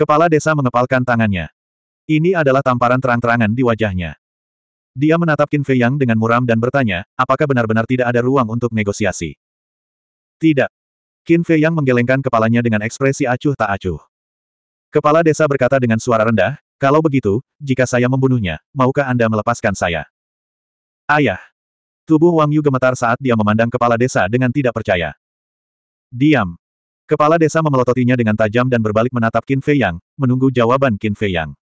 Kepala desa mengepalkan tangannya. Ini adalah tamparan terang-terangan di wajahnya. Dia menatap Qin Fei Yang dengan muram dan bertanya, apakah benar-benar tidak ada ruang untuk negosiasi? Tidak. Qin Fei Yang menggelengkan kepalanya dengan ekspresi acuh tak acuh. Kepala desa berkata dengan suara rendah, kalau begitu, jika saya membunuhnya, maukah Anda melepaskan saya? Ayah. Tubuh Wang Yu gemetar saat dia memandang kepala desa dengan tidak percaya. Diam. Kepala desa memelototinya dengan tajam dan berbalik menatap Qin Fei Yang, menunggu jawaban Qin Fei Yang.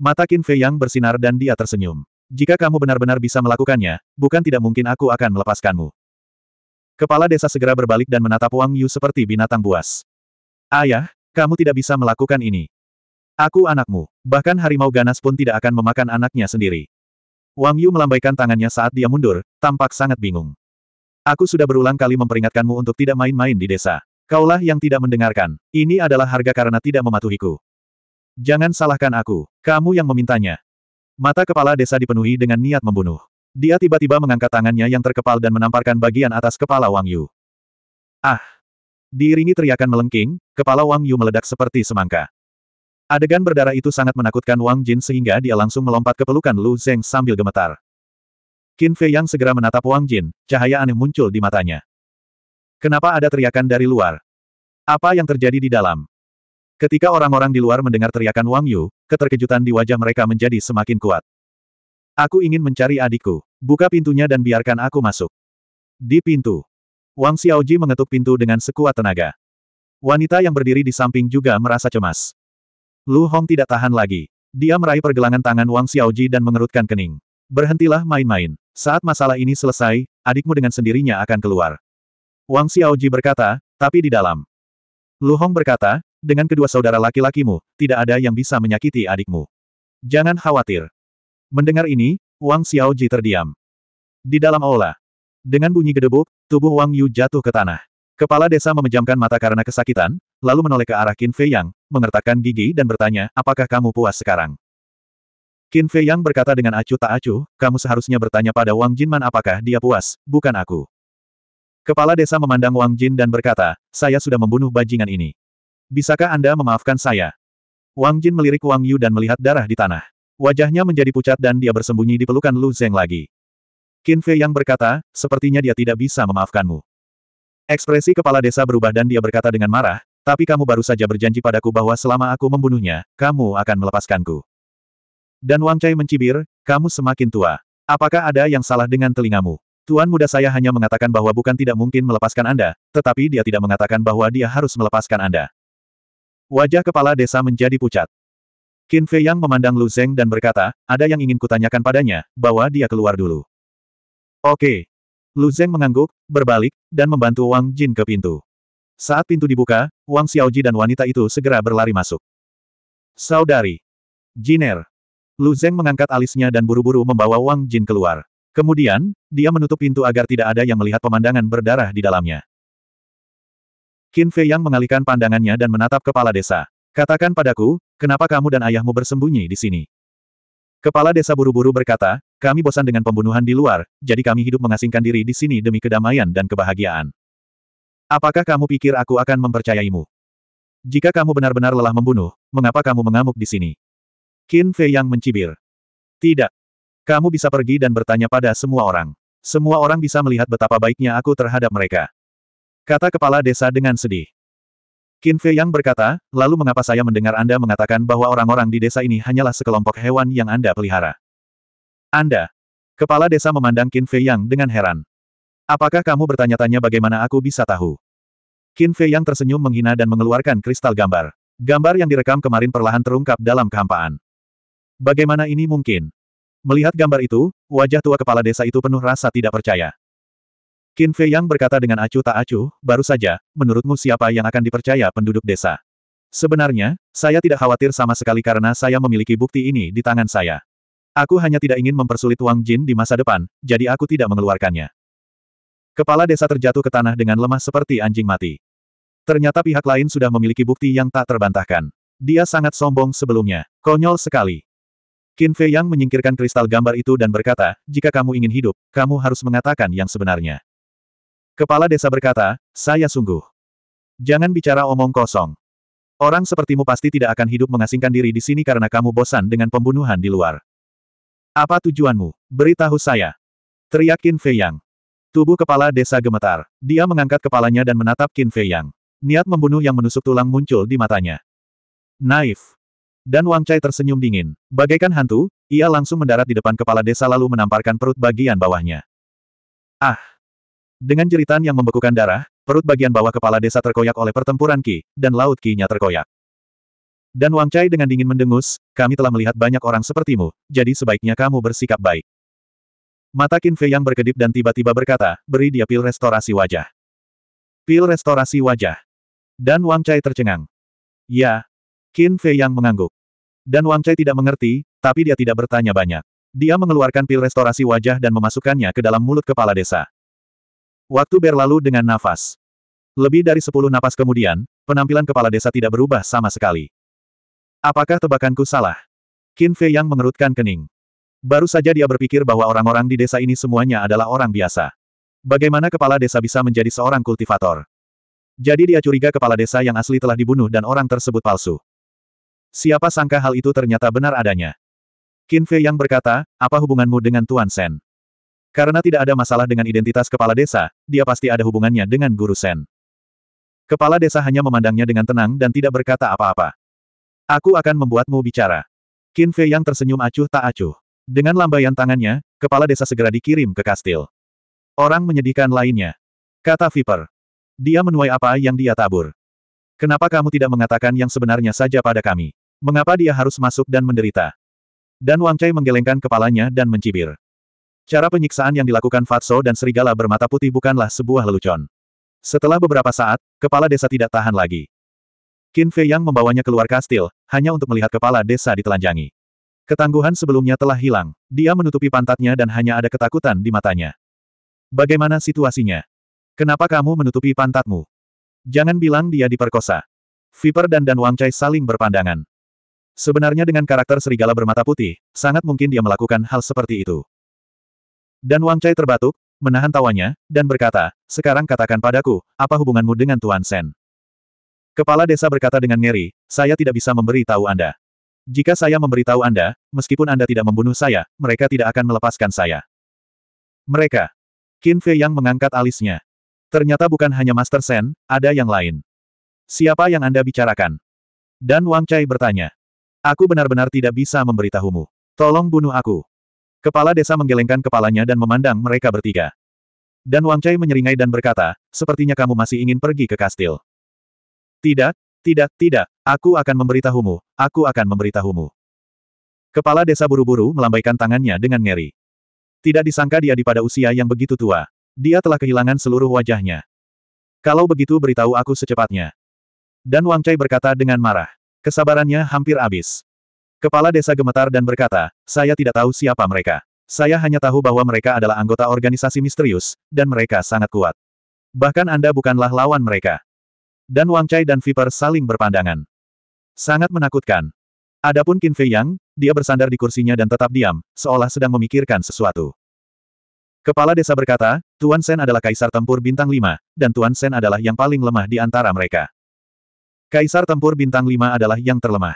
Mata Qin Fei Yang bersinar dan dia tersenyum. Jika kamu benar-benar bisa melakukannya, bukan tidak mungkin aku akan melepaskanmu. Kepala desa segera berbalik dan menatap Wang Yu seperti binatang buas. Ayah, kamu tidak bisa melakukan ini. Aku anakmu, bahkan harimau ganas pun tidak akan memakan anaknya sendiri. Wang Yu melambaikan tangannya saat dia mundur, tampak sangat bingung. Aku sudah berulang kali memperingatkanmu untuk tidak main-main di desa. Kaulah yang tidak mendengarkan. Ini adalah harga karena tidak mematuhiku. Jangan salahkan aku. Kamu yang memintanya. Mata kepala desa dipenuhi dengan niat membunuh. Dia tiba-tiba mengangkat tangannya yang terkepal dan menamparkan bagian atas kepala Wang Yu. Ah! Diiringi teriakan melengking, kepala Wang Yu meledak seperti semangka. Adegan berdarah itu sangat menakutkan Wang Jin sehingga dia langsung melompat ke pelukan Lu Zeng sambil gemetar. Qin Fei yang segera menatap Wang Jin, cahaya aneh muncul di matanya. Kenapa ada teriakan dari luar? Apa yang terjadi di dalam? Ketika orang-orang di luar mendengar teriakan Wang Yu, keterkejutan di wajah mereka menjadi semakin kuat. Aku ingin mencari adikku. Buka pintunya dan biarkan aku masuk. Di pintu. Wang Xiaoji mengetuk pintu dengan sekuat tenaga. Wanita yang berdiri di samping juga merasa cemas. Lu Hong tidak tahan lagi. Dia meraih pergelangan tangan Wang Xiaoji dan mengerutkan kening. Berhentilah main-main. Saat masalah ini selesai, adikmu dengan sendirinya akan keluar. Wang Xiaoji berkata, tapi di dalam. Lu Hong berkata, dengan kedua saudara laki-lakimu, tidak ada yang bisa menyakiti adikmu. Jangan khawatir. Mendengar ini, Wang Xiaoji terdiam. Di dalam aula. Dengan bunyi gedebuk, tubuh Wang Yu jatuh ke tanah. Kepala desa memejamkan mata karena kesakitan, lalu menoleh ke arah Qin Fei Yang, mengertakkan gigi dan bertanya, apakah kamu puas sekarang? Qin Fei Yang berkata dengan acuh tak acuh, kamu seharusnya bertanya pada Wang Jinman apakah dia puas, bukan aku. Kepala desa memandang Wang Jin dan berkata, saya sudah membunuh bajingan ini. Bisakah Anda memaafkan saya? Wang Jin melirik Wang Yu dan melihat darah di tanah. Wajahnya menjadi pucat dan dia bersembunyi di pelukan Lu Zeng lagi. Qin Fei yang berkata, sepertinya dia tidak bisa memaafkanmu. Ekspresi kepala desa berubah dan dia berkata dengan marah, tapi kamu baru saja berjanji padaku bahwa selama aku membunuhnya, kamu akan melepaskanku. Dan Wang Chai mencibir, kamu semakin tua. Apakah ada yang salah dengan telingamu? Tuan muda saya hanya mengatakan bahwa bukan tidak mungkin melepaskan Anda, tetapi dia tidak mengatakan bahwa dia harus melepaskan Anda. Wajah kepala desa menjadi pucat. Qin Fei Yang memandang Lu Zeng dan berkata, ada yang ingin kutanyakan padanya, bahwa dia keluar dulu. Oke. Lu Zeng mengangguk, berbalik, dan membantu Wang Jin ke pintu. Saat pintu dibuka, Wang Xiaoji dan wanita itu segera berlari masuk. Saudari. Jiner. Lu Zeng mengangkat alisnya dan buru-buru membawa Wang Jin keluar. Kemudian, dia menutup pintu agar tidak ada yang melihat pemandangan berdarah di dalamnya. Qin Fei Yang mengalihkan pandangannya dan menatap kepala desa. Katakan padaku, kenapa kamu dan ayahmu bersembunyi di sini? Kepala desa buru-buru berkata, kami bosan dengan pembunuhan di luar, jadi kami hidup mengasingkan diri di sini demi kedamaian dan kebahagiaan. Apakah kamu pikir aku akan mempercayaimu? Jika kamu benar-benar lelah membunuh, mengapa kamu mengamuk di sini? Qin Fei Yang mencibir. Tidak, kamu bisa pergi dan bertanya pada semua orang. Semua orang bisa melihat betapa baiknya aku terhadap mereka. Kata kepala desa dengan sedih. Qin Fei Yang berkata, lalu mengapa saya mendengar Anda mengatakan bahwa orang-orang di desa ini hanyalah sekelompok hewan yang Anda pelihara? Anda. Kepala desa memandang Qin Fei Yang dengan heran. Apakah kamu bertanya-tanya bagaimana aku bisa tahu? Qin Fei Yang tersenyum menghina dan mengeluarkan kristal gambar. Gambar yang direkam kemarin perlahan terungkap dalam kehampaan. Bagaimana ini mungkin? Melihat gambar itu, wajah tua kepala desa itu penuh rasa tidak percaya. Qin Fei Yang berkata dengan acuh tak acuh, baru saja, menurutmu siapa yang akan dipercaya penduduk desa? Sebenarnya, saya tidak khawatir sama sekali karena saya memiliki bukti ini di tangan saya. Aku hanya tidak ingin mempersulit Wang Jin di masa depan, jadi aku tidak mengeluarkannya. Kepala desa terjatuh ke tanah dengan lemah seperti anjing mati. Ternyata pihak lain sudah memiliki bukti yang tak terbantahkan. Dia sangat sombong sebelumnya. Konyol sekali. Qin Fei Yang menyingkirkan kristal gambar itu dan berkata, jika kamu ingin hidup, kamu harus mengatakan yang sebenarnya. Kepala desa berkata, saya sungguh. Jangan bicara omong kosong. Orang sepertimu pasti tidak akan hidup mengasingkan diri di sini karena kamu bosan dengan pembunuhan di luar. Apa tujuanmu? Beritahu saya. Teriak Qin Fei Yang. Tubuh kepala desa gemetar. Dia mengangkat kepalanya dan menatap Qin Fei Yang. Niat membunuh yang menusuk tulang muncul di matanya. Naif. Dan Wang Chai tersenyum dingin. Bagaikan hantu, ia langsung mendarat di depan kepala desa lalu menamparkan perut bagian bawahnya. Ah! Dengan jeritan yang membekukan darah, perut bagian bawah kepala desa terkoyak oleh pertempuran Ki, dan laut Ki-nya terkoyak. Dan Wang Chai dengan dingin mendengus, kami telah melihat banyak orang sepertimu, jadi sebaiknya kamu bersikap baik. Mata Qin Fei yang berkedip dan tiba-tiba berkata, beri dia pil restorasi wajah. Pil restorasi wajah. Dan Wang Chai tercengang. Ya, Qin Fei yang mengangguk. Dan Wang Chai tidak mengerti, tapi dia tidak bertanya banyak. Dia mengeluarkan pil restorasi wajah dan memasukkannya ke dalam mulut kepala desa. Waktu berlalu dengan nafas. Lebih dari sepuluh napas kemudian, penampilan kepala desa tidak berubah sama sekali. Apakah tebakanku salah? Qin Fei yang mengerutkan kening. Baru saja dia berpikir bahwa orang-orang di desa ini semuanya adalah orang biasa. Bagaimana kepala desa bisa menjadi seorang kultivator? Jadi dia curiga kepala desa yang asli telah dibunuh dan orang tersebut palsu. Siapa sangka hal itu ternyata benar adanya. Qin Fei yang berkata, apa hubunganmu dengan Tuan Sen? Karena tidak ada masalah dengan identitas kepala desa, dia pasti ada hubungannya dengan Guru Sen. Kepala desa hanya memandangnya dengan tenang dan tidak berkata apa-apa. Aku akan membuatmu bicara. Qin Fei yang tersenyum acuh tak acuh. Dengan lambaian tangannya, kepala desa segera dikirim ke kastil. Orang menyedihkan lainnya. Kata Viper. Dia menuai apa yang dia tabur. Kenapa kamu tidak mengatakan yang sebenarnya saja pada kami? Mengapa dia harus masuk dan menderita? Dan Wang Chai menggelengkan kepalanya dan mencibir. Cara penyiksaan yang dilakukan Fatso dan serigala bermata putih bukanlah sebuah lelucon. Setelah beberapa saat, kepala desa tidak tahan lagi. Qin Fei Yang membawanya keluar kastil, hanya untuk melihat kepala desa ditelanjangi. Ketangguhan sebelumnya telah hilang, dia menutupi pantatnya dan hanya ada ketakutan di matanya. Bagaimana situasinya? Kenapa kamu menutupi pantatmu? Jangan bilang dia diperkosa. Viper dan Dan Wang Chai saling berpandangan. Sebenarnya dengan karakter serigala bermata putih, sangat mungkin dia melakukan hal seperti itu. Dan Wang Chai terbatuk, menahan tawanya, dan berkata, sekarang katakan padaku, apa hubunganmu dengan Tuan Sen? Kepala desa berkata dengan ngeri, saya tidak bisa memberi tahu Anda. Jika saya memberi tahu Anda, meskipun Anda tidak membunuh saya, mereka tidak akan melepaskan saya. Mereka. Qin Fei yang mengangkat alisnya. Ternyata bukan hanya Master Sen, ada yang lain. Siapa yang Anda bicarakan? Dan Wang Chai bertanya. Aku benar-benar tidak bisa memberitahumu. Tolong bunuh aku. Kepala desa menggelengkan kepalanya dan memandang mereka bertiga. Dan Wang Chai menyeringai dan berkata, sepertinya kamu masih ingin pergi ke kastil. Tidak, tidak, tidak, aku akan memberitahumu, aku akan memberitahumu. Kepala desa buru-buru melambaikan tangannya dengan ngeri. Tidak disangka dia di pada usia yang begitu tua. Dia telah kehilangan seluruh wajahnya. Kalau begitu beritahu aku secepatnya. Dan Wang Chai berkata dengan marah. Kesabarannya hampir habis. Kepala desa gemetar dan berkata, saya tidak tahu siapa mereka. Saya hanya tahu bahwa mereka adalah anggota organisasi misterius, dan mereka sangat kuat. Bahkan Anda bukanlah lawan mereka. Dan Wang Chai dan Viper saling berpandangan. Sangat menakutkan. Adapun Qin Fei Yang, dia bersandar di kursinya dan tetap diam, seolah sedang memikirkan sesuatu. Kepala desa berkata, Tuan Sen adalah kaisar tempur bintang lima, dan Tuan Sen adalah yang paling lemah di antara mereka. Kaisar tempur bintang 5 adalah yang terlemah.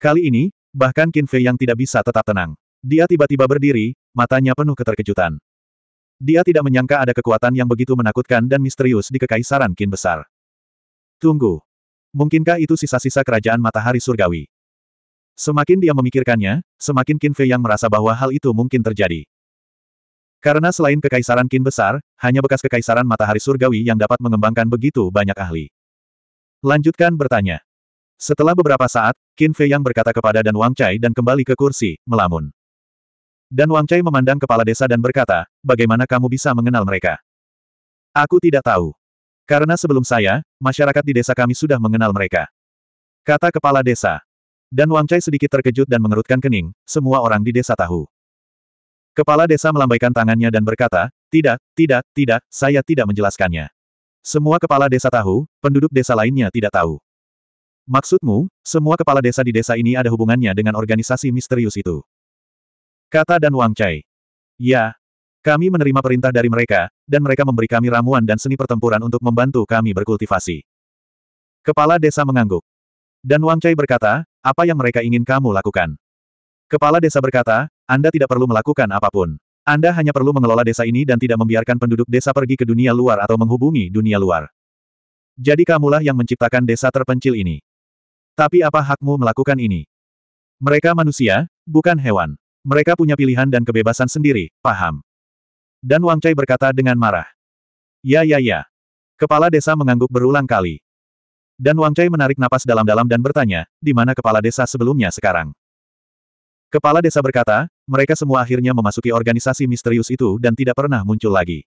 Kali ini, bahkan Qin Fei yang tidak bisa tetap tenang. Dia tiba-tiba berdiri, matanya penuh keterkejutan. Dia tidak menyangka ada kekuatan yang begitu menakutkan dan misterius di kekaisaran Qin besar. Tunggu. Mungkinkah itu sisa-sisa kerajaan matahari surgawi? Semakin dia memikirkannya, semakin Qin Fei yang merasa bahwa hal itu mungkin terjadi. Karena selain kekaisaran Qin besar, hanya bekas kekaisaran matahari surgawi yang dapat mengembangkan begitu banyak ahli. Lanjutkan bertanya. Setelah beberapa saat, Qin Fei yang berkata kepada Dan Wang Cai dan kembali ke kursi, melamun. Dan Wang Cai memandang kepala desa dan berkata, bagaimana kamu bisa mengenal mereka? Aku tidak tahu. Karena sebelum saya, masyarakat di desa kami sudah mengenal mereka. Kata kepala desa. Dan Wang Cai sedikit terkejut dan mengerutkan kening, semua orang di desa tahu. Kepala desa melambaikan tangannya dan berkata, tidak, tidak, tidak, saya tidak menjelaskannya. Semua kepala desa tahu, penduduk desa lainnya tidak tahu. Maksudmu, semua kepala desa di desa ini ada hubungannya dengan organisasi misterius itu? Kata dan Wang Chai. Ya. Kami menerima perintah dari mereka, dan mereka memberi kami ramuan dan seni pertempuran untuk membantu kami berkultivasi. Kepala desa mengangguk. Dan Wang Chai berkata, apa yang mereka ingin kamu lakukan? Kepala desa berkata, Anda tidak perlu melakukan apapun. Anda hanya perlu mengelola desa ini dan tidak membiarkan penduduk desa pergi ke dunia luar atau menghubungi dunia luar. Jadi kamulah yang menciptakan desa terpencil ini. Tapi apa hakmu melakukan ini? Mereka manusia, bukan hewan. Mereka punya pilihan dan kebebasan sendiri, paham. Dan Wang Chai berkata dengan marah. Ya ya ya. Kepala desa mengangguk berulang kali. Dan Wang Chai menarik napas dalam-dalam dan bertanya, di mana kepala desa sebelumnya sekarang? Kepala desa berkata, mereka semua akhirnya memasuki organisasi misterius itu dan tidak pernah muncul lagi.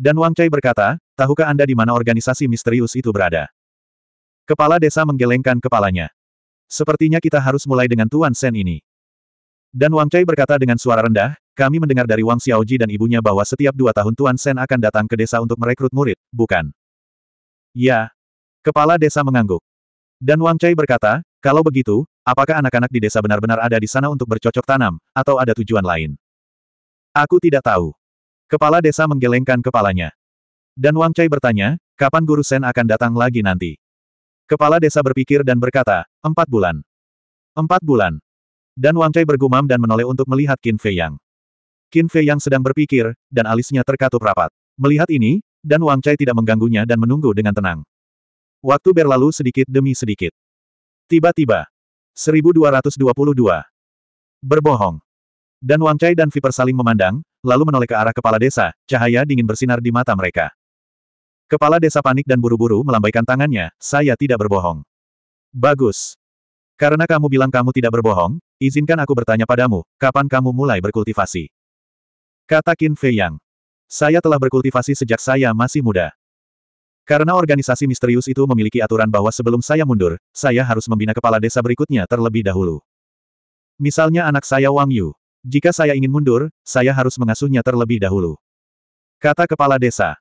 Dan Wang Chai berkata, tahukah Anda di mana organisasi misterius itu berada? Kepala desa menggelengkan kepalanya. Sepertinya kita harus mulai dengan Tuan Sen ini. Dan Wang Chai berkata dengan suara rendah, kami mendengar dari Wang Xiaoji dan ibunya bahwa setiap dua tahun Tuan Sen akan datang ke desa untuk merekrut murid, bukan? Ya. Kepala desa mengangguk. Dan Wang Chai berkata, kalau begitu, Apakah anak-anak di desa benar-benar ada di sana untuk bercocok tanam, atau ada tujuan lain? Aku tidak tahu. Kepala desa menggelengkan kepalanya. Dan Wang Chai bertanya, kapan Guru Sen akan datang lagi nanti? Kepala desa berpikir dan berkata, empat bulan. Empat bulan. Dan Wang Chai bergumam dan menoleh untuk melihat Qin Fei Yang. Qin Fei Yang sedang berpikir, dan alisnya terkatup rapat. Melihat ini, dan Wang Chai tidak mengganggunya dan menunggu dengan tenang. Waktu berlalu sedikit demi sedikit. Tiba-tiba, 1222. Berbohong. Dan Wang Chai dan Viper saling memandang, lalu menoleh ke arah kepala desa, cahaya dingin bersinar di mata mereka. Kepala desa panik dan buru-buru melambaikan tangannya, saya tidak berbohong. Bagus. Karena kamu bilang kamu tidak berbohong, izinkan aku bertanya padamu, kapan kamu mulai berkultivasi? Kata Qin Fei Yang. Saya telah berkultivasi sejak saya masih muda. Karena organisasi misterius itu memiliki aturan bahwa sebelum saya mundur, saya harus membina kepala desa berikutnya terlebih dahulu. Misalnya anak saya Wang Yu. Jika saya ingin mundur, saya harus mengasuhnya terlebih dahulu. Kata kepala desa.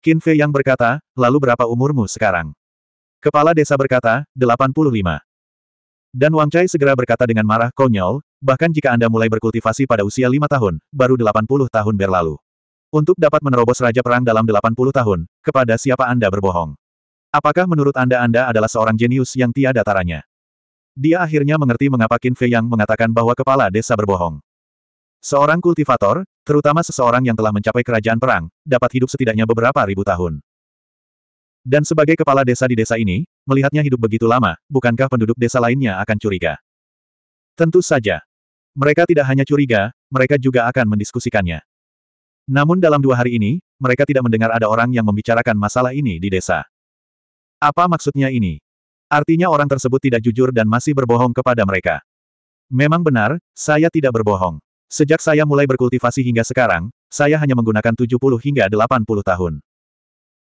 Qin Fei yang berkata, lalu berapa umurmu sekarang? Kepala desa berkata, 85. Dan Wang Chai segera berkata dengan marah konyol, bahkan jika Anda mulai berkultivasi pada usia 5 tahun, baru 80 tahun berlalu. Untuk dapat menerobos Raja Perang dalam 80 tahun, kepada siapa Anda berbohong? Apakah menurut Anda Anda adalah seorang jenius yang tiada taranya? Dia akhirnya mengerti mengapa Qin Fei yang mengatakan bahwa kepala desa berbohong. Seorang kultivator, terutama seseorang yang telah mencapai kerajaan perang, dapat hidup setidaknya beberapa ribu tahun. Dan sebagai kepala desa di desa ini, melihatnya hidup begitu lama, bukankah penduduk desa lainnya akan curiga? Tentu saja. Mereka tidak hanya curiga, mereka juga akan mendiskusikannya. Namun dalam dua hari ini, mereka tidak mendengar ada orang yang membicarakan masalah ini di desa. Apa maksudnya ini? Artinya orang tersebut tidak jujur dan masih berbohong kepada mereka. Memang benar, saya tidak berbohong. Sejak saya mulai berkultivasi hingga sekarang, saya hanya menggunakan 70 hingga 80 tahun.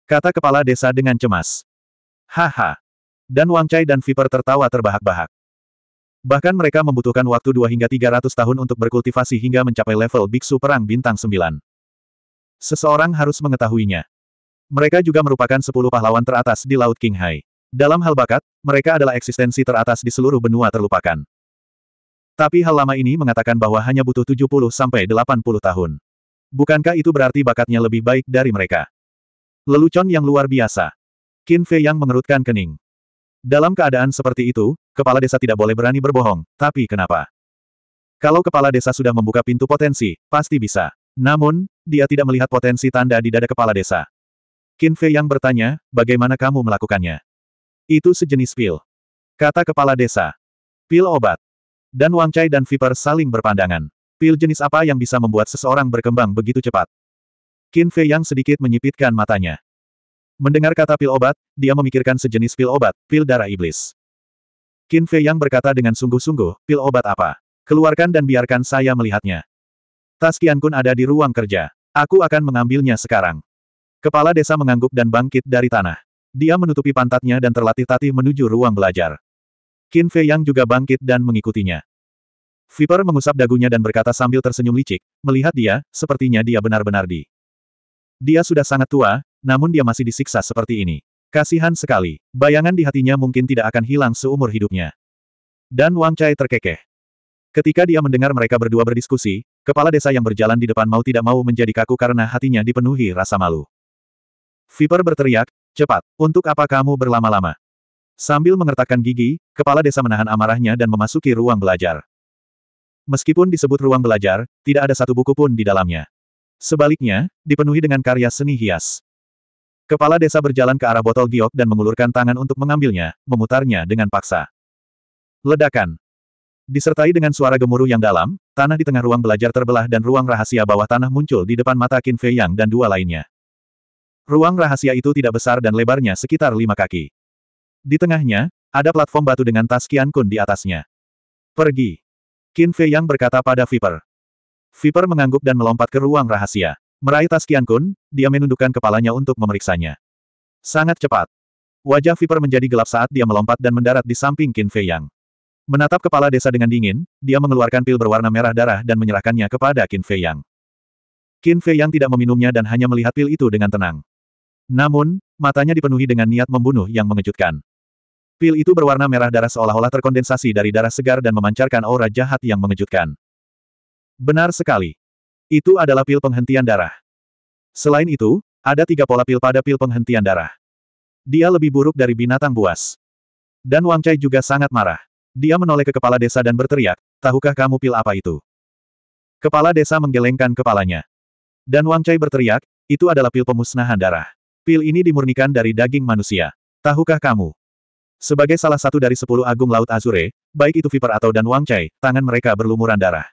Kata kepala desa dengan cemas. Haha. Dan Wang Chai dan Viper tertawa terbahak-bahak. Bahkan mereka membutuhkan waktu 2 hingga 300 tahun untuk berkultivasi hingga mencapai level biksu perang bintang 9. Seseorang harus mengetahuinya. Mereka juga merupakan sepuluh pahlawan teratas di Laut King Hai. Dalam hal bakat, mereka adalah eksistensi teratas di seluruh benua terlupakan. Tapi hal lama ini mengatakan bahwa hanya butuh 70-80 tahun. Bukankah itu berarti bakatnya lebih baik dari mereka? Lelucon yang luar biasa. Qin Fei yang mengerutkan kening. Dalam keadaan seperti itu, kepala desa tidak boleh berani berbohong, tapi kenapa? Kalau kepala desa sudah membuka pintu potensi, pasti bisa. Namun, dia tidak melihat potensi tanda di dada kepala desa. Qin Fei yang bertanya, bagaimana kamu melakukannya? Itu sejenis pil. Kata kepala desa. Pil obat. Dan Wang Chai dan Viper saling berpandangan. Pil jenis apa yang bisa membuat seseorang berkembang begitu cepat? Qin Fei yang sedikit menyipitkan matanya. Mendengar kata pil obat, dia memikirkan sejenis pil obat, pil darah iblis. Qin Fei yang berkata dengan sungguh-sungguh, pil obat apa? Keluarkan dan biarkan saya melihatnya. Tas Kian Kun ada di ruang kerja. Aku akan mengambilnya sekarang. Kepala desa mengangguk dan bangkit dari tanah. Dia menutupi pantatnya dan terlatih-tatih menuju ruang belajar. Qin Fei Yang juga bangkit dan mengikutinya. Viper mengusap dagunya dan berkata sambil tersenyum licik, melihat dia, sepertinya dia benar-benar di. Dia sudah sangat tua, namun dia masih disiksa seperti ini. Kasihan sekali, bayangan di hatinya mungkin tidak akan hilang seumur hidupnya. Dan Wang Chai terkekeh. Ketika dia mendengar mereka berdua berdiskusi, Kepala desa yang berjalan di depan mau tidak mau menjadi kaku karena hatinya dipenuhi rasa malu. Viper berteriak, cepat, untuk apa kamu berlama-lama? Sambil mengertakkan gigi, kepala desa menahan amarahnya dan memasuki ruang belajar. Meskipun disebut ruang belajar, tidak ada satu buku pun di dalamnya. Sebaliknya, dipenuhi dengan karya seni hias. Kepala desa berjalan ke arah botol giok dan mengulurkan tangan untuk mengambilnya, memutarnya dengan paksa. Ledakan. Disertai dengan suara gemuruh yang dalam, tanah di tengah ruang belajar terbelah dan ruang rahasia bawah tanah muncul di depan mata Qin Fei Yang dan dua lainnya. Ruang rahasia itu tidak besar dan lebarnya sekitar lima kaki. Di tengahnya, ada platform batu dengan tas Qian Kun di atasnya. Pergi. Qin Fei Yang berkata pada Viper. Viper mengangguk dan melompat ke ruang rahasia. Meraih tas Qian Kun, dia menundukkan kepalanya untuk memeriksanya. Sangat cepat. Wajah Viper menjadi gelap saat dia melompat dan mendarat di samping Qin Fei Yang. Menatap kepala desa dengan dingin, dia mengeluarkan pil berwarna merah darah dan menyerahkannya kepada Qin Fei Yang. Qin Fei Yang tidak meminumnya dan hanya melihat pil itu dengan tenang. Namun, matanya dipenuhi dengan niat membunuh yang mengejutkan. Pil itu berwarna merah darah seolah-olah terkondensasi dari darah segar dan memancarkan aura jahat yang mengejutkan. Benar sekali. Itu adalah pil penghentian darah. Selain itu, ada tiga pola pil pada pil penghentian darah. Dia lebih buruk dari binatang buas. Dan Wang Chai juga sangat marah. Dia menoleh ke kepala desa dan berteriak, tahukah kamu pil apa itu? Kepala desa menggelengkan kepalanya. Dan Wang Chai berteriak, itu adalah pil pemusnahan darah. Pil ini dimurnikan dari daging manusia. Tahukah kamu? Sebagai salah satu dari sepuluh agung laut Azure, baik itu Viper atau dan Wang Chai, tangan mereka berlumuran darah.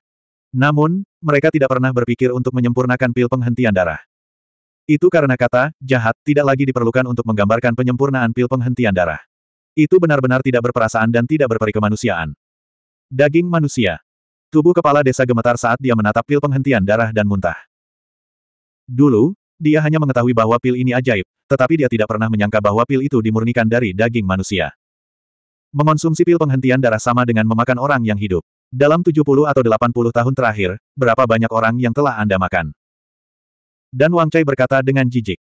Namun, mereka tidak pernah berpikir untuk menyempurnakan pil penghentian darah. Itu karena kata, jahat, tidak lagi diperlukan untuk menggambarkan penyempurnaan pil penghentian darah. Itu benar-benar tidak berperasaan dan tidak berperi kemanusiaan. Daging manusia. Tubuh kepala desa gemetar saat dia menatap pil penghentian darah dan muntah. Dulu, dia hanya mengetahui bahwa pil ini ajaib, tetapi dia tidak pernah menyangka bahwa pil itu dimurnikan dari daging manusia. Mengonsumsi pil penghentian darah sama dengan memakan orang yang hidup. Dalam 70 atau 80 tahun terakhir, berapa banyak orang yang telah Anda makan? Dan Wang Chai berkata dengan jijik.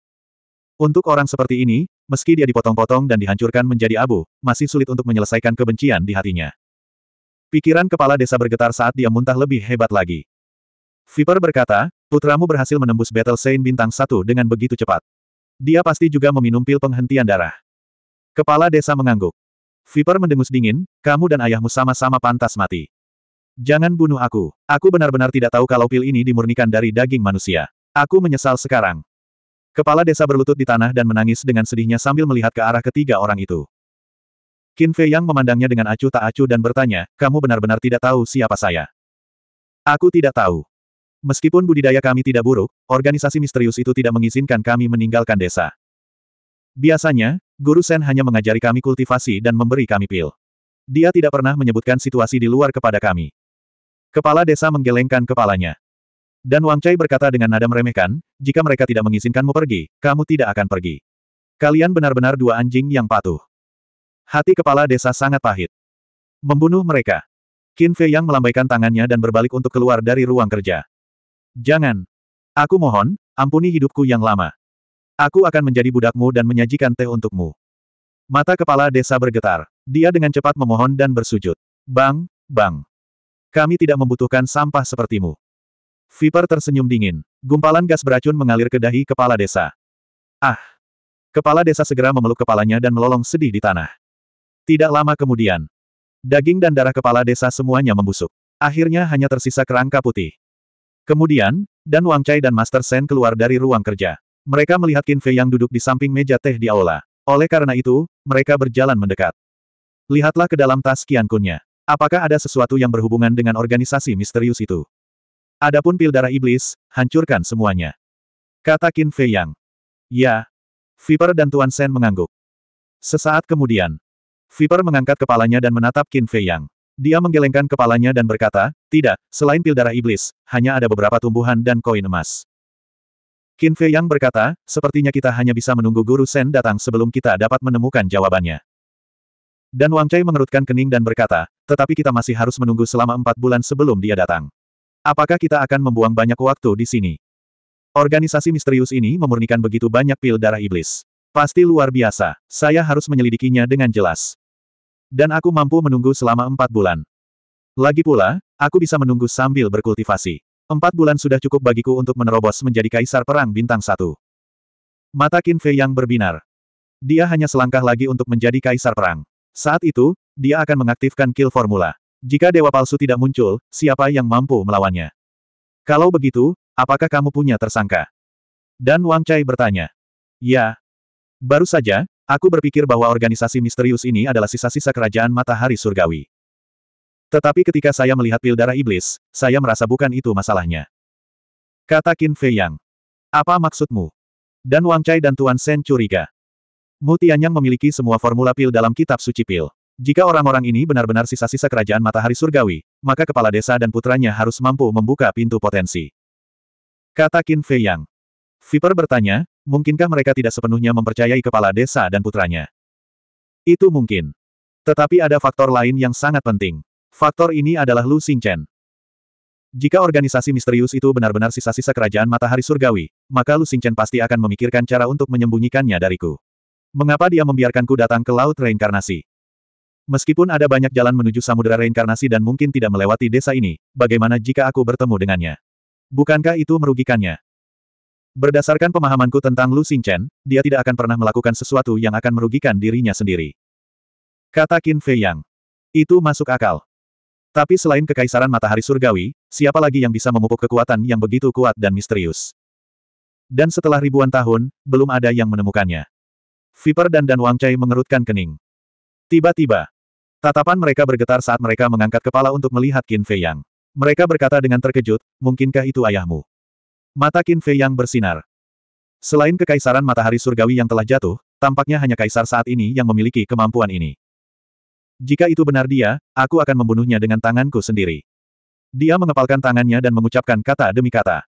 Untuk orang seperti ini, Meski dia dipotong-potong dan dihancurkan menjadi abu, masih sulit untuk menyelesaikan kebencian di hatinya. Pikiran kepala desa bergetar saat dia muntah lebih hebat lagi. Viper berkata, putramu berhasil menembus Battle Saint Bintang 1 dengan begitu cepat. Dia pasti juga meminum pil penghentian darah. Kepala desa mengangguk. Viper mendengus dingin, kamu dan ayahmu sama-sama pantas mati. Jangan bunuh aku. Aku benar-benar tidak tahu kalau pil ini dimurnikan dari daging manusia. Aku menyesal sekarang. Kepala desa berlutut di tanah dan menangis dengan sedihnya sambil melihat ke arah ketiga orang itu. Qin Fei Yang memandangnya dengan acuh tak acuh dan bertanya, kamu benar-benar tidak tahu siapa saya. Aku tidak tahu. Meskipun budidaya kami tidak buruk, organisasi misterius itu tidak mengizinkan kami meninggalkan desa. Biasanya, Guru Sen hanya mengajari kami kultivasi dan memberi kami pil. Dia tidak pernah menyebutkan situasi di luar kepada kami. Kepala desa menggelengkan kepalanya. Dan Wang Chai berkata dengan nada meremehkan, jika mereka tidak mengizinkanmu pergi, kamu tidak akan pergi. Kalian benar-benar dua anjing yang patuh. Hati kepala desa sangat pahit. Membunuh mereka. Qin Fei Yang melambaikan tangannya dan berbalik untuk keluar dari ruang kerja. Jangan. Aku mohon, ampuni hidupku yang lama. Aku akan menjadi budakmu dan menyajikan teh untukmu. Mata kepala desa bergetar. Dia dengan cepat memohon dan bersujud. Bang, bang. Kami tidak membutuhkan sampah sepertimu. Viper tersenyum dingin. Gumpalan gas beracun mengalir ke dahi kepala desa. Ah! Kepala desa segera memeluk kepalanya dan melolong sedih di tanah. Tidak lama kemudian, daging dan darah kepala desa semuanya membusuk. Akhirnya hanya tersisa kerangka putih. Kemudian, Dan Wang Chai dan Master Sen keluar dari ruang kerja. Mereka melihat Qin Fei yang duduk di samping meja teh di aula. Oleh karena itu, mereka berjalan mendekat. Lihatlah ke dalam tas Qian Kunnya. Apakah ada sesuatu yang berhubungan dengan organisasi misterius itu? Adapun pil darah iblis, hancurkan semuanya. Kata Qin Fei Yang. Ya. Viper dan Tuan Sen mengangguk. Sesaat kemudian, Viper mengangkat kepalanya dan menatap Qin Fei Yang. Dia menggelengkan kepalanya dan berkata, tidak, selain pil darah iblis, hanya ada beberapa tumbuhan dan koin emas. Qin Fei Yang berkata, sepertinya kita hanya bisa menunggu Guru Sen datang sebelum kita dapat menemukan jawabannya. Dan Wang Chai mengerutkan kening dan berkata, tetapi kita masih harus menunggu selama empat bulan sebelum dia datang. Apakah kita akan membuang banyak waktu di sini? Organisasi misterius ini memurnikan begitu banyak pil darah iblis. Pasti luar biasa, saya harus menyelidikinya dengan jelas. Dan aku mampu menunggu selama empat bulan. Lagi pula, aku bisa menunggu sambil berkultivasi. Empat bulan sudah cukup bagiku untuk menerobos menjadi kaisar perang bintang satu. Mata Qin Fei yang berbinar. Dia hanya selangkah lagi untuk menjadi kaisar perang. Saat itu, dia akan mengaktifkan kill formula. Jika dewa palsu tidak muncul, siapa yang mampu melawannya? Kalau begitu, apakah kamu punya tersangka? Dan Wang Chai bertanya. Ya. Baru saja, aku berpikir bahwa organisasi misterius ini adalah sisa-sisa kerajaan matahari surgawi. Tetapi ketika saya melihat pil darah iblis, saya merasa bukan itu masalahnya. Kata Qin Fei Yang. Apa maksudmu? Dan Wang Chai dan Tuan Sen curiga. Mu Tianyang memiliki semua formula pil dalam kitab suci pil. Jika orang-orang ini benar-benar sisa-sisa kerajaan matahari surgawi, maka kepala desa dan putranya harus mampu membuka pintu potensi. Kata Qin Fei Yang. Viper bertanya, mungkinkah mereka tidak sepenuhnya mempercayai kepala desa dan putranya? Itu mungkin. Tetapi ada faktor lain yang sangat penting. Faktor ini adalah Lu Xingchen. Jika organisasi misterius itu benar-benar sisa-sisa kerajaan matahari surgawi, maka Lu Xingchen pasti akan memikirkan cara untuk menyembunyikannya dariku. Mengapa dia membiarkanku datang ke Laut Reinkarnasi? Meskipun ada banyak jalan menuju samudera reinkarnasi dan mungkin tidak melewati desa ini, bagaimana jika aku bertemu dengannya? Bukankah itu merugikannya? Berdasarkan pemahamanku tentang Lu Xingchen, dia tidak akan pernah melakukan sesuatu yang akan merugikan dirinya sendiri. Kata Qin Fei Yang. Itu masuk akal. Tapi selain kekaisaran matahari surgawi, siapa lagi yang bisa memupuk kekuatan yang begitu kuat dan misterius? Dan setelah ribuan tahun, belum ada yang menemukannya. Viper dan Dan Wang Chai mengerutkan kening. Tiba-tiba, Tatapan mereka bergetar saat mereka mengangkat kepala untuk melihat Qin Fei Yang. Mereka berkata dengan terkejut, mungkinkah itu ayahmu? Mata Qin Fei Yang bersinar. Selain kekaisaran matahari surgawi yang telah jatuh, tampaknya hanya kaisar saat ini yang memiliki kemampuan ini. Jika itu benar dia, aku akan membunuhnya dengan tanganku sendiri. Dia mengepalkan tangannya dan mengucapkan kata demi kata.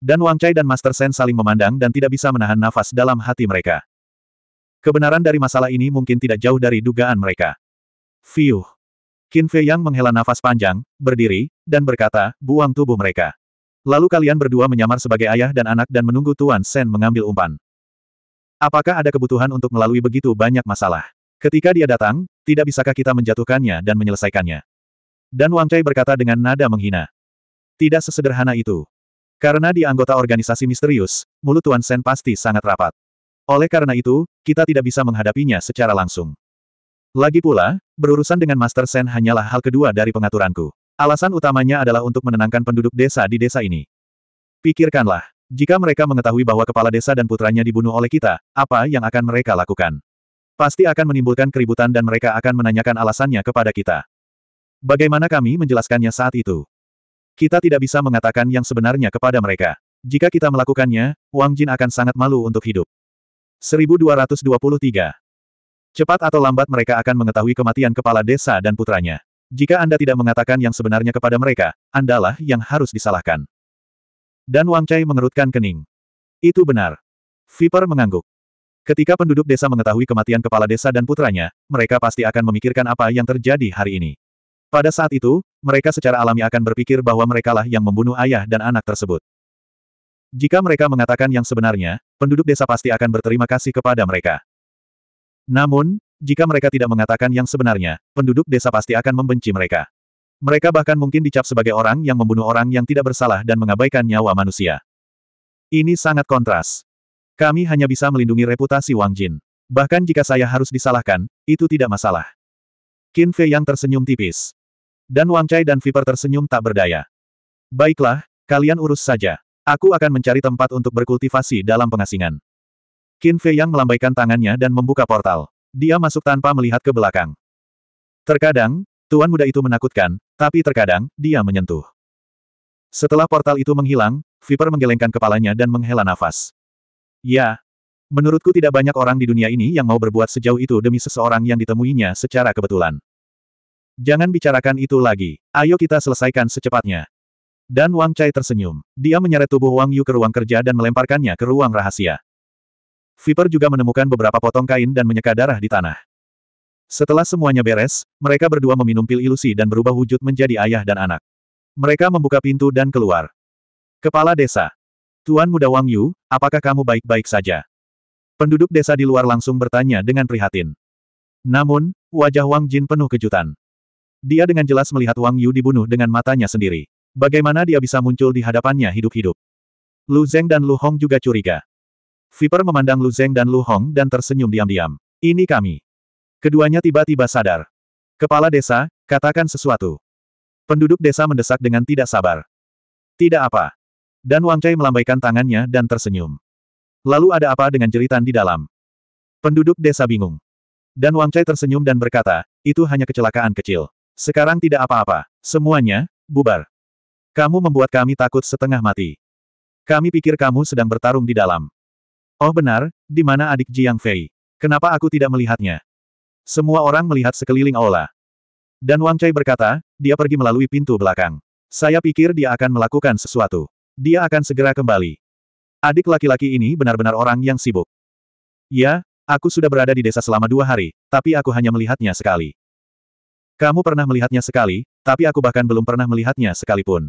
Dan Wang Chai dan Master Sen saling memandang dan tidak bisa menahan nafas dalam hati mereka. Kebenaran dari masalah ini mungkin tidak jauh dari dugaan mereka. Fiuh. Qin Fei Yang menghela nafas panjang, berdiri, dan berkata, buang tubuh mereka. Lalu kalian berdua menyamar sebagai ayah dan anak dan menunggu Tuan Sen mengambil umpan. Apakah ada kebutuhan untuk melalui begitu banyak masalah? Ketika dia datang, tidak bisakah kita menjatuhkannya dan menyelesaikannya? Dan Wang Chai berkata dengan nada menghina. Tidak sesederhana itu. Karena di anggota organisasi misterius, mulut Tuan Sen pasti sangat rapat. Oleh karena itu, kita tidak bisa menghadapinya secara langsung. Lagi pula, berurusan dengan Master Sen hanyalah hal kedua dari pengaturanku. Alasan utamanya adalah untuk menenangkan penduduk desa di desa ini. Pikirkanlah, jika mereka mengetahui bahwa kepala desa dan putranya dibunuh oleh kita, apa yang akan mereka lakukan? Pasti akan menimbulkan keributan dan mereka akan menanyakan alasannya kepada kita. Bagaimana kami menjelaskannya saat itu? Kita tidak bisa mengatakan yang sebenarnya kepada mereka. Jika kita melakukannya, Wang Jin akan sangat malu untuk hidup. 1223 Cepat atau lambat mereka akan mengetahui kematian kepala desa dan putranya. Jika Anda tidak mengatakan yang sebenarnya kepada mereka, Andalah yang harus disalahkan. Dan Wang Chai mengerutkan kening. Itu benar. Viper mengangguk. Ketika penduduk desa mengetahui kematian kepala desa dan putranya, mereka pasti akan memikirkan apa yang terjadi hari ini. Pada saat itu, mereka secara alami akan berpikir bahwa merekalah yang membunuh ayah dan anak tersebut. Jika mereka mengatakan yang sebenarnya, penduduk desa pasti akan berterima kasih kepada mereka. Namun, jika mereka tidak mengatakan yang sebenarnya, penduduk desa pasti akan membenci mereka. Mereka bahkan mungkin dicap sebagai orang yang membunuh orang yang tidak bersalah dan mengabaikan nyawa manusia. Ini sangat kontras. Kami hanya bisa melindungi reputasi Wang Jin. Bahkan jika saya harus disalahkan, itu tidak masalah. Qin Fei yang tersenyum tipis. Dan Wang Chai dan Viper tersenyum tak berdaya. Baiklah, kalian urus saja. Aku akan mencari tempat untuk berkultivasi dalam pengasingan. Qin Fei Yang melambaikan tangannya dan membuka portal. Dia masuk tanpa melihat ke belakang. Terkadang, tuan muda itu menakutkan, tapi terkadang, dia menyentuh. Setelah portal itu menghilang, Viper menggelengkan kepalanya dan menghela nafas. Ya. Menurutku tidak banyak orang di dunia ini yang mau berbuat sejauh itu demi seseorang yang ditemuinya secara kebetulan. Jangan bicarakan itu lagi. Ayo kita selesaikan secepatnya. Dan Wang Chai tersenyum. Dia menyeret tubuh Wang Yu ke ruang kerja dan melemparkannya ke ruang rahasia. Viper juga menemukan beberapa potong kain dan menyeka darah di tanah. Setelah semuanya beres, mereka berdua meminum pil ilusi dan berubah wujud menjadi ayah dan anak. Mereka membuka pintu dan keluar. Kepala Desa. Tuan Muda Wang Yu, apakah kamu baik-baik saja? Penduduk desa di luar langsung bertanya dengan prihatin. Namun, wajah Wang Jin penuh kejutan. Dia dengan jelas melihat Wang Yu dibunuh dengan matanya sendiri. Bagaimana dia bisa muncul di hadapannya hidup-hidup? Lu Zeng dan Lu Hong juga curiga. Viper memandang Lu Zeng dan Lu Hong dan tersenyum diam-diam. Ini kami. Keduanya tiba-tiba sadar. Kepala desa, katakan sesuatu. Penduduk desa mendesak dengan tidak sabar. Tidak apa. Dan Wang Chai melambaikan tangannya dan tersenyum. Lalu ada apa dengan jeritan di dalam? Penduduk desa bingung. Dan Wang Chai tersenyum dan berkata, itu hanya kecelakaan kecil. Sekarang tidak apa-apa. Semuanya, bubar. Kamu membuat kami takut setengah mati. Kami pikir kamu sedang bertarung di dalam. Oh benar, di mana adik Jiang Fei? Kenapa aku tidak melihatnya? Semua orang melihat sekeliling aula. Dan Wang Chai berkata, dia pergi melalui pintu belakang. Saya pikir dia akan melakukan sesuatu. Dia akan segera kembali. Adik laki-laki ini benar-benar orang yang sibuk. Ya, aku sudah berada di desa selama dua hari, tapi aku hanya melihatnya sekali. Kamu pernah melihatnya sekali, tapi aku bahkan belum pernah melihatnya sekalipun.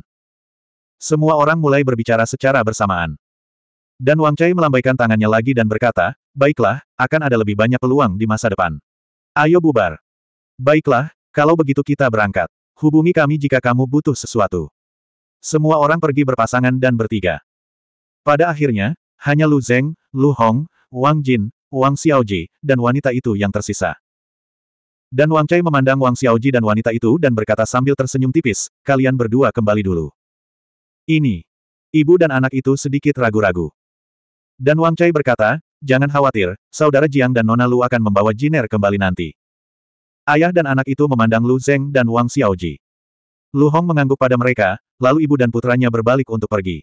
Semua orang mulai berbicara secara bersamaan. Dan Wang Chai melambaikan tangannya lagi dan berkata, baiklah, akan ada lebih banyak peluang di masa depan. Ayo bubar. Baiklah, kalau begitu kita berangkat. Hubungi kami jika kamu butuh sesuatu. Semua orang pergi berpasangan dan bertiga. Pada akhirnya, hanya Lu Zeng, Lu Hong, Wang Jin, Wang Xiaoji, dan wanita itu yang tersisa. Dan Wang Chai memandang Wang Xiaoji dan wanita itu dan berkata sambil tersenyum tipis, kalian berdua kembali dulu. Ini. Ibu dan anak itu sedikit ragu-ragu. Dan Wang Chai berkata, jangan khawatir, saudara Jiang dan Nona Lu akan membawa Jiner kembali nanti. Ayah dan anak itu memandang Lu Zeng dan Wang Xiaoji. Lu Hong mengangguk pada mereka, lalu ibu dan putranya berbalik untuk pergi.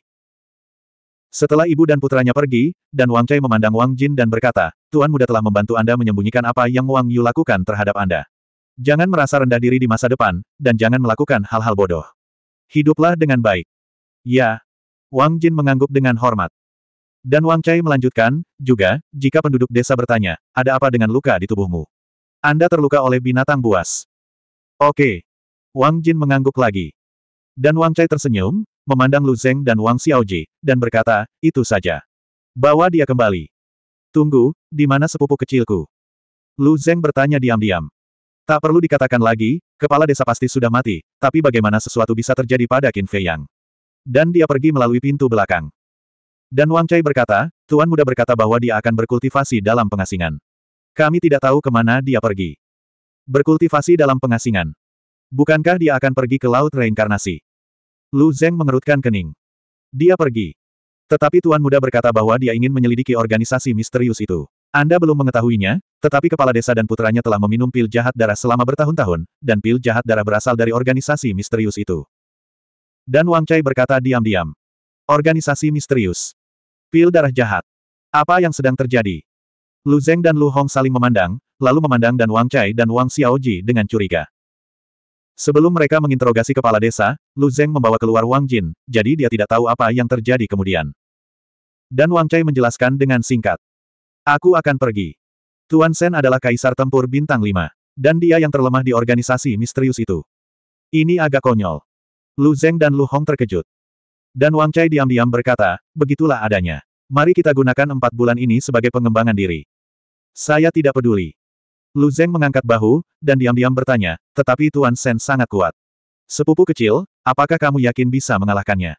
Setelah ibu dan putranya pergi, dan Wang Chai memandang Wang Jin dan berkata, Tuan muda telah membantu Anda menyembunyikan apa yang Wang Yu lakukan terhadap Anda. Jangan merasa rendah diri di masa depan, dan jangan melakukan hal-hal bodoh. Hiduplah dengan baik. Ya. Wang Jin mengangguk dengan hormat. Dan Wang Chai melanjutkan, juga, jika penduduk desa bertanya, ada apa dengan luka di tubuhmu? Anda terluka oleh binatang buas. Oke. Wang Jin mengangguk lagi. Dan Wang Chai tersenyum, memandang Lu Zeng dan Wang Xiaoji, dan berkata, itu saja. Bawa dia kembali. Tunggu, di mana sepupu kecilku? Lu Zeng bertanya diam-diam. Tak perlu dikatakan lagi, kepala desa pasti sudah mati, tapi bagaimana sesuatu bisa terjadi pada Qin Fei Yang? Dan dia pergi melalui pintu belakang. Dan Wang Chai berkata, Tuan Muda berkata bahwa dia akan berkultivasi dalam pengasingan. Kami tidak tahu kemana dia pergi. Berkultivasi dalam pengasingan. Bukankah dia akan pergi ke Laut Reinkarnasi? Lu Zeng mengerutkan kening. Dia pergi. Tetapi Tuan Muda berkata bahwa dia ingin menyelidiki organisasi misterius itu. Anda belum mengetahuinya, tetapi kepala desa dan putranya telah meminum pil jahat darah selama bertahun-tahun, dan pil jahat darah berasal dari organisasi misterius itu. Dan Wang Chai berkata diam-diam. Organisasi misterius. Pil darah jahat. Apa yang sedang terjadi? Lu Zeng dan Lu Hong saling memandang, lalu memandang dan Wang Cai dan Wang Xiaoji dengan curiga. Sebelum mereka menginterogasi kepala desa, Lu Zeng membawa keluar Wang Jin, jadi dia tidak tahu apa yang terjadi kemudian. Dan Wang Cai menjelaskan dengan singkat. Aku akan pergi. Tuan Sen adalah kaisar tempur bintang lima, Dan dia yang terlemah di organisasi misterius itu. Ini agak konyol. Lu Zeng dan Lu Hong terkejut. Dan Wang Chai diam-diam berkata, begitulah adanya. Mari kita gunakan empat bulan ini sebagai pengembangan diri. Saya tidak peduli. Lu Zeng mengangkat bahu, dan diam-diam bertanya, tetapi Tuan Shen sangat kuat. Sepupu kecil, apakah kamu yakin bisa mengalahkannya?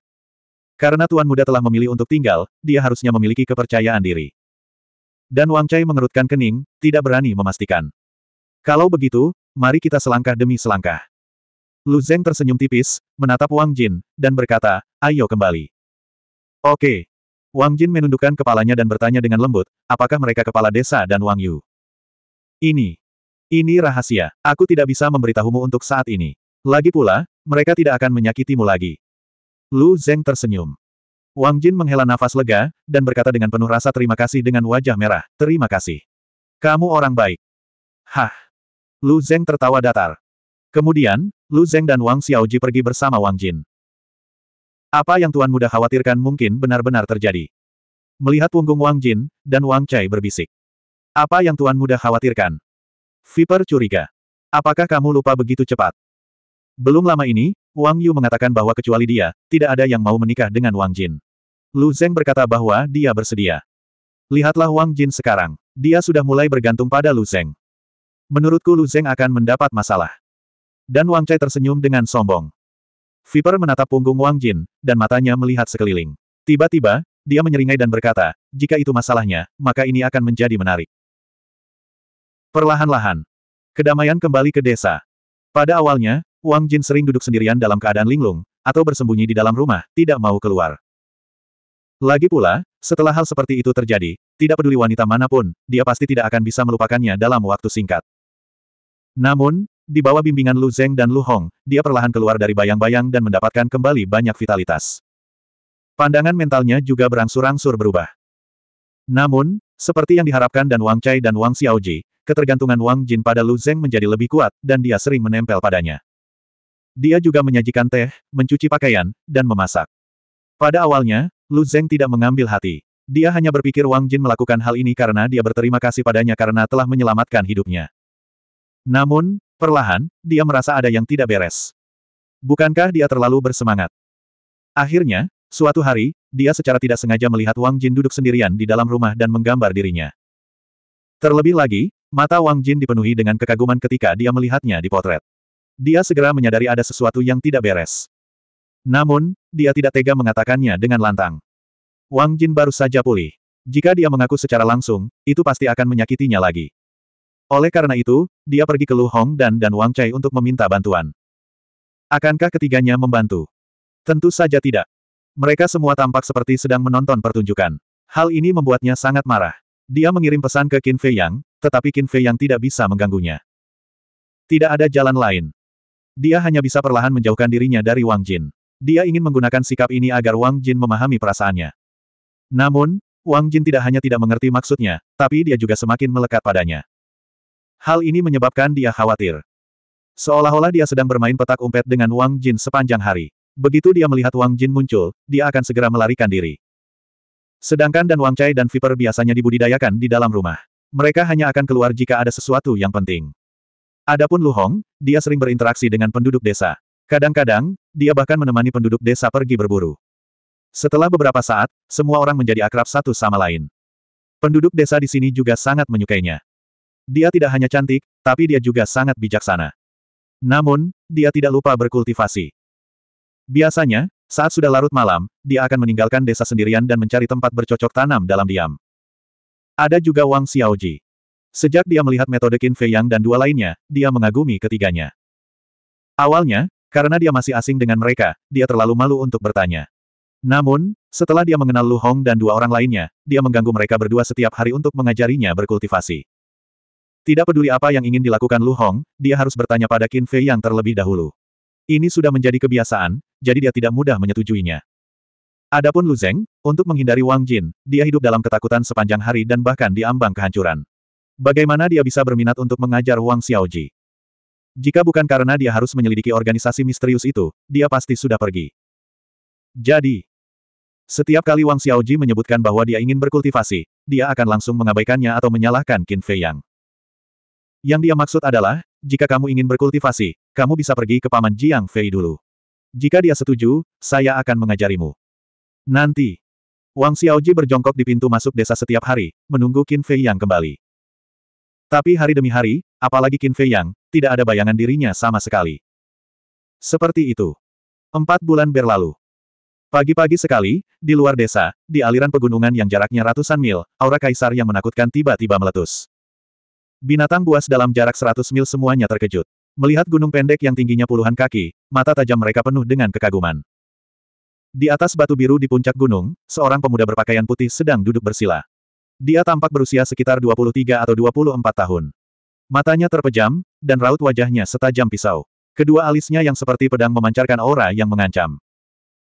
Karena Tuan Muda telah memilih untuk tinggal, dia harusnya memiliki kepercayaan diri. Dan Wang Chai mengerutkan kening, tidak berani memastikan. Kalau begitu, mari kita selangkah demi selangkah. Lu Zeng tersenyum tipis, menatap Wang Jin, dan berkata, ayo kembali. Oke. Wang Jin menundukkan kepalanya dan bertanya dengan lembut, apakah mereka kepala desa dan Wang Yu? Ini. Ini rahasia, aku tidak bisa memberitahumu untuk saat ini. Lagi pula, mereka tidak akan menyakitimu lagi. Lu Zeng tersenyum. Wang Jin menghela nafas lega, dan berkata dengan penuh rasa terima kasih dengan wajah merah, terima kasih. Kamu orang baik. Hah. Lu Zeng tertawa datar. Kemudian, Lu Zeng dan Wang Xiaoji pergi bersama Wang Jin. Apa yang Tuan Muda khawatirkan mungkin benar-benar terjadi. Melihat punggung Wang Jin, dan Wang Chai berbisik. Apa yang Tuan Muda khawatirkan? Viper curiga. Apakah kamu lupa begitu cepat? Belum lama ini, Wang Yu mengatakan bahwa kecuali dia, tidak ada yang mau menikah dengan Wang Jin. Lu Zeng berkata bahwa dia bersedia. Lihatlah Wang Jin sekarang. Dia sudah mulai bergantung pada Lu Zeng. Menurutku Lu Zeng akan mendapat masalah. Dan Wang Chai tersenyum dengan sombong. Viper menatap punggung Wang Jin, dan matanya melihat sekeliling. Tiba-tiba, dia menyeringai dan berkata, jika itu masalahnya, maka ini akan menjadi menarik. Perlahan-lahan. Kedamaian kembali ke desa. Pada awalnya, Wang Jin sering duduk sendirian dalam keadaan linglung, atau bersembunyi di dalam rumah, tidak mau keluar. Lagi pula, setelah hal seperti itu terjadi, tidak peduli wanita manapun, dia pasti tidak akan bisa melupakannya dalam waktu singkat. Namun, di bawah bimbingan Lu Zeng dan Lu Hong, dia perlahan keluar dari bayang-bayang dan mendapatkan kembali banyak vitalitas. Pandangan mentalnya juga berangsur-angsur berubah. Namun, seperti yang diharapkan dan Wang Chai dan Wang Xiaoji, ketergantungan Wang Jin pada Lu Zeng menjadi lebih kuat, dan dia sering menempel padanya. Dia juga menyajikan teh, mencuci pakaian, dan memasak. Pada awalnya, Lu Zeng tidak mengambil hati. Dia hanya berpikir Wang Jin melakukan hal ini karena dia berterima kasih padanya karena telah menyelamatkan hidupnya. Namun, Perlahan, dia merasa ada yang tidak beres. Bukankah dia terlalu bersemangat? Akhirnya, suatu hari, dia secara tidak sengaja melihat Wang Jin duduk sendirian di dalam rumah dan menggambar dirinya. Terlebih lagi, mata Wang Jin dipenuhi dengan kekaguman ketika dia melihatnya di potret. Dia segera menyadari ada sesuatu yang tidak beres. Namun, dia tidak tega mengatakannya dengan lantang. Wang Jin baru saja pulih. Jika dia mengaku secara langsung, itu pasti akan menyakitinya lagi. Oleh karena itu, dia pergi ke Lu Hong dan dan Wang Chai untuk meminta bantuan. Akankah ketiganya membantu? Tentu saja tidak. Mereka semua tampak seperti sedang menonton pertunjukan. Hal ini membuatnya sangat marah. Dia mengirim pesan ke Qin Fei Yang, tetapi Qin Fei Yang tidak bisa mengganggunya. Tidak ada jalan lain. Dia hanya bisa perlahan menjauhkan dirinya dari Wang Jin. Dia ingin menggunakan sikap ini agar Wang Jin memahami perasaannya. Namun, Wang Jin tidak hanya tidak mengerti maksudnya, tapi dia juga semakin melekat padanya. Hal ini menyebabkan dia khawatir. Seolah-olah dia sedang bermain petak umpet dengan Wang Jin sepanjang hari. Begitu dia melihat Wang Jin muncul, dia akan segera melarikan diri. Sedangkan Dan Wang Chai dan Viper biasanya dibudidayakan di dalam rumah. Mereka hanya akan keluar jika ada sesuatu yang penting. Adapun Lu Hong, dia sering berinteraksi dengan penduduk desa. Kadang-kadang, dia bahkan menemani penduduk desa pergi berburu. Setelah beberapa saat, semua orang menjadi akrab satu sama lain. Penduduk desa di sini juga sangat menyukainya. Dia tidak hanya cantik, tapi dia juga sangat bijaksana. Namun, dia tidak lupa berkultivasi. Biasanya, saat sudah larut malam, dia akan meninggalkan desa sendirian dan mencari tempat bercocok tanam dalam diam. Ada juga Wang Xiaoji. Sejak dia melihat metode Qin Fei Yang dan dua lainnya, dia mengagumi ketiganya. Awalnya, karena dia masih asing dengan mereka, dia terlalu malu untuk bertanya. Namun, setelah dia mengenal Lu Hong dan dua orang lainnya, dia mengganggu mereka berdua setiap hari untuk mengajarinya berkultivasi. Tidak peduli apa yang ingin dilakukan Lu Hong, dia harus bertanya pada Qin Fei yang terlebih dahulu. Ini sudah menjadi kebiasaan, jadi dia tidak mudah menyetujuinya. Adapun Lu Zeng, untuk menghindari Wang Jin, dia hidup dalam ketakutan sepanjang hari dan bahkan diambang kehancuran. Bagaimana dia bisa berminat untuk mengajar Wang Xiaoji? Jika bukan karena dia harus menyelidiki organisasi misterius itu, dia pasti sudah pergi. Jadi, setiap kali Wang Xiaoji menyebutkan bahwa dia ingin berkultivasi, dia akan langsung mengabaikannya atau menyalahkan Qin Fei Yang. Yang dia maksud adalah, jika kamu ingin berkultivasi, kamu bisa pergi ke Paman Jiang Fei dulu. Jika dia setuju, saya akan mengajarimu. Nanti. Wang Xiaoji berjongkok di pintu masuk desa setiap hari, menunggu Qin Fei Yang kembali. Tapi hari demi hari, apalagi Qin Fei Yang, tidak ada bayangan dirinya sama sekali. Seperti itu. Empat bulan berlalu. Pagi-pagi sekali, di luar desa, di aliran pegunungan yang jaraknya ratusan mil, aura kaisar yang menakutkan tiba-tiba meletus. Binatang buas dalam jarak 100 mil semuanya terkejut. Melihat gunung pendek yang tingginya puluhan kaki, mata tajam mereka penuh dengan kekaguman. Di atas batu biru di puncak gunung, seorang pemuda berpakaian putih sedang duduk bersila. Dia tampak berusia sekitar 23 atau 24 tahun. Matanya terpejam, dan raut wajahnya setajam pisau. Kedua alisnya yang seperti pedang memancarkan aura yang mengancam.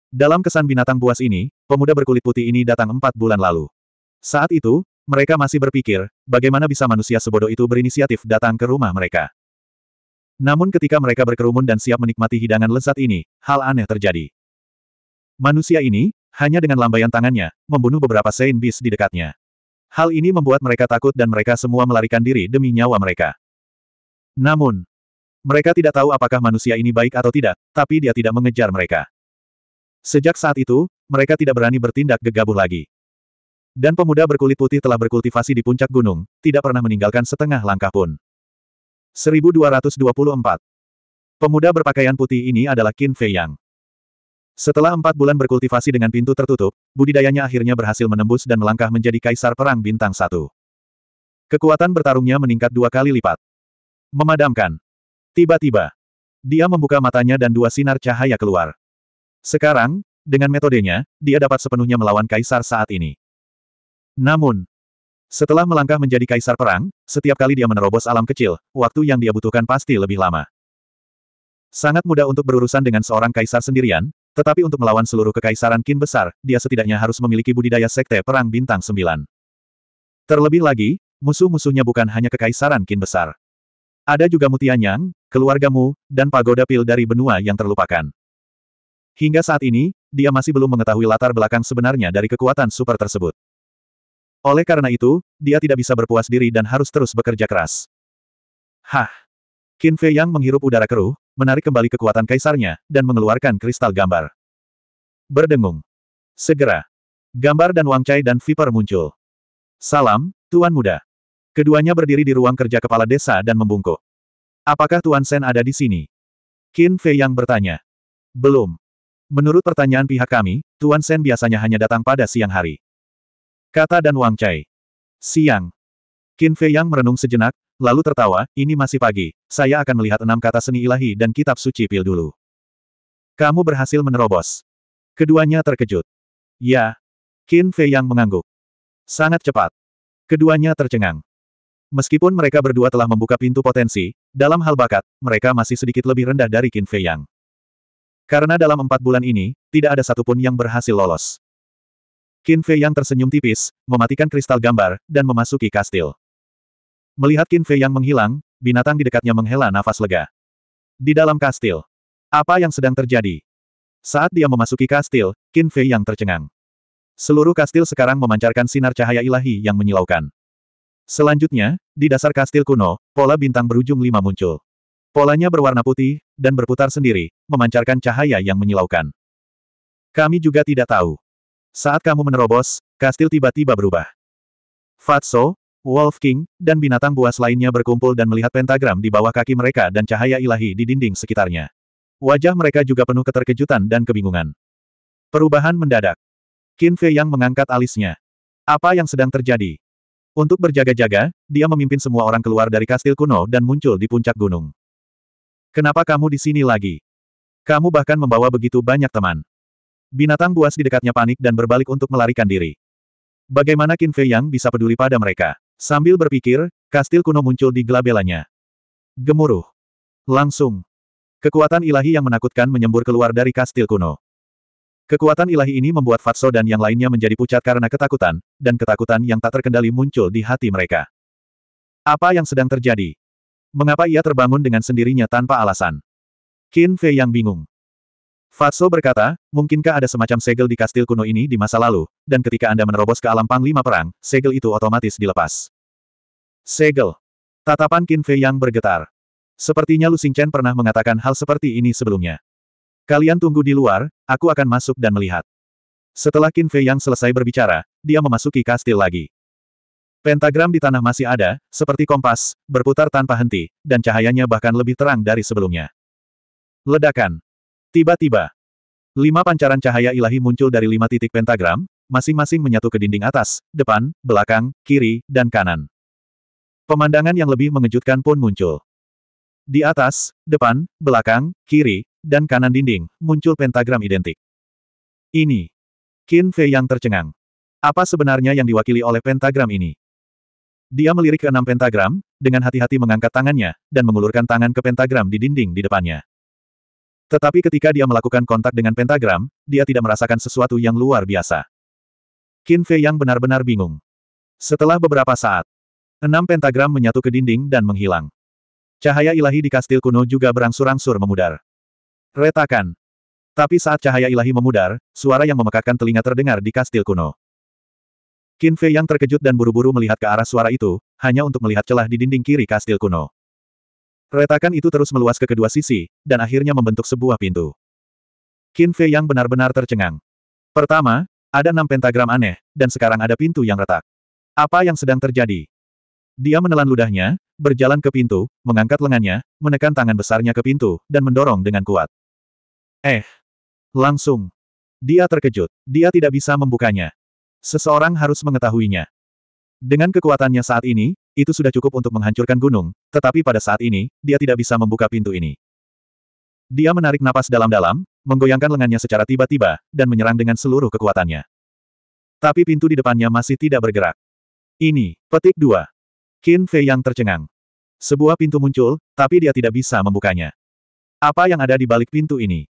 Dalam kesan binatang buas ini, pemuda berkulit putih ini datang empat bulan lalu. Saat itu, mereka masih berpikir, bagaimana bisa manusia sebodoh itu berinisiatif datang ke rumah mereka. Namun ketika mereka berkerumun dan siap menikmati hidangan lezat ini, hal aneh terjadi. Manusia ini, hanya dengan lambaian tangannya, membunuh beberapa Saint Beast di dekatnya. Hal ini membuat mereka takut dan mereka semua melarikan diri demi nyawa mereka. Namun, mereka tidak tahu apakah manusia ini baik atau tidak, tapi dia tidak mengejar mereka. Sejak saat itu, mereka tidak berani bertindak gegabah lagi. Dan pemuda berkulit putih telah berkultivasi di puncak gunung, tidak pernah meninggalkan setengah langkah pun. 1224. Pemuda berpakaian putih ini adalah Qin Fei Yang. Setelah empat bulan berkultivasi dengan pintu tertutup, budidayanya akhirnya berhasil menembus dan melangkah menjadi kaisar perang bintang satu. Kekuatan bertarungnya meningkat dua kali lipat. Memadamkan. Tiba-tiba. Dia membuka matanya dan dua sinar cahaya keluar. Sekarang, dengan metodenya, dia dapat sepenuhnya melawan kaisar saat ini. Namun, setelah melangkah menjadi kaisar perang, setiap kali dia menerobos alam kecil, waktu yang dia butuhkan pasti lebih lama. Sangat mudah untuk berurusan dengan seorang kaisar sendirian, tetapi untuk melawan seluruh kekaisaran kin besar, dia setidaknya harus memiliki budidaya sekte perang bintang sembilan. Terlebih lagi, musuh-musuhnya bukan hanya kekaisaran kin besar. Ada juga Mutianyang, keluargamu, dan pagoda pil dari benua yang terlupakan. Hingga saat ini, dia masih belum mengetahui latar belakang sebenarnya dari kekuatan super tersebut. Oleh karena itu, dia tidak bisa berpuas diri dan harus terus bekerja keras. Hah! Qin Fei Yang menghirup udara keruh, menarik kembali kekuatan kaisarnya, dan mengeluarkan kristal gambar. Berdengung. Segera. Gambar dan Wang Chai dan Viper muncul. Salam, Tuan Muda. Keduanya berdiri di ruang kerja kepala desa dan membungkuk. Apakah Tuan Sen ada di sini? Qin Fei Yang bertanya. Belum. Menurut pertanyaan pihak kami, Tuan Sen biasanya hanya datang pada siang hari. Kata dan Wang cai. Siang. Qin Fei Yang merenung sejenak, lalu tertawa, ini masih pagi, saya akan melihat enam kata seni ilahi dan kitab suci pil dulu. Kamu berhasil menerobos. Keduanya terkejut. Ya. Qin Fei Yang mengangguk. Sangat cepat. Keduanya tercengang. Meskipun mereka berdua telah membuka pintu potensi, dalam hal bakat, mereka masih sedikit lebih rendah dari Qin Fei Yang. Karena dalam empat bulan ini, tidak ada satupun yang berhasil lolos. Qin Fei yang tersenyum tipis, mematikan kristal gambar, dan memasuki kastil. Melihat Qin Fei yang menghilang, binatang di dekatnya menghela nafas lega. Di dalam kastil. Apa yang sedang terjadi? Saat dia memasuki kastil, Qin Fei yang tercengang. Seluruh kastil sekarang memancarkan sinar cahaya ilahi yang menyilaukan. Selanjutnya, di dasar kastil kuno, pola bintang berujung lima muncul. Polanya berwarna putih, dan berputar sendiri, memancarkan cahaya yang menyilaukan. Kami juga tidak tahu. Saat kamu menerobos, kastil tiba-tiba berubah. Fatso, Wolf King, dan binatang buas lainnya berkumpul dan melihat pentagram di bawah kaki mereka dan cahaya ilahi di dinding sekitarnya. Wajah mereka juga penuh keterkejutan dan kebingungan. Perubahan mendadak. Qin Fei yang mengangkat alisnya. Apa yang sedang terjadi? Untuk berjaga-jaga, dia memimpin semua orang keluar dari kastil kuno dan muncul di puncak gunung. Kenapa kamu di sini lagi? Kamu bahkan membawa begitu banyak teman. Binatang buas di dekatnya panik dan berbalik untuk melarikan diri. Bagaimana Qin Fei Yang bisa peduli pada mereka? Sambil berpikir, kastil kuno muncul di gelabelanya. Gemuruh. Langsung. Kekuatan ilahi yang menakutkan menyembur keluar dari kastil kuno. Kekuatan ilahi ini membuat Fatso dan yang lainnya menjadi pucat karena ketakutan, dan ketakutan yang tak terkendali muncul di hati mereka. Apa yang sedang terjadi? Mengapa ia terbangun dengan sendirinya tanpa alasan? Qin Fei yang bingung. Fatso berkata, mungkinkah ada semacam segel di kastil kuno ini di masa lalu, dan ketika Anda menerobos ke alam panglima perang, segel itu otomatis dilepas. Segel. Tatapan Qin Fei yang bergetar. Sepertinya Lu Xingchen pernah mengatakan hal seperti ini sebelumnya. Kalian tunggu di luar, aku akan masuk dan melihat. Setelah Qin Fei yang selesai berbicara, dia memasuki kastil lagi. Pentagram di tanah masih ada, seperti kompas, berputar tanpa henti, dan cahayanya bahkan lebih terang dari sebelumnya. Ledakan. Tiba-tiba, lima pancaran cahaya ilahi muncul dari lima titik pentagram, masing-masing menyatu ke dinding atas, depan, belakang, kiri, dan kanan. Pemandangan yang lebih mengejutkan pun muncul. Di atas, depan, belakang, kiri, dan kanan dinding, muncul pentagram identik. Ini. Qin Fei yang tercengang. Apa sebenarnya yang diwakili oleh pentagram ini? Dia melirik ke enam pentagram, dengan hati-hati mengangkat tangannya, dan mengulurkan tangan ke pentagram di dinding di depannya. Tetapi ketika dia melakukan kontak dengan pentagram, dia tidak merasakan sesuatu yang luar biasa. Qin Fei yang benar-benar bingung. Setelah beberapa saat, enam pentagram menyatu ke dinding dan menghilang. Cahaya ilahi di kastil kuno juga berangsur-angsur memudar. Retakan. Tapi saat cahaya ilahi memudar, suara yang memekakkan telinga terdengar di kastil kuno. Qin Fei yang terkejut dan buru-buru melihat ke arah suara itu, hanya untuk melihat celah di dinding kiri kastil kuno. Retakan itu terus meluas ke kedua sisi, dan akhirnya membentuk sebuah pintu. Qin Fei yang benar-benar tercengang. Pertama, ada enam pentagram aneh, dan sekarang ada pintu yang retak. Apa yang sedang terjadi? Dia menelan ludahnya, berjalan ke pintu, mengangkat lengannya, menekan tangan besarnya ke pintu, dan mendorong dengan kuat. Eh! Langsung! Dia terkejut. Dia tidak bisa membukanya. Seseorang harus mengetahuinya. Dengan kekuatannya saat ini, itu sudah cukup untuk menghancurkan gunung, tetapi pada saat ini, dia tidak bisa membuka pintu ini. Dia menarik napas dalam-dalam, menggoyangkan lengannya secara tiba-tiba, dan menyerang dengan seluruh kekuatannya. Tapi pintu di depannya masih tidak bergerak. Ini, petik dua. Qin Fei yang tercengang. Sebuah pintu muncul, tapi dia tidak bisa membukanya. Apa yang ada di balik pintu ini?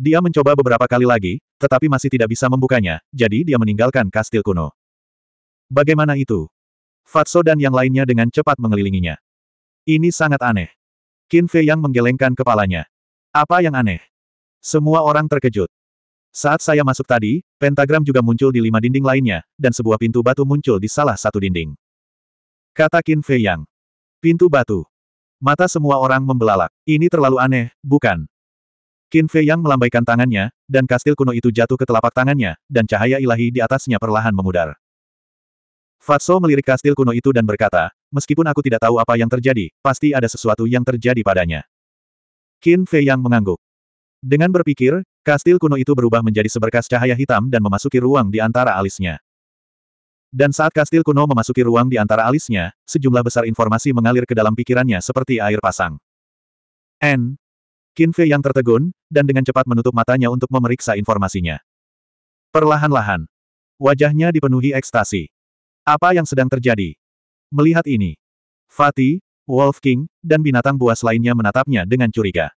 Dia mencoba beberapa kali lagi, tetapi masih tidak bisa membukanya, jadi dia meninggalkan kastil kuno. Bagaimana itu? Fatso dan yang lainnya dengan cepat mengelilinginya. Ini sangat aneh. Qin Fei yang menggelengkan kepalanya. Apa yang aneh? Semua orang terkejut. Saat saya masuk tadi, pentagram juga muncul di lima dinding lainnya, dan sebuah pintu batu muncul di salah satu dinding. Kata Qin Fei Yang. Pintu batu. Mata semua orang membelalak. Ini terlalu aneh, bukan? Qin Fei Yang melambaikan tangannya, dan kastil kuno itu jatuh ke telapak tangannya, dan cahaya ilahi di atasnya perlahan memudar. Fatso melirik kastil kuno itu dan berkata, meskipun aku tidak tahu apa yang terjadi, pasti ada sesuatu yang terjadi padanya. Qin Fei yang mengangguk. Dengan berpikir, kastil kuno itu berubah menjadi seberkas cahaya hitam dan memasuki ruang di antara alisnya. Dan saat kastil kuno memasuki ruang di antara alisnya, sejumlah besar informasi mengalir ke dalam pikirannya seperti air pasang. N. Qin Fei yang tertegun, dan dengan cepat menutup matanya untuk memeriksa informasinya. Perlahan-lahan. Wajahnya dipenuhi ekstasi. Apa yang sedang terjadi? Melihat ini, Fatih, Wolf King, dan binatang buas lainnya menatapnya dengan curiga.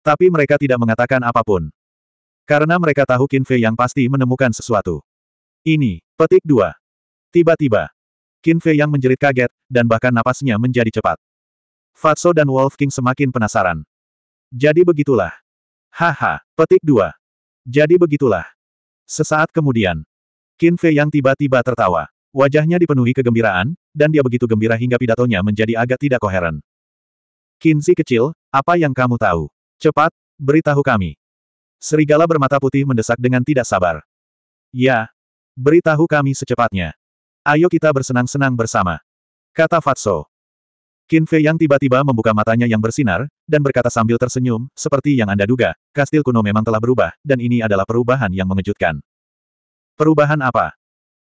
Tapi mereka tidak mengatakan apapun. Karena mereka tahu Qin Fei yang pasti menemukan sesuatu. Ini, petik dua. Tiba-tiba, Qin Fei yang menjerit kaget, dan bahkan napasnya menjadi cepat. Fatso dan Wolf King semakin penasaran. Jadi begitulah. Haha, petik dua. Jadi begitulah. Sesaat kemudian, Qin Fei yang tiba-tiba tertawa. Wajahnya dipenuhi kegembiraan, dan dia begitu gembira hingga pidatonya menjadi agak tidak koheren. Kinzi kecil, apa yang kamu tahu? Cepat, beritahu kami. Serigala bermata putih mendesak dengan tidak sabar. Ya. Beritahu kami secepatnya. Ayo kita bersenang-senang bersama. Kata Fatso. Qin Fei yang tiba-tiba membuka matanya yang bersinar, dan berkata sambil tersenyum, seperti yang Anda duga, kastil kuno memang telah berubah, dan ini adalah perubahan yang mengejutkan. Perubahan apa?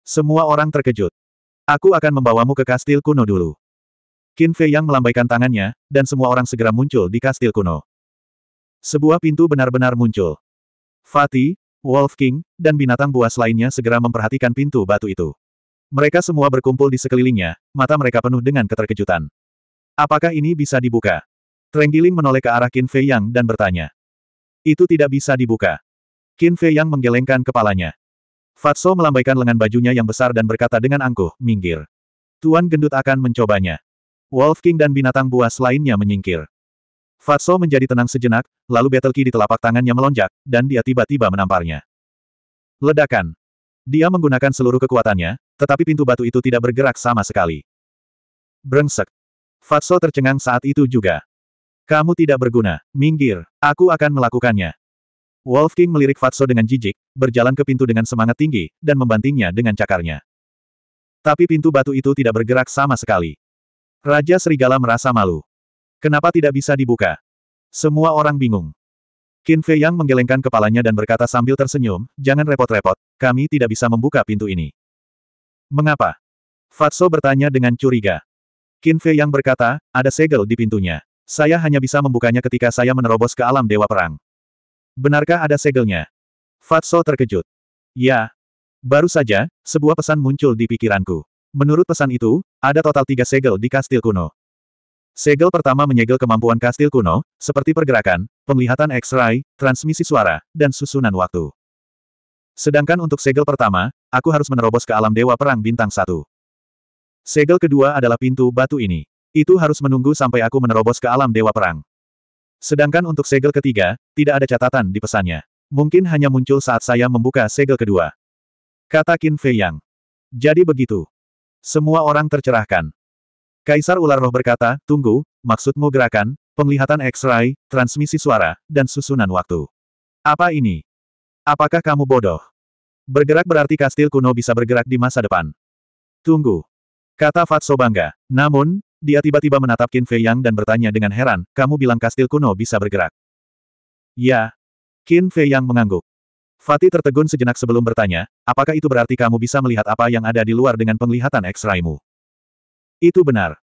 Semua orang terkejut. Aku akan membawamu ke kastil kuno dulu. Qin Fei yang melambaikan tangannya, dan semua orang segera muncul di kastil kuno. Sebuah pintu benar-benar muncul. Fati, Wolf King, dan binatang buas lainnya segera memperhatikan pintu batu itu. Mereka semua berkumpul di sekelilingnya, mata mereka penuh dengan keterkejutan. Apakah ini bisa dibuka? Trenggiling menoleh ke arah Qin Fei Yang dan bertanya. Itu tidak bisa dibuka. Qin Fei Yang menggelengkan kepalanya. Fatso melambaikan lengan bajunya yang besar dan berkata dengan angkuh, minggir. Tuan gendut akan mencobanya. Wolf King dan binatang buas lainnya menyingkir. Fatso menjadi tenang sejenak, lalu battle key di telapak tangannya melonjak, dan dia tiba-tiba menamparnya. Ledakan. Dia menggunakan seluruh kekuatannya, tetapi pintu batu itu tidak bergerak sama sekali. Brengsek. Fatso tercengang saat itu juga. Kamu tidak berguna, minggir, aku akan melakukannya. Wolf King melirik Fatso dengan jijik, berjalan ke pintu dengan semangat tinggi, dan membantingnya dengan cakarnya. Tapi pintu batu itu tidak bergerak sama sekali. Raja Serigala merasa malu. Kenapa tidak bisa dibuka? Semua orang bingung. Qin Fei Yang menggelengkan kepalanya dan berkata sambil tersenyum, jangan repot-repot, kami tidak bisa membuka pintu ini. Mengapa? Fatso bertanya dengan curiga. Qin Fei Yang berkata, ada segel di pintunya. Saya hanya bisa membukanya ketika saya menerobos ke alam Dewa Perang. Benarkah ada segelnya? Fatso terkejut. Ya. Baru saja, sebuah pesan muncul di pikiranku. Menurut pesan itu, ada total tiga segel di kastil kuno. Segel pertama menyegel kemampuan kastil kuno, seperti pergerakan, penglihatan X-ray, transmisi suara, dan susunan waktu. Sedangkan untuk segel pertama, aku harus menerobos ke alam dewa perang bintang satu. Segel kedua adalah pintu batu ini. Itu harus menunggu sampai aku menerobos ke alam dewa perang. Sedangkan untuk segel ketiga, tidak ada catatan di pesannya. Mungkin hanya muncul saat saya membuka segel kedua. Kata Qin Fei Yang. Jadi begitu. Semua orang tercerahkan. Kaisar Ular Roh berkata, tunggu, maksudmu gerakan, penglihatan X-ray, transmisi suara, dan susunan waktu. Apa ini? Apakah kamu bodoh? Bergerak berarti kastil kuno bisa bergerak di masa depan. Tunggu. Kata Fatso bangga. Namun, dia tiba-tiba menatap Qin Fei Yang dan bertanya dengan heran, kamu bilang kastil kuno bisa bergerak. Ya. Qin Fei Yang mengangguk. Fatih tertegun sejenak sebelum bertanya, apakah itu berarti kamu bisa melihat apa yang ada di luar dengan penglihatan X-raymu? Itu benar.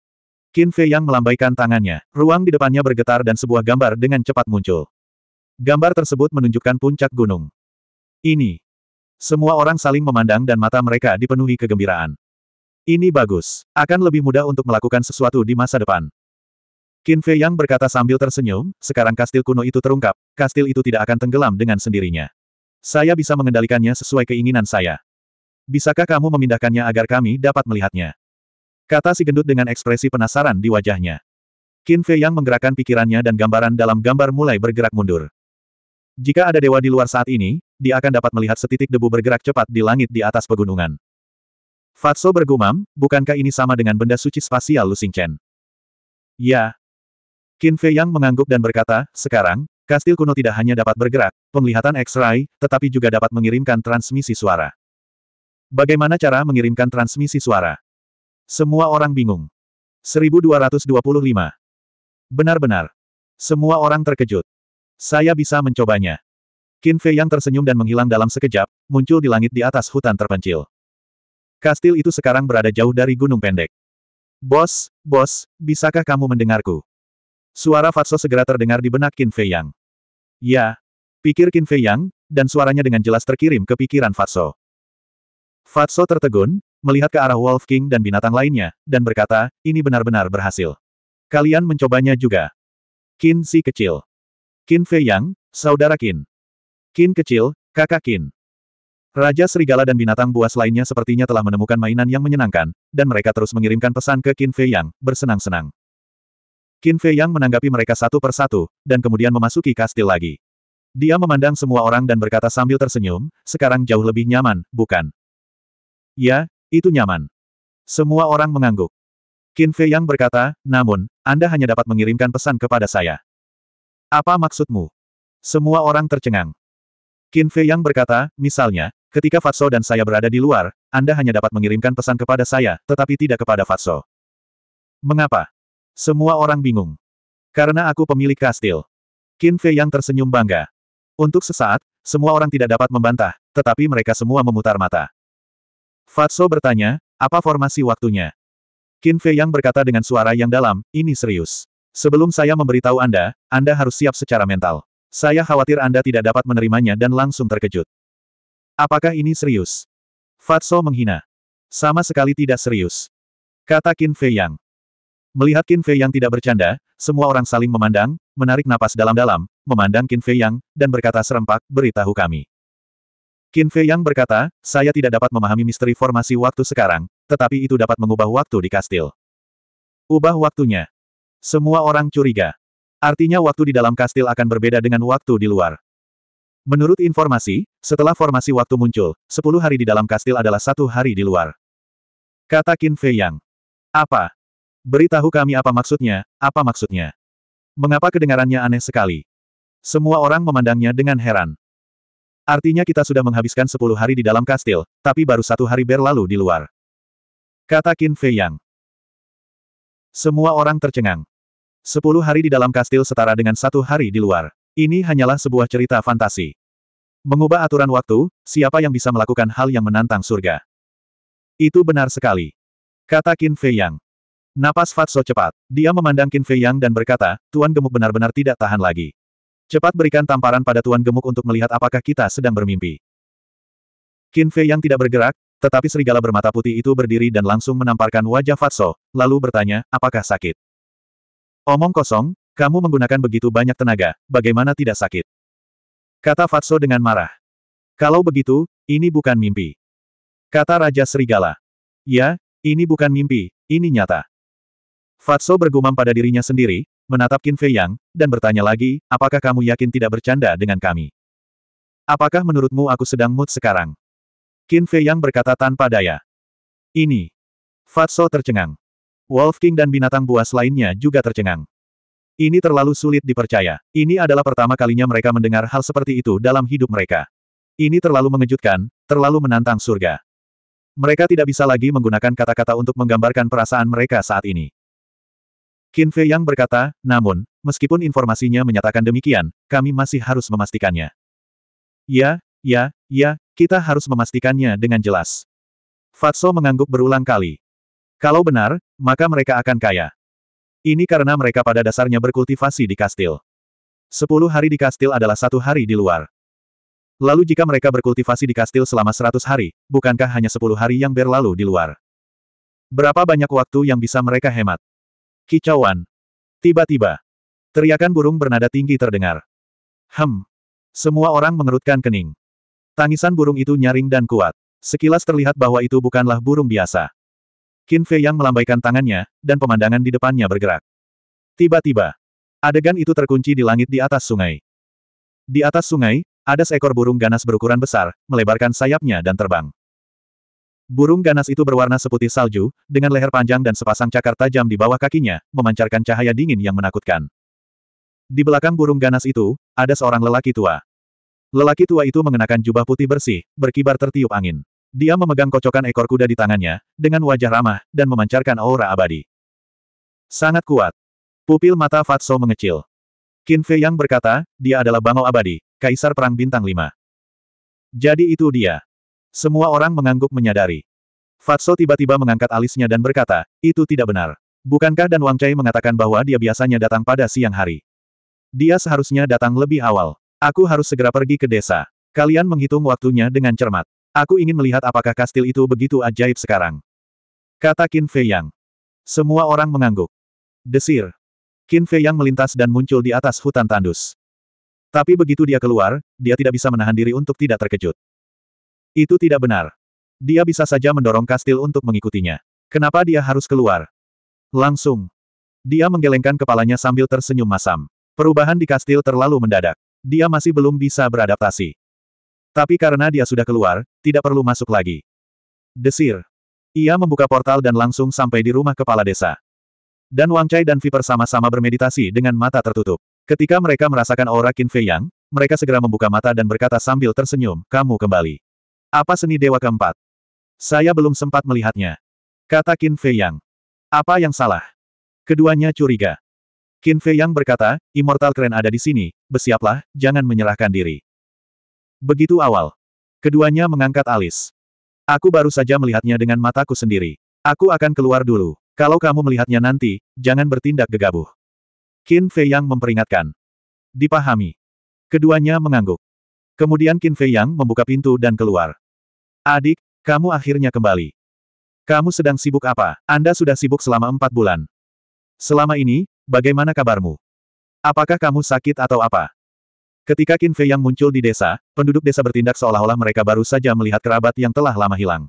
Qin Fei Yang melambaikan tangannya, ruang di depannya bergetar dan sebuah gambar dengan cepat muncul. Gambar tersebut menunjukkan puncak gunung. Ini. Semua orang saling memandang dan mata mereka dipenuhi kegembiraan. Ini bagus. Akan lebih mudah untuk melakukan sesuatu di masa depan. Qin Fei Yang berkata sambil tersenyum, sekarang kastil kuno itu terungkap, kastil itu tidak akan tenggelam dengan sendirinya. Saya bisa mengendalikannya sesuai keinginan saya. Bisakah kamu memindahkannya agar kami dapat melihatnya? Kata si gendut dengan ekspresi penasaran di wajahnya. Qin Fei Yang menggerakkan pikirannya dan gambaran dalam gambar mulai bergerak mundur. Jika ada dewa di luar saat ini, dia akan dapat melihat setitik debu bergerak cepat di langit di atas pegunungan. Fatso bergumam, bukankah ini sama dengan benda suci spasial Lu Chen? Ya. Qin Fei Yang mengangguk dan berkata, sekarang, kastil kuno tidak hanya dapat bergerak, penglihatan X-ray, tetapi juga dapat mengirimkan transmisi suara. Bagaimana cara mengirimkan transmisi suara? Semua orang bingung. 1225. Benar-benar. Semua orang terkejut. Saya bisa mencobanya. Qin Fei yang tersenyum dan menghilang dalam sekejap, muncul di langit di atas hutan terpencil. Kastil itu sekarang berada jauh dari gunung pendek. Bos, bos, bisakah kamu mendengarku? Suara Fatso segera terdengar di benak Qin Fei Yang. Ya, pikir Qin Fei Yang, dan suaranya dengan jelas terkirim ke pikiran Fatso. Fatso tertegun, melihat ke arah Wolf King dan binatang lainnya, dan berkata, ini benar-benar berhasil. Kalian mencobanya juga. Qin si kecil. Qin Fei Yang, saudara Qin. Qin kecil, kakak Qin. Raja Serigala dan binatang buas lainnya sepertinya telah menemukan mainan yang menyenangkan, dan mereka terus mengirimkan pesan ke Qin Fei Yang, bersenang-senang. Qin Fei Yang menanggapi mereka satu persatu, dan kemudian memasuki kastil lagi. Dia memandang semua orang dan berkata sambil tersenyum, sekarang jauh lebih nyaman, bukan? Ya, itu nyaman. Semua orang mengangguk. Qin Fei Yang berkata, namun, Anda hanya dapat mengirimkan pesan kepada saya. Apa maksudmu? Semua orang tercengang. Qin Fei Yang berkata, misalnya, Ketika Fatso dan saya berada di luar, Anda hanya dapat mengirimkan pesan kepada saya, tetapi tidak kepada Fatso. Mengapa? Semua orang bingung. Karena aku pemilik kastil. Qin Fei yang tersenyum bangga. Untuk sesaat, semua orang tidak dapat membantah, tetapi mereka semua memutar mata. Fatso bertanya, apa formasi waktunya? Qin Fei yang berkata dengan suara yang dalam, ini serius. Sebelum saya memberitahu Anda, Anda harus siap secara mental. Saya khawatir Anda tidak dapat menerimanya dan langsung terkejut. Apakah ini serius? Fatso menghina. Sama sekali tidak serius. Kata Qin Fei Yang. Melihat Qin Fei Yang tidak bercanda, semua orang saling memandang, menarik napas dalam-dalam, memandang Qin Fei Yang, dan berkata serempak, beritahu kami. Qin Fei Yang berkata, saya tidak dapat memahami misteri formasi waktu sekarang, tetapi itu dapat mengubah waktu di kastil. Ubah waktunya. Semua orang curiga. Artinya waktu di dalam kastil akan berbeda dengan waktu di luar. Menurut informasi, setelah formasi waktu muncul, sepuluh hari di dalam kastil adalah satu hari di luar. Kata Qin Fei Yang. Apa? Beritahu kami apa maksudnya, apa maksudnya. Mengapa kedengarannya aneh sekali? Semua orang memandangnya dengan heran. Artinya kita sudah menghabiskan sepuluh hari di dalam kastil, tapi baru satu hari berlalu di luar. Kata Qin Fei Yang. Semua orang tercengang. Sepuluh hari di dalam kastil setara dengan satu hari di luar. Ini hanyalah sebuah cerita fantasi. Mengubah aturan waktu, siapa yang bisa melakukan hal yang menantang surga? Itu benar sekali. Kata Qin Fei Yang. Napas Fatso cepat. Dia memandang Qin Fei Yang dan berkata, Tuan Gemuk benar-benar tidak tahan lagi. Cepat berikan tamparan pada Tuan Gemuk untuk melihat apakah kita sedang bermimpi. Qin Fei Yang tidak bergerak, tetapi serigala bermata putih itu berdiri dan langsung menamparkan wajah Fatso, lalu bertanya, apakah sakit? Omong kosong, kamu menggunakan begitu banyak tenaga, bagaimana tidak sakit? Kata Fatso dengan marah. Kalau begitu, ini bukan mimpi. Kata Raja Serigala. Ya, ini bukan mimpi, ini nyata. Fatso bergumam pada dirinya sendiri, menatap Qin Fei Yang, dan bertanya lagi, apakah kamu yakin tidak bercanda dengan kami? Apakah menurutmu aku sedang mood sekarang? Qin Fei Yang berkata tanpa daya. Ini. Fatso tercengang. Wolf King dan binatang buas lainnya juga tercengang. Ini terlalu sulit dipercaya. Ini adalah pertama kalinya mereka mendengar hal seperti itu dalam hidup mereka. Ini terlalu mengejutkan, terlalu menantang surga. Mereka tidak bisa lagi menggunakan kata-kata untuk menggambarkan perasaan mereka saat ini. Qin Fei Yang berkata, namun, meskipun informasinya menyatakan demikian, kami masih harus memastikannya. Ya, ya, ya, kita harus memastikannya dengan jelas. Fatso mengangguk berulang kali. Kalau benar, maka mereka akan kaya. Ini karena mereka pada dasarnya berkultivasi di kastil. Sepuluh hari di kastil adalah satu hari di luar. Lalu jika mereka berkultivasi di kastil selama seratus hari, bukankah hanya sepuluh hari yang berlalu di luar? Berapa banyak waktu yang bisa mereka hemat? Kicauan. Tiba-tiba. Teriakan burung bernada tinggi terdengar. Hem. Semua orang mengerutkan kening. Tangisan burung itu nyaring dan kuat. Sekilas terlihat bahwa itu bukanlah burung biasa. Qin Fei yang melambaikan tangannya, dan pemandangan di depannya bergerak. Tiba-tiba, adegan itu terkunci di langit di atas sungai. Di atas sungai, ada seekor burung ganas berukuran besar, melebarkan sayapnya dan terbang. Burung ganas itu berwarna seputih salju, dengan leher panjang dan sepasang cakar tajam di bawah kakinya, memancarkan cahaya dingin yang menakutkan. Di belakang burung ganas itu, ada seorang lelaki tua. Lelaki tua itu mengenakan jubah putih bersih, berkibar tertiup angin. Dia memegang kocokan ekor kuda di tangannya, dengan wajah ramah, dan memancarkan aura abadi. Sangat kuat. Pupil mata Fatso mengecil. Qin Fei Yang berkata, dia adalah bangau abadi, kaisar perang bintang lima. Jadi itu dia. Semua orang mengangguk menyadari. Fatso tiba-tiba mengangkat alisnya dan berkata, itu tidak benar. Bukankah Dan Wang Chai mengatakan bahwa dia biasanya datang pada siang hari? Dia seharusnya datang lebih awal. Aku harus segera pergi ke desa. Kalian menghitung waktunya dengan cermat. Aku ingin melihat apakah kastil itu begitu ajaib sekarang. Kata Qin Fei Yang. Semua orang mengangguk. Desir. Qin Fei Yang melintas dan muncul di atas hutan tandus. Tapi begitu dia keluar, dia tidak bisa menahan diri untuk tidak terkejut. Itu tidak benar. Dia bisa saja mendorong kastil untuk mengikutinya. Kenapa dia harus keluar? Langsung. Dia menggelengkan kepalanya sambil tersenyum masam. Perubahan di kastil terlalu mendadak. Dia masih belum bisa beradaptasi. Tapi karena dia sudah keluar, tidak perlu masuk lagi. Desir. Ia membuka portal dan langsung sampai di rumah kepala desa. Dan Wang Chai dan Viper sama-sama bermeditasi dengan mata tertutup. Ketika mereka merasakan aura Qin Fei Yang, mereka segera membuka mata dan berkata sambil tersenyum, kamu kembali. Apa seni dewa keempat? Saya belum sempat melihatnya. Kata Qin Fei Yang. Apa yang salah? Keduanya curiga. Qin Fei Yang berkata, immortal keren ada di sini, bersiaplah, jangan menyerahkan diri. Begitu awal. Keduanya mengangkat alis. Aku baru saja melihatnya dengan mataku sendiri. Aku akan keluar dulu. Kalau kamu melihatnya nanti, jangan bertindak gegabah. Qin Fei Yang memperingatkan. Dipahami. Keduanya mengangguk. Kemudian Qin Fei Yang membuka pintu dan keluar. Adik, kamu akhirnya kembali. Kamu sedang sibuk apa? Anda sudah sibuk selama empat bulan. Selama ini, bagaimana kabarmu? Apakah kamu sakit atau apa? Ketika Qin Fei yang muncul di desa, penduduk desa bertindak seolah-olah mereka baru saja melihat kerabat yang telah lama hilang.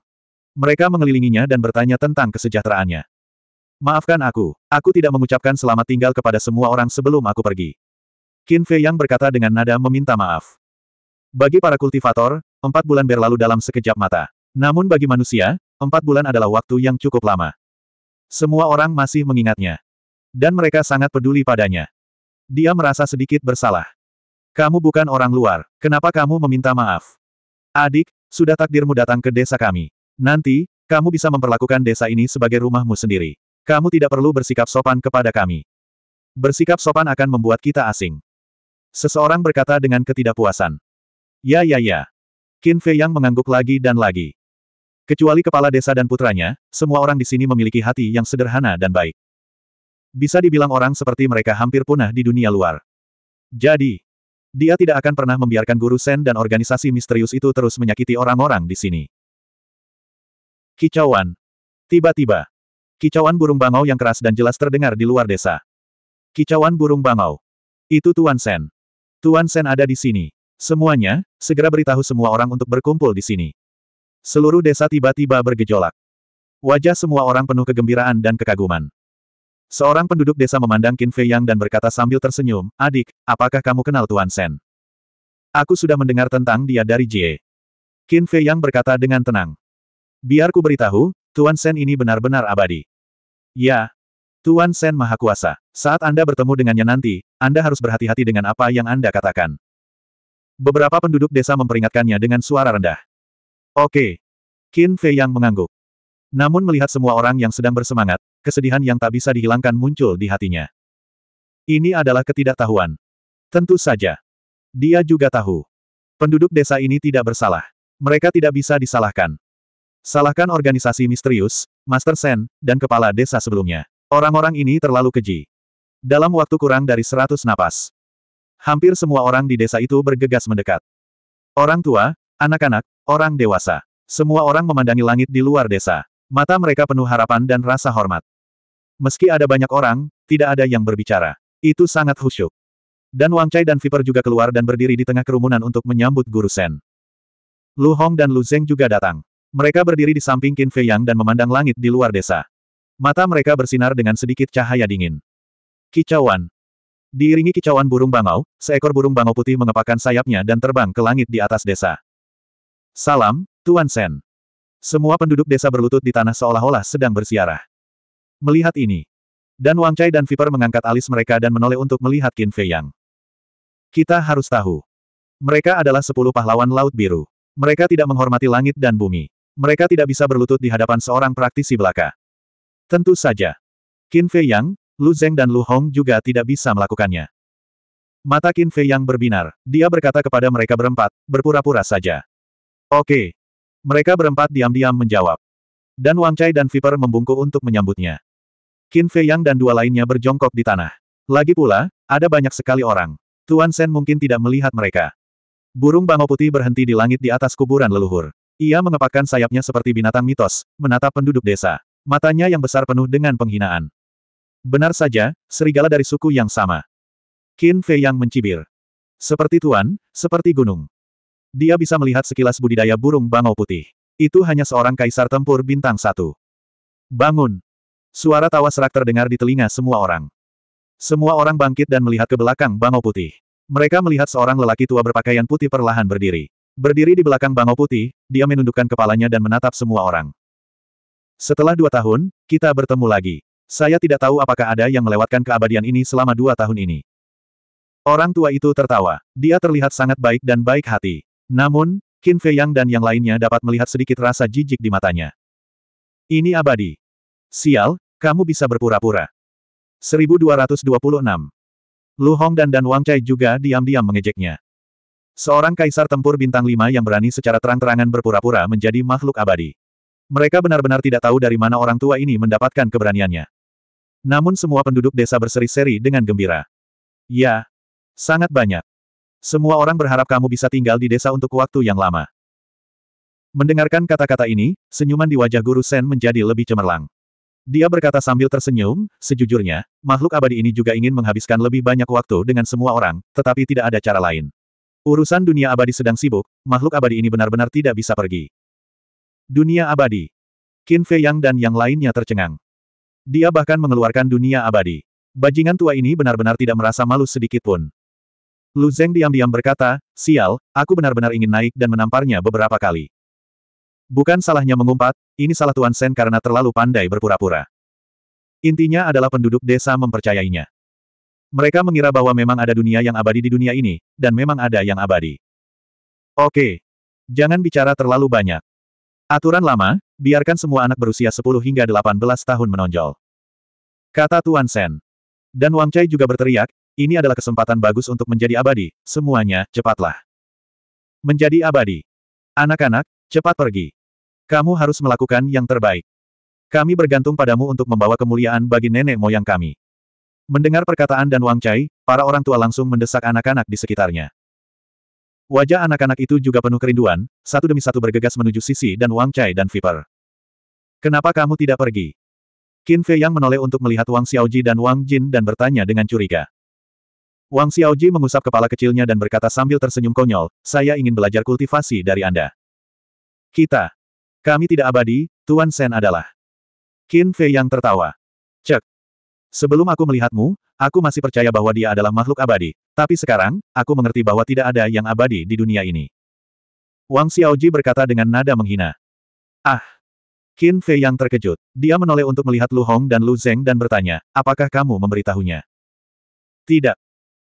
Mereka mengelilinginya dan bertanya tentang kesejahteraannya. Maafkan aku, aku tidak mengucapkan selamat tinggal kepada semua orang sebelum aku pergi. Qin Fei yang berkata dengan nada meminta maaf. Bagi para kultivator, empat bulan berlalu dalam sekejap mata. Namun bagi manusia, empat bulan adalah waktu yang cukup lama. Semua orang masih mengingatnya. Dan mereka sangat peduli padanya. Dia merasa sedikit bersalah. Kamu bukan orang luar. Kenapa kamu meminta maaf? Adik, sudah takdirmu datang ke desa kami. Nanti, kamu bisa memperlakukan desa ini sebagai rumahmu sendiri. Kamu tidak perlu bersikap sopan kepada kami. Bersikap sopan akan membuat kita asing. Seseorang berkata dengan ketidakpuasan. Ya ya ya. Qin Fei Yang mengangguk lagi dan lagi. Kecuali kepala desa dan putranya, semua orang di sini memiliki hati yang sederhana dan baik. Bisa dibilang orang seperti mereka hampir punah di dunia luar. Jadi, dia tidak akan pernah membiarkan guru Sen dan organisasi misterius itu terus menyakiti orang-orang di sini. Kicauan. Tiba-tiba. Kicauan burung bangau yang keras dan jelas terdengar di luar desa. Kicauan burung bangau. Itu Tuan Sen. Tuan Sen ada di sini. Semuanya, segera beritahu semua orang untuk berkumpul di sini. Seluruh desa tiba-tiba bergejolak. Wajah semua orang penuh kegembiraan dan kekaguman. Seorang penduduk desa memandang Qin Fei Yang dan berkata sambil tersenyum, Adik, apakah kamu kenal Tuan Shen? Aku sudah mendengar tentang dia dari Jie. Qin Fei Yang berkata dengan tenang. "Biarku beritahu, Tuan Shen ini benar-benar abadi. Ya. Tuan Shen Maha Kuasa. Saat Anda bertemu dengannya nanti, Anda harus berhati-hati dengan apa yang Anda katakan. Beberapa penduduk desa memperingatkannya dengan suara rendah. Oke. Qin Fei Yang mengangguk. Namun melihat semua orang yang sedang bersemangat, kesedihan yang tak bisa dihilangkan muncul di hatinya. Ini adalah ketidaktahuan. Tentu saja. Dia juga tahu. Penduduk desa ini tidak bersalah. Mereka tidak bisa disalahkan. Salahkan organisasi misterius, Master Sen, dan kepala desa sebelumnya. Orang-orang ini terlalu keji. Dalam waktu kurang dari seratus napas. Hampir semua orang di desa itu bergegas mendekat. Orang tua, anak-anak, orang dewasa. Semua orang memandangi langit di luar desa. Mata mereka penuh harapan dan rasa hormat. Meski ada banyak orang, tidak ada yang berbicara. Itu sangat khusyuk. Dan Wang Chai dan Viper juga keluar dan berdiri di tengah kerumunan untuk menyambut Guru Sen. Lu Hong dan Lu Zeng juga datang. Mereka berdiri di samping Qin Fei Yang dan memandang langit di luar desa. Mata mereka bersinar dengan sedikit cahaya dingin. Kicauan. Diiringi kicauan burung bangau, seekor burung bangau putih mengepakkan sayapnya dan terbang ke langit di atas desa. Salam, Tuan Sen. Semua penduduk desa berlutut di tanah seolah-olah sedang bersiarah. Melihat ini, Dan Wang Chai dan Viper mengangkat alis mereka dan menoleh untuk melihat Qin Fei Yang. Kita harus tahu. Mereka adalah sepuluh pahlawan Laut Biru. Mereka tidak menghormati langit dan bumi. Mereka tidak bisa berlutut di hadapan seorang praktisi belaka. Tentu saja. Qin Fei Yang, Lu Zheng dan Lu Hong juga tidak bisa melakukannya. Mata Qin Fei Yang berbinar. Dia berkata kepada mereka berempat, berpura-pura saja. Oke, mereka berempat diam-diam menjawab. Dan Wang Chai dan Viper membungkuk untuk menyambutnya. Qin Fei Yang dan dua lainnya berjongkok di tanah. Lagi pula, ada banyak sekali orang. Tuan Shen mungkin tidak melihat mereka. Burung bangau putih berhenti di langit di atas kuburan leluhur. Ia mengepakkan sayapnya seperti binatang mitos, menatap penduduk desa. Matanya yang besar penuh dengan penghinaan. Benar saja, serigala dari suku yang sama. Qin Fei Yang mencibir. Seperti tuan, seperti gunung. Dia bisa melihat sekilas budidaya burung bangau putih. Itu hanya seorang kaisar tempur bintang satu. Bangun! Suara tawa serak terdengar di telinga semua orang. Semua orang bangkit dan melihat ke belakang bangau putih. Mereka melihat seorang lelaki tua berpakaian putih perlahan berdiri. Berdiri di belakang bangau putih, dia menundukkan kepalanya dan menatap semua orang. Setelah dua tahun, kita bertemu lagi. Saya tidak tahu apakah ada yang melewatkan keabadian ini selama dua tahun ini. Orang tua itu tertawa. Dia terlihat sangat baik dan baik hati. Namun, Qin Fei Yang dan yang lainnya dapat melihat sedikit rasa jijik di matanya. Ini abadi. Sial, kamu bisa berpura-pura. 1226. Lu Hong dan Dan Wang Cai juga diam-diam mengejeknya. Seorang kaisar tempur bintang lima yang berani secara terang-terangan berpura-pura menjadi makhluk abadi. Mereka benar-benar tidak tahu dari mana orang tua ini mendapatkan keberaniannya. Namun semua penduduk desa berseri-seri dengan gembira. Ya, sangat banyak. Semua orang berharap kamu bisa tinggal di desa untuk waktu yang lama. Mendengarkan kata-kata ini, senyuman di wajah Guru Sen menjadi lebih cemerlang. Dia berkata sambil tersenyum, sejujurnya, makhluk abadi ini juga ingin menghabiskan lebih banyak waktu dengan semua orang, tetapi tidak ada cara lain. Urusan dunia abadi sedang sibuk, makhluk abadi ini benar-benar tidak bisa pergi. Dunia abadi. Qin Fei Yang dan yang lainnya tercengang. Dia bahkan mengeluarkan dunia abadi. Bajingan tua ini benar-benar tidak merasa malu sedikit pun. Lu Zeng diam-diam berkata, sial, aku benar-benar ingin naik dan menamparnya beberapa kali. Bukan salahnya mengumpat, ini salah Tuan Sen karena terlalu pandai berpura-pura. Intinya adalah penduduk desa mempercayainya. Mereka mengira bahwa memang ada dunia yang abadi di dunia ini, dan memang ada yang abadi. Oke. Jangan bicara terlalu banyak. Aturan lama, biarkan semua anak berusia 10 hingga 18 tahun menonjol. Kata Tuan Sen. Dan Wang Chai juga berteriak, ini adalah kesempatan bagus untuk menjadi abadi, semuanya, cepatlah. Menjadi abadi. Anak-anak, cepat pergi. Kamu harus melakukan yang terbaik. Kami bergantung padamu untuk membawa kemuliaan bagi nenek moyang kami. Mendengar perkataan dan Wang Chai, para orang tua langsung mendesak anak-anak di sekitarnya. Wajah anak-anak itu juga penuh kerinduan, satu demi satu bergegas menuju Sisi dan Wang Chai dan Viper. Kenapa kamu tidak pergi? Qin Fei yang menoleh untuk melihat Wang Xiaoji dan Wang Jin dan bertanya dengan curiga. Wang Xiaoji mengusap kepala kecilnya dan berkata sambil tersenyum konyol, saya ingin belajar kultivasi dari Anda. Kita. Kami tidak abadi, Tuan Sen adalah. Qin Fei yang tertawa. Cek. Sebelum aku melihatmu, aku masih percaya bahwa dia adalah makhluk abadi, tapi sekarang, aku mengerti bahwa tidak ada yang abadi di dunia ini. Wang Xiaoji berkata dengan nada menghina. Ah. Qin Fei yang terkejut. Dia menoleh untuk melihat Lu Hong dan Lu Zeng dan bertanya, apakah kamu memberitahunya? Tidak.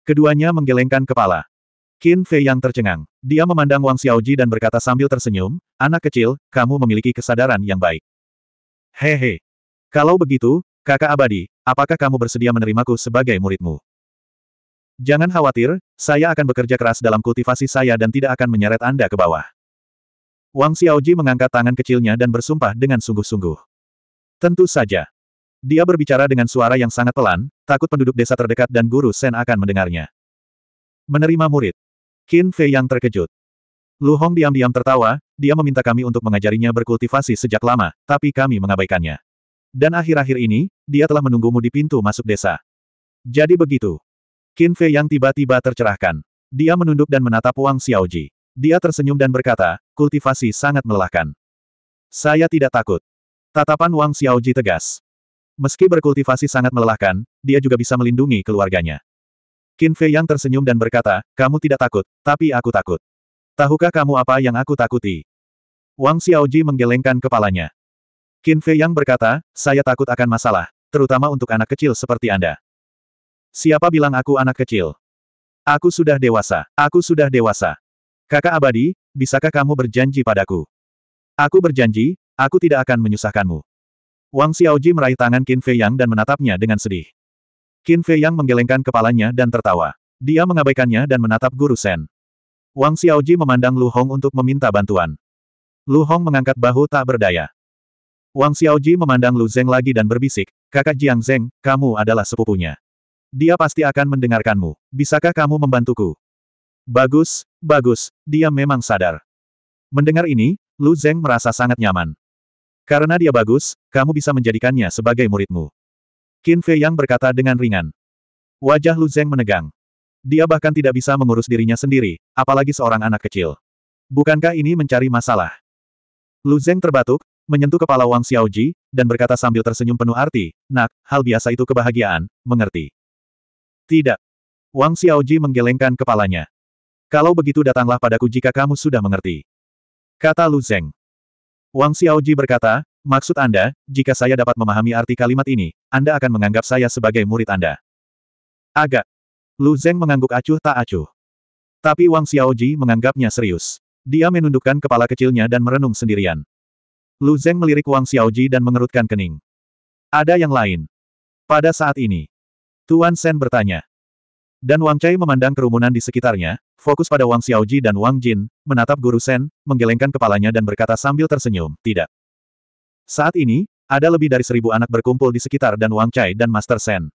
Keduanya menggelengkan kepala. Qin Fei yang tercengang. Dia memandang Wang Xiaoji dan berkata sambil tersenyum, Anak kecil, kamu memiliki kesadaran yang baik. Hehe. Kalau begitu, kakak abadi, apakah kamu bersedia menerimaku sebagai muridmu? Jangan khawatir, saya akan bekerja keras dalam kultivasi saya dan tidak akan menyeret Anda ke bawah. Wang Xiaoji mengangkat tangan kecilnya dan bersumpah dengan sungguh-sungguh. Tentu saja. Dia berbicara dengan suara yang sangat pelan, takut penduduk desa terdekat dan guru Sen akan mendengarnya. Menerima murid. Qin Fei yang terkejut. Lu Hong diam-diam tertawa, dia meminta kami untuk mengajarinya berkultivasi sejak lama, tapi kami mengabaikannya. Dan akhir-akhir ini, dia telah menunggumu di pintu masuk desa. Jadi begitu. Qin Fei yang tiba-tiba tercerahkan. Dia menunduk dan menatap Wang Xiaoji. Dia tersenyum dan berkata, kultivasi sangat melelahkan. Saya tidak takut. Tatapan Wang Xiaoji tegas. Meski berkultivasi sangat melelahkan, dia juga bisa melindungi keluarganya. Qin Fei yang tersenyum dan berkata, kamu tidak takut, tapi aku takut. Tahukah kamu apa yang aku takuti? Wang Xiaoji menggelengkan kepalanya. Qin Fei yang berkata, saya takut akan masalah, terutama untuk anak kecil seperti Anda. Siapa bilang aku anak kecil? Aku sudah dewasa, aku sudah dewasa. Kakak abadi, bisakah kamu berjanji padaku? Aku berjanji, aku tidak akan menyusahkanmu. Wang Xiaoji meraih tangan Qin Fei Yang dan menatapnya dengan sedih. Qin Fei Yang menggelengkan kepalanya dan tertawa. Dia mengabaikannya dan menatap Guru Shen. Wang Xiaoji memandang Lu Hong untuk meminta bantuan. Lu Hong mengangkat bahu tak berdaya. Wang Xiaoji memandang Lu Zeng lagi dan berbisik, kakak Jiang Zeng, kamu adalah sepupunya. Dia pasti akan mendengarkanmu. Bisakah kamu membantuku? Bagus, bagus, dia memang sadar. Mendengar ini, Lu Zeng merasa sangat nyaman. Karena dia bagus, kamu bisa menjadikannya sebagai muridmu. Qin Fei Yang berkata dengan ringan. Wajah Lu Zeng menegang. Dia bahkan tidak bisa mengurus dirinya sendiri, apalagi seorang anak kecil. Bukankah ini mencari masalah? Lu Zeng terbatuk, menyentuh kepala Wang Xiaoji, dan berkata sambil tersenyum penuh arti, nak, hal biasa itu kebahagiaan, mengerti. Tidak. Wang Xiaoji menggelengkan kepalanya. Kalau begitu datanglah padaku jika kamu sudah mengerti. Kata Lu Zeng. Wang Xiaoji berkata, maksud Anda, jika saya dapat memahami arti kalimat ini, Anda akan menganggap saya sebagai murid Anda. Agak. Lu Zeng mengangguk acuh tak acuh. Tapi Wang Xiaoji menganggapnya serius. Dia menundukkan kepala kecilnya dan merenung sendirian. Lu Zeng melirik Wang Xiaoji dan mengerutkan kening. Ada yang lain. Pada saat ini, Tuan Sen bertanya, dan Wang Chai memandang kerumunan di sekitarnya, fokus pada Wang Xiaoji dan Wang Jin, menatap Guru Sen, menggelengkan kepalanya dan berkata sambil tersenyum, tidak. Saat ini, ada lebih dari seribu anak berkumpul di sekitar dan Wang Chai dan Master Sen.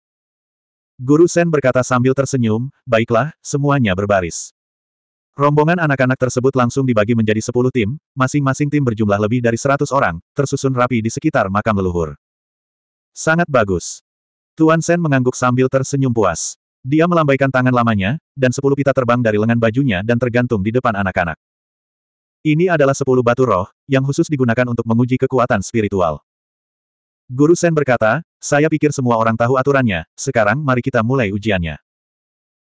Guru Sen berkata sambil tersenyum, baiklah, semuanya berbaris. Rombongan anak-anak tersebut langsung dibagi menjadi sepuluh tim, masing-masing tim berjumlah lebih dari seratus orang, tersusun rapi di sekitar makam leluhur. Sangat bagus. Tuan Sen mengangguk sambil tersenyum puas. Dia melambaikan tangan lamanya, dan sepuluh pita terbang dari lengan bajunya dan tergantung di depan anak-anak. Ini adalah sepuluh batu roh, yang khusus digunakan untuk menguji kekuatan spiritual. Guru Sen berkata, saya pikir semua orang tahu aturannya, sekarang mari kita mulai ujiannya.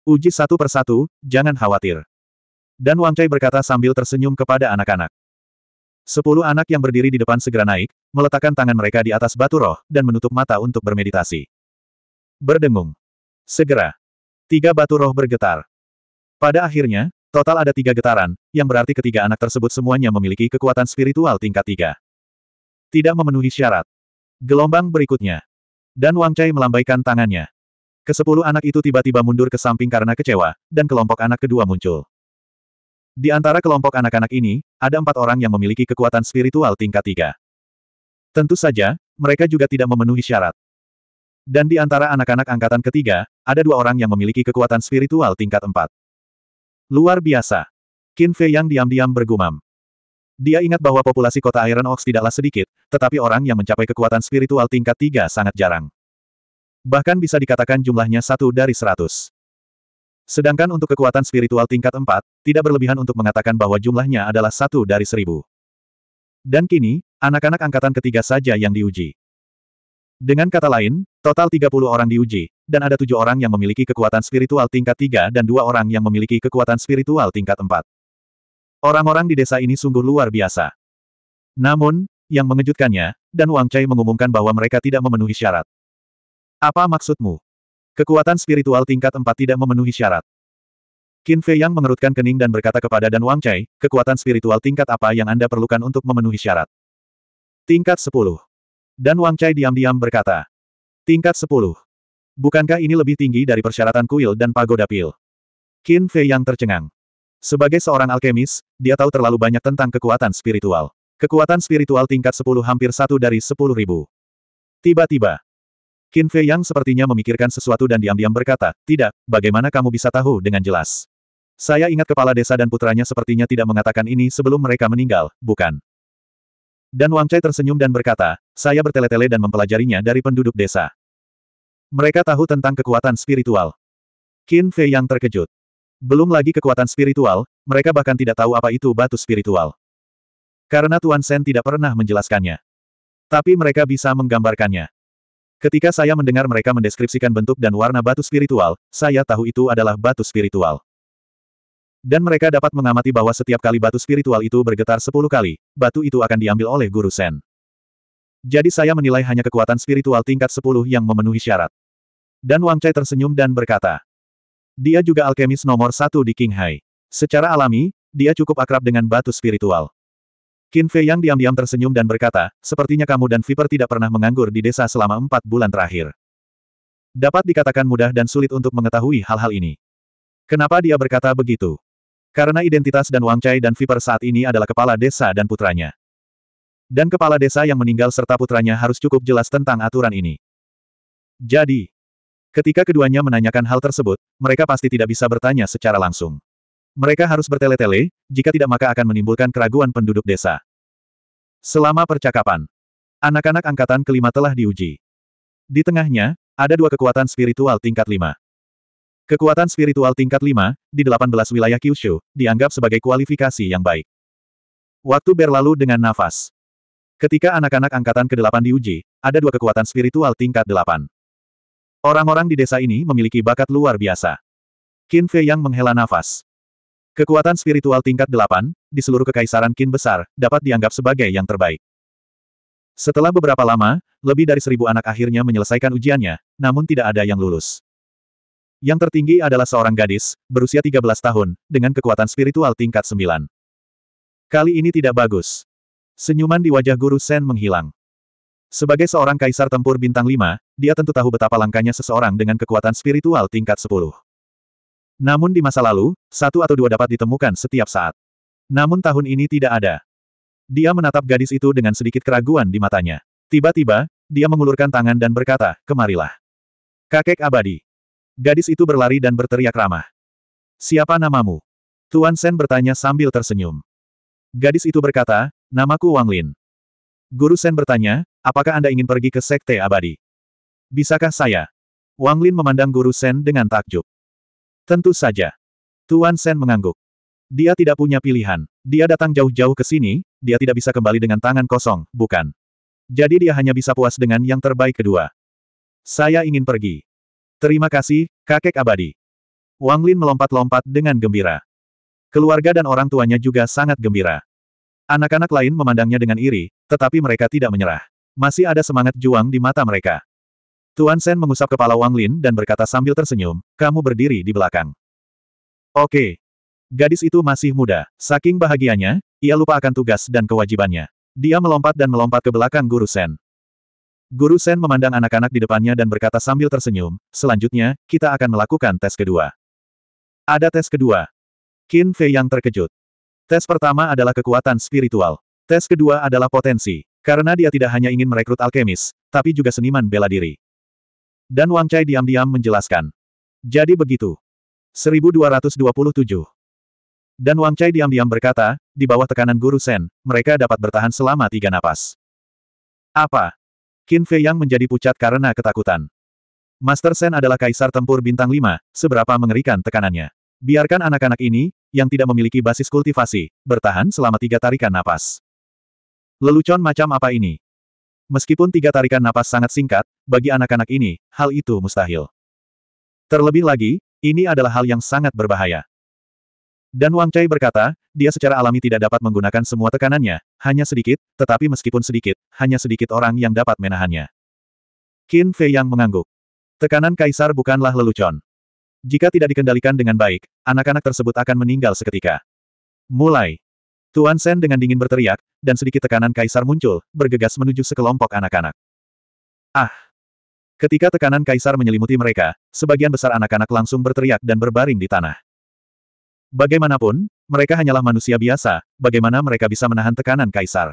Uji satu persatu, jangan khawatir. Dan Wang Chai berkata sambil tersenyum kepada anak-anak. Sepuluh anak yang berdiri di depan segera naik, meletakkan tangan mereka di atas batu roh, dan menutup mata untuk bermeditasi. Berdengung. Segera, Tiga batu roh bergetar. Pada akhirnya, total ada tiga getaran, yang berarti ketiga anak tersebut semuanya memiliki kekuatan spiritual tingkat tiga. Tidak memenuhi syarat. Gelombang berikutnya. Dan Wang Chai melambaikan tangannya. Kesepuluh anak itu tiba-tiba mundur ke samping karena kecewa, dan kelompok anak kedua muncul. Di antara kelompok anak-anak ini, ada empat orang yang memiliki kekuatan spiritual tingkat tiga. Tentu saja, mereka juga tidak memenuhi syarat. Dan di antara anak-anak angkatan ketiga, ada dua orang yang memiliki kekuatan spiritual tingkat empat. Luar biasa. Qin Fei yang diam-diam bergumam. Dia ingat bahwa populasi kota Iron Ox tidaklah sedikit, tetapi orang yang mencapai kekuatan spiritual tingkat tiga sangat jarang. Bahkan bisa dikatakan jumlahnya satu dari seratus. Sedangkan untuk kekuatan spiritual tingkat empat, tidak berlebihan untuk mengatakan bahwa jumlahnya adalah satu dari seribu. Dan kini, anak-anak angkatan ketiga saja yang diuji. Dengan kata lain, total 30 orang diuji, dan ada tujuh orang yang memiliki kekuatan spiritual tingkat 3 dan dua orang yang memiliki kekuatan spiritual tingkat 4. Orang-orang di desa ini sungguh luar biasa. Namun, yang mengejutkannya, dan Wang Chai mengumumkan bahwa mereka tidak memenuhi syarat. Apa maksudmu? Kekuatan spiritual tingkat 4 tidak memenuhi syarat. Qin Fei Yang mengerutkan kening dan berkata kepada Dan Wang Chai, kekuatan spiritual tingkat apa yang Anda perlukan untuk memenuhi syarat? Tingkat 10. Dan Wang Chai diam-diam berkata. Tingkat 10. Bukankah ini lebih tinggi dari persyaratan kuil dan pagoda pil? Qin Fei yang tercengang. Sebagai seorang alkemis, dia tahu terlalu banyak tentang kekuatan spiritual. Kekuatan spiritual tingkat 10 hampir satu dari sepuluh ribu. Tiba-tiba, Qin Fei yang sepertinya memikirkan sesuatu dan diam-diam berkata, Tidak, bagaimana kamu bisa tahu dengan jelas? Saya ingat kepala desa dan putranya sepertinya tidak mengatakan ini sebelum mereka meninggal, bukan? Dan Wang Chai tersenyum dan berkata, saya bertele-tele dan mempelajarinya dari penduduk desa. Mereka tahu tentang kekuatan spiritual. Qin Fei yang terkejut. Belum lagi kekuatan spiritual, mereka bahkan tidak tahu apa itu batu spiritual. Karena Tuan Sen tidak pernah menjelaskannya. Tapi mereka bisa menggambarkannya. Ketika saya mendengar mereka mendeskripsikan bentuk dan warna batu spiritual, saya tahu itu adalah batu spiritual. Dan mereka dapat mengamati bahwa setiap kali batu spiritual itu bergetar sepuluh kali, batu itu akan diambil oleh Guru Sen. Jadi saya menilai hanya kekuatan spiritual tingkat 10 yang memenuhi syarat. Dan Wang Chai tersenyum dan berkata. Dia juga alkemis nomor satu di Qinghai. Secara alami, dia cukup akrab dengan batu spiritual. Qin Fei yang diam-diam tersenyum dan berkata, sepertinya kamu dan Viper tidak pernah menganggur di desa selama empat bulan terakhir. Dapat dikatakan mudah dan sulit untuk mengetahui hal-hal ini. Kenapa dia berkata begitu? Karena identitas dan Wang Chai dan Viper saat ini adalah kepala desa dan putranya. Dan kepala desa yang meninggal serta putranya harus cukup jelas tentang aturan ini. Jadi, ketika keduanya menanyakan hal tersebut, mereka pasti tidak bisa bertanya secara langsung. Mereka harus bertele-tele, jika tidak maka akan menimbulkan keraguan penduduk desa. Selama percakapan, anak-anak angkatan kelima telah diuji. Di tengahnya, ada dua kekuatan spiritual tingkat lima. Kekuatan spiritual tingkat lima di 18 wilayah Kyushu, dianggap sebagai kualifikasi yang baik. Waktu berlalu dengan nafas. Ketika anak-anak angkatan ke-8 diuji, ada dua kekuatan spiritual tingkat 8. Orang-orang di desa ini memiliki bakat luar biasa. Qin Fei yang menghela nafas. Kekuatan spiritual tingkat 8, di seluruh kekaisaran Qin besar, dapat dianggap sebagai yang terbaik. Setelah beberapa lama, lebih dari seribu anak akhirnya menyelesaikan ujiannya, namun tidak ada yang lulus. Yang tertinggi adalah seorang gadis, berusia 13 tahun, dengan kekuatan spiritual tingkat 9. Kali ini tidak bagus. Senyuman di wajah Guru Sen menghilang. Sebagai seorang kaisar tempur bintang 5, dia tentu tahu betapa langkanya seseorang dengan kekuatan spiritual tingkat 10. Namun di masa lalu, satu atau dua dapat ditemukan setiap saat. Namun tahun ini tidak ada. Dia menatap gadis itu dengan sedikit keraguan di matanya. Tiba-tiba, dia mengulurkan tangan dan berkata, kemarilah. Kakek abadi. Gadis itu berlari dan berteriak ramah. Siapa namamu? Tuan Sen bertanya sambil tersenyum. Gadis itu berkata, Namaku Wang Lin. Guru Sen bertanya, apakah Anda ingin pergi ke Sekte Abadi? Bisakah saya? Wang Lin memandang Guru Sen dengan takjub. Tentu saja. Tuan Sen mengangguk. Dia tidak punya pilihan. Dia datang jauh-jauh ke sini, dia tidak bisa kembali dengan tangan kosong, bukan? Jadi dia hanya bisa puas dengan yang terbaik kedua. Saya ingin pergi. Terima kasih, kakek abadi. Wang Lin melompat-lompat dengan gembira. Keluarga dan orang tuanya juga sangat gembira. Anak-anak lain memandangnya dengan iri, tetapi mereka tidak menyerah. Masih ada semangat juang di mata mereka. Tuan Shen mengusap kepala Wang Lin dan berkata sambil tersenyum, kamu berdiri di belakang. Oke. Gadis itu masih muda. Saking bahagianya, ia lupa akan tugas dan kewajibannya. Dia melompat dan melompat ke belakang Guru Shen. Guru Shen memandang anak-anak di depannya dan berkata sambil tersenyum, selanjutnya, kita akan melakukan tes kedua. Ada tes kedua. Qin Fei yang terkejut. Tes pertama adalah kekuatan spiritual. Tes kedua adalah potensi. Karena dia tidak hanya ingin merekrut alkemis, tapi juga seniman bela diri. Dan Wang Chai diam-diam menjelaskan. Jadi begitu. 1227. Dan Wang Chai diam-diam berkata, di bawah tekanan guru Sen, mereka dapat bertahan selama tiga napas. Apa? Qin Fei Yang menjadi pucat karena ketakutan. Master Sen adalah kaisar tempur bintang lima. seberapa mengerikan tekanannya. Biarkan anak-anak ini, yang tidak memiliki basis kultivasi, bertahan selama tiga tarikan napas. Lelucon macam apa ini? Meskipun tiga tarikan napas sangat singkat, bagi anak-anak ini, hal itu mustahil. Terlebih lagi, ini adalah hal yang sangat berbahaya. Dan Wang Chai berkata, dia secara alami tidak dapat menggunakan semua tekanannya, hanya sedikit, tetapi meskipun sedikit, hanya sedikit orang yang dapat menahannya. Qin Fei yang mengangguk. Tekanan kaisar bukanlah lelucon. Jika tidak dikendalikan dengan baik, anak-anak tersebut akan meninggal seketika. Mulai. Tuan Sen dengan dingin berteriak, dan sedikit tekanan kaisar muncul, bergegas menuju sekelompok anak-anak. Ah! Ketika tekanan kaisar menyelimuti mereka, sebagian besar anak-anak langsung berteriak dan berbaring di tanah. Bagaimanapun, mereka hanyalah manusia biasa, bagaimana mereka bisa menahan tekanan kaisar?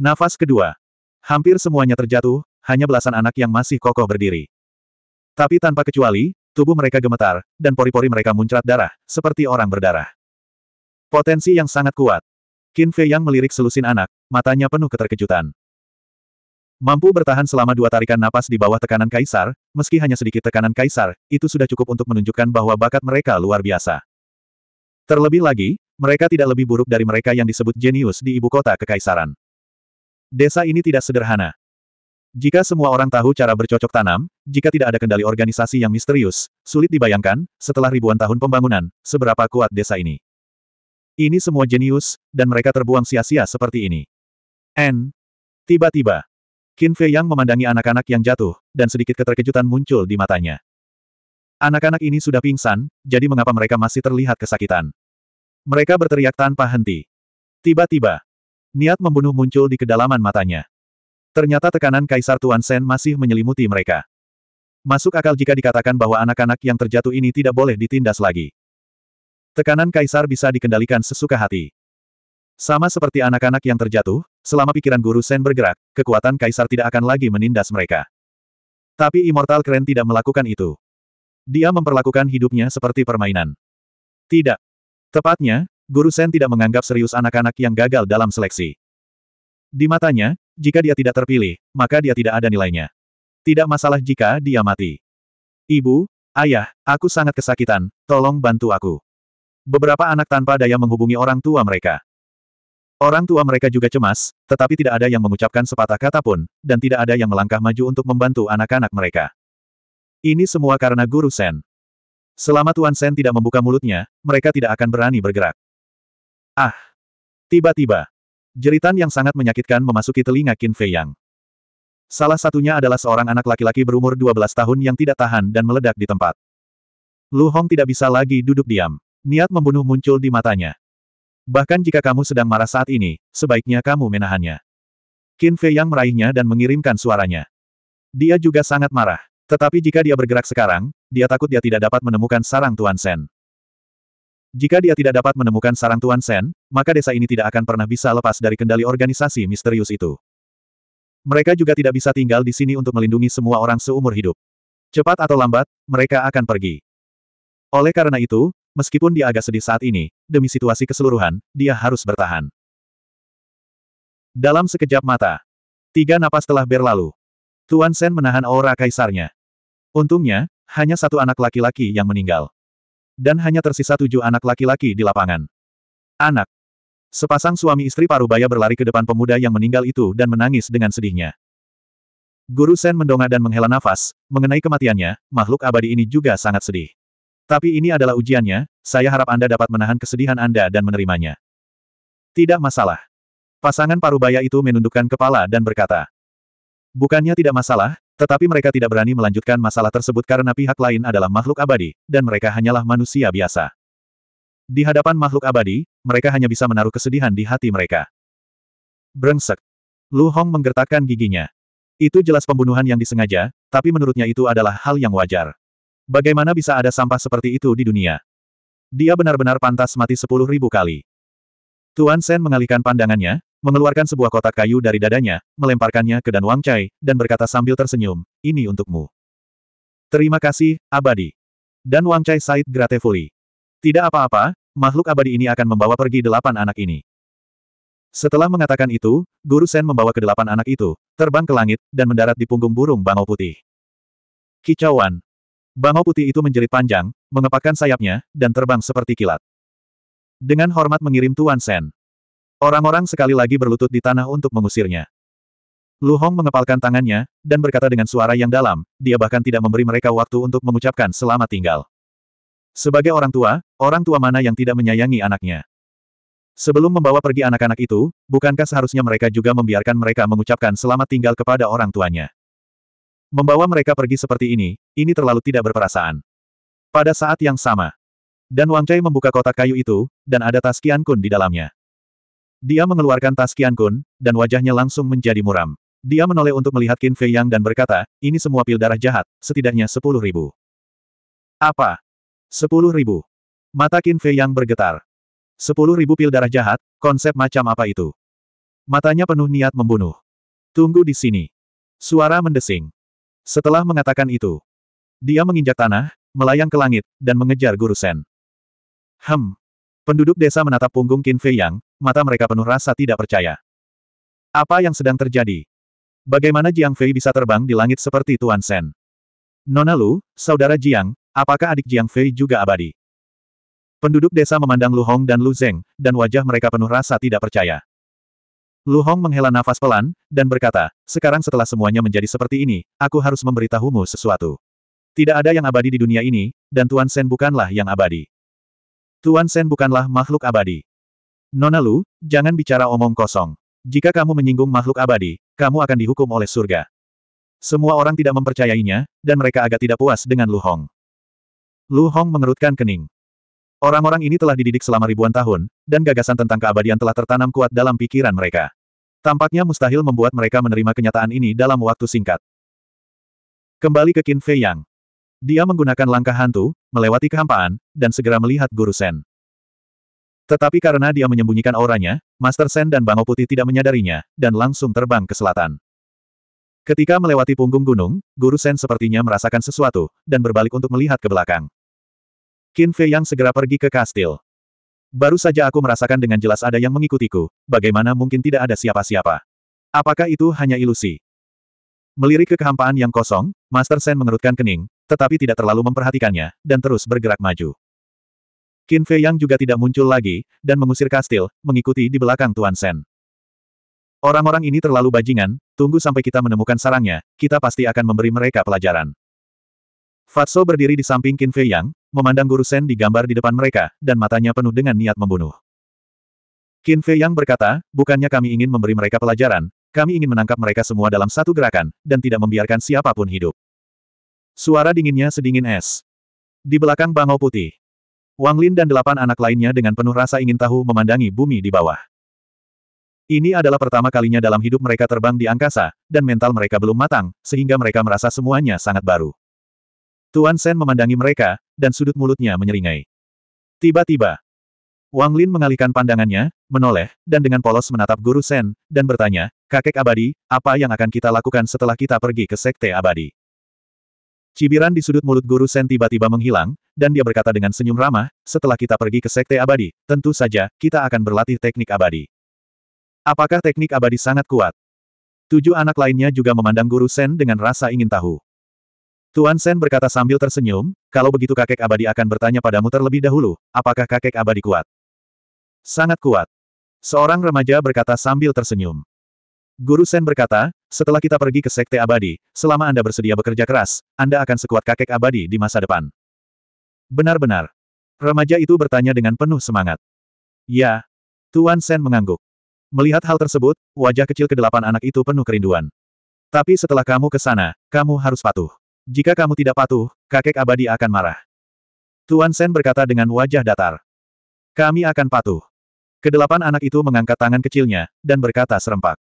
Nafas kedua. Hampir semuanya terjatuh, hanya belasan anak yang masih kokoh berdiri. Tapi tanpa kecuali, tubuh mereka gemetar, dan pori-pori mereka muncrat darah, seperti orang berdarah. Potensi yang sangat kuat. Qin Fei yang melirik selusin anak, matanya penuh keterkejutan. Mampu bertahan selama dua tarikan napas di bawah tekanan kaisar, meski hanya sedikit tekanan kaisar, itu sudah cukup untuk menunjukkan bahwa bakat mereka luar biasa. Terlebih lagi, mereka tidak lebih buruk dari mereka yang disebut jenius di ibu kota kekaisaran. Desa ini tidak sederhana. Jika semua orang tahu cara bercocok tanam, jika tidak ada kendali organisasi yang misterius, sulit dibayangkan, setelah ribuan tahun pembangunan, seberapa kuat desa ini. Ini semua jenius, dan mereka terbuang sia-sia seperti ini. N. Tiba-tiba, Qin Fei Yang memandangi anak-anak yang jatuh, dan sedikit keterkejutan muncul di matanya. Anak-anak ini sudah pingsan, jadi mengapa mereka masih terlihat kesakitan? Mereka berteriak tanpa henti. Tiba-tiba, niat membunuh muncul di kedalaman matanya. Ternyata tekanan Kaisar Tuan Sen masih menyelimuti mereka. Masuk akal jika dikatakan bahwa anak-anak yang terjatuh ini tidak boleh ditindas lagi. Tekanan Kaisar bisa dikendalikan sesuka hati. Sama seperti anak-anak yang terjatuh, selama pikiran Guru Sen bergerak, kekuatan Kaisar tidak akan lagi menindas mereka. Tapi Immortal Keren tidak melakukan itu. Dia memperlakukan hidupnya seperti permainan. Tidak. Tepatnya, Guru Sen tidak menganggap serius anak-anak yang gagal dalam seleksi. Di matanya, jika dia tidak terpilih, maka dia tidak ada nilainya. Tidak masalah jika dia mati. Ibu, ayah, aku sangat kesakitan, tolong bantu aku. Beberapa anak tanpa daya menghubungi orang tua mereka. Orang tua mereka juga cemas, tetapi tidak ada yang mengucapkan sepatah kata pun, dan tidak ada yang melangkah maju untuk membantu anak-anak mereka. Ini semua karena Guru Sen. Selama Tuan Sen tidak membuka mulutnya, mereka tidak akan berani bergerak. Ah! Tiba-tiba, Jeritan yang sangat menyakitkan memasuki telinga Qin Fei Yang. Salah satunya adalah seorang anak laki-laki berumur 12 tahun yang tidak tahan dan meledak di tempat. Lu Hong tidak bisa lagi duduk diam. Niat membunuh muncul di matanya. Bahkan jika kamu sedang marah saat ini, sebaiknya kamu menahannya. Qin Fei Yang meraihnya dan mengirimkan suaranya. Dia juga sangat marah. Tetapi jika dia bergerak sekarang, dia takut dia tidak dapat menemukan sarang Tuan Sen. Jika dia tidak dapat menemukan sarang Tuan Sen, maka desa ini tidak akan pernah bisa lepas dari kendali organisasi misterius itu. Mereka juga tidak bisa tinggal di sini untuk melindungi semua orang seumur hidup. Cepat atau lambat, mereka akan pergi. Oleh karena itu, meskipun dia agak sedih saat ini, demi situasi keseluruhan, dia harus bertahan. Dalam sekejap mata, tiga napas telah berlalu. Tuan Sen menahan aura kaisarnya. Untungnya, hanya satu anak laki-laki yang meninggal dan hanya tersisa tujuh anak laki-laki di lapangan. Anak. Sepasang suami istri parubaya berlari ke depan pemuda yang meninggal itu dan menangis dengan sedihnya. Guru Sen mendongak dan menghela nafas, mengenai kematiannya, makhluk abadi ini juga sangat sedih. Tapi ini adalah ujiannya, saya harap Anda dapat menahan kesedihan Anda dan menerimanya. Tidak masalah. Pasangan parubaya itu menundukkan kepala dan berkata, Bukannya tidak masalah, tetapi mereka tidak berani melanjutkan masalah tersebut karena pihak lain adalah makhluk abadi, dan mereka hanyalah manusia biasa. Di hadapan makhluk abadi, mereka hanya bisa menaruh kesedihan di hati mereka. Brengsek. Lu Hong menggertakkan giginya. Itu jelas pembunuhan yang disengaja, tapi menurutnya itu adalah hal yang wajar. Bagaimana bisa ada sampah seperti itu di dunia? Dia benar-benar pantas mati sepuluh ribu kali. Tuan Sen mengalihkan pandangannya, mengeluarkan sebuah kotak kayu dari dadanya, melemparkannya ke Dan Wang Chai, dan berkata sambil tersenyum, ini untukmu. Terima kasih, abadi. Dan Wang Chai Said gratefully. Tidak apa-apa, makhluk abadi ini akan membawa pergi delapan anak ini. Setelah mengatakan itu, Guru Sen membawa kedelapan anak itu, terbang ke langit, dan mendarat di punggung burung bangau putih. Kicauan. Bangau putih itu menjerit panjang, mengepakkan sayapnya, dan terbang seperti kilat. Dengan hormat mengirim Tuan Sen. Orang-orang sekali lagi berlutut di tanah untuk mengusirnya. Lu Hong mengepalkan tangannya, dan berkata dengan suara yang dalam, dia bahkan tidak memberi mereka waktu untuk mengucapkan selamat tinggal. Sebagai orang tua, orang tua mana yang tidak menyayangi anaknya? Sebelum membawa pergi anak-anak itu, bukankah seharusnya mereka juga membiarkan mereka mengucapkan selamat tinggal kepada orang tuanya? Membawa mereka pergi seperti ini, ini terlalu tidak berperasaan. Pada saat yang sama, Dan Wang Chai membuka kotak kayu itu, dan ada tas Qian Kun di dalamnya. Dia mengeluarkan tas Kian Kun, dan wajahnya langsung menjadi muram. Dia menoleh untuk melihat Qin Fei Yang dan berkata, ini semua pil darah jahat, setidaknya sepuluh ribu. Apa? Sepuluh ribu. Mata Qin Fei Yang bergetar. Sepuluh ribu pil darah jahat, konsep macam apa itu? Matanya penuh niat membunuh. Tunggu di sini. Suara mendesing. Setelah mengatakan itu, dia menginjak tanah, melayang ke langit, dan mengejar Guru Sen. Hem, Penduduk desa menatap punggung Qin Fei Yang, mata mereka penuh rasa tidak percaya. Apa yang sedang terjadi? Bagaimana Jiang Fei bisa terbang di langit seperti Tuan Shen? Nona Lu, saudara Jiang, apakah adik Jiang Fei juga abadi? Penduduk desa memandang Lu Hong dan Lu Zeng, dan wajah mereka penuh rasa tidak percaya. Lu Hong menghela nafas pelan, dan berkata, sekarang setelah semuanya menjadi seperti ini, aku harus memberitahumu sesuatu. Tidak ada yang abadi di dunia ini, dan Tuan Shen bukanlah yang abadi. Tuan Sen bukanlah makhluk abadi. Nona Lu, jangan bicara omong kosong. Jika kamu menyinggung makhluk abadi, kamu akan dihukum oleh surga. Semua orang tidak mempercayainya, dan mereka agak tidak puas dengan Lu Hong. Lu Hong mengerutkan kening. Orang-orang ini telah dididik selama ribuan tahun, dan gagasan tentang keabadian telah tertanam kuat dalam pikiran mereka. Tampaknya mustahil membuat mereka menerima kenyataan ini dalam waktu singkat. Kembali ke Qin Fei Yang. Dia menggunakan langkah hantu, melewati kehampaan, dan segera melihat Guru Sen. Tetapi karena dia menyembunyikan auranya, Master Sen dan Bangau Putih tidak menyadarinya, dan langsung terbang ke selatan. Ketika melewati punggung gunung, Guru Sen sepertinya merasakan sesuatu, dan berbalik untuk melihat ke belakang. Qin Fei yang segera pergi ke kastil. Baru saja aku merasakan dengan jelas ada yang mengikutiku, bagaimana mungkin tidak ada siapa-siapa. Apakah itu hanya ilusi? Melirik ke kehampaan yang kosong, Master Sen mengerutkan kening, tetapi tidak terlalu memperhatikannya, dan terus bergerak maju. Qin Fei Yang juga tidak muncul lagi, dan mengusir kastil, mengikuti di belakang Tuan Sen. Orang-orang ini terlalu bajingan, tunggu sampai kita menemukan sarangnya, kita pasti akan memberi mereka pelajaran. Fatso berdiri di samping Qin Fei Yang, memandang guru Sen gambar di depan mereka, dan matanya penuh dengan niat membunuh. Qin Fei Yang berkata, bukannya kami ingin memberi mereka pelajaran, kami ingin menangkap mereka semua dalam satu gerakan, dan tidak membiarkan siapapun hidup. Suara dinginnya sedingin es. Di belakang bangau putih. Wang Lin dan delapan anak lainnya dengan penuh rasa ingin tahu memandangi bumi di bawah. Ini adalah pertama kalinya dalam hidup mereka terbang di angkasa, dan mental mereka belum matang, sehingga mereka merasa semuanya sangat baru. Tuan Sen memandangi mereka, dan sudut mulutnya menyeringai. Tiba-tiba, Wang Lin mengalihkan pandangannya, menoleh, dan dengan polos menatap Guru Sen, dan bertanya, Kakek Abadi, apa yang akan kita lakukan setelah kita pergi ke Sekte Abadi? Cibiran di sudut mulut Guru Sen tiba-tiba menghilang, dan dia berkata dengan senyum ramah, setelah kita pergi ke Sekte Abadi, tentu saja, kita akan berlatih teknik abadi. Apakah teknik abadi sangat kuat? Tujuh anak lainnya juga memandang Guru Sen dengan rasa ingin tahu. Tuan Sen berkata sambil tersenyum, kalau begitu kakek abadi akan bertanya padamu terlebih dahulu, apakah kakek abadi kuat? Sangat kuat. Seorang remaja berkata sambil tersenyum. Guru Sen berkata, setelah kita pergi ke Sekte Abadi, selama Anda bersedia bekerja keras, Anda akan sekuat kakek abadi di masa depan. Benar-benar. Remaja itu bertanya dengan penuh semangat. Ya. Tuan Sen mengangguk. Melihat hal tersebut, wajah kecil kedelapan anak itu penuh kerinduan. Tapi setelah kamu ke sana, kamu harus patuh. Jika kamu tidak patuh, kakek abadi akan marah. Tuan Sen berkata dengan wajah datar. Kami akan patuh. Kedelapan anak itu mengangkat tangan kecilnya, dan berkata serempak.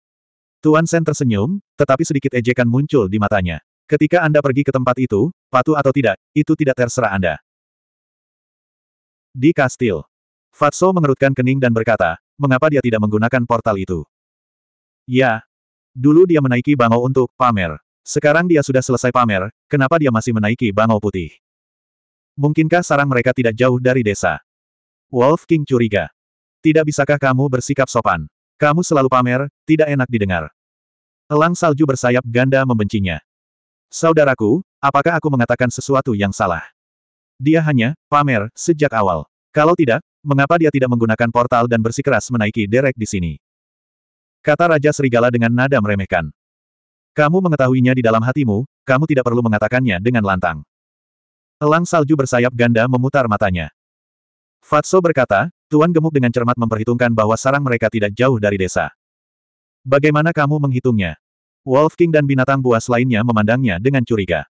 Tuan Sen tersenyum, tetapi sedikit ejekan muncul di matanya. Ketika Anda pergi ke tempat itu, patuh atau tidak, itu tidak terserah Anda. Di kastil. Fatso mengerutkan kening dan berkata, mengapa dia tidak menggunakan portal itu? Ya. Dulu dia menaiki bangau untuk pamer. Sekarang dia sudah selesai pamer, kenapa dia masih menaiki bangau putih? Mungkinkah sarang mereka tidak jauh dari desa? Wolf King curiga. Tidak bisakah kamu bersikap sopan? Kamu selalu pamer, tidak enak didengar. Elang salju bersayap ganda membencinya. Saudaraku, apakah aku mengatakan sesuatu yang salah? Dia hanya, pamer, sejak awal. Kalau tidak, mengapa dia tidak menggunakan portal dan bersikeras menaiki derek di sini? Kata Raja Serigala dengan nada meremehkan. Kamu mengetahuinya di dalam hatimu, kamu tidak perlu mengatakannya dengan lantang. Elang salju bersayap ganda memutar matanya. Fatso berkata, Tuan Gemuk dengan cermat memperhitungkan bahwa sarang mereka tidak jauh dari desa. Bagaimana kamu menghitungnya? Wolf King dan binatang buas lainnya memandangnya dengan curiga.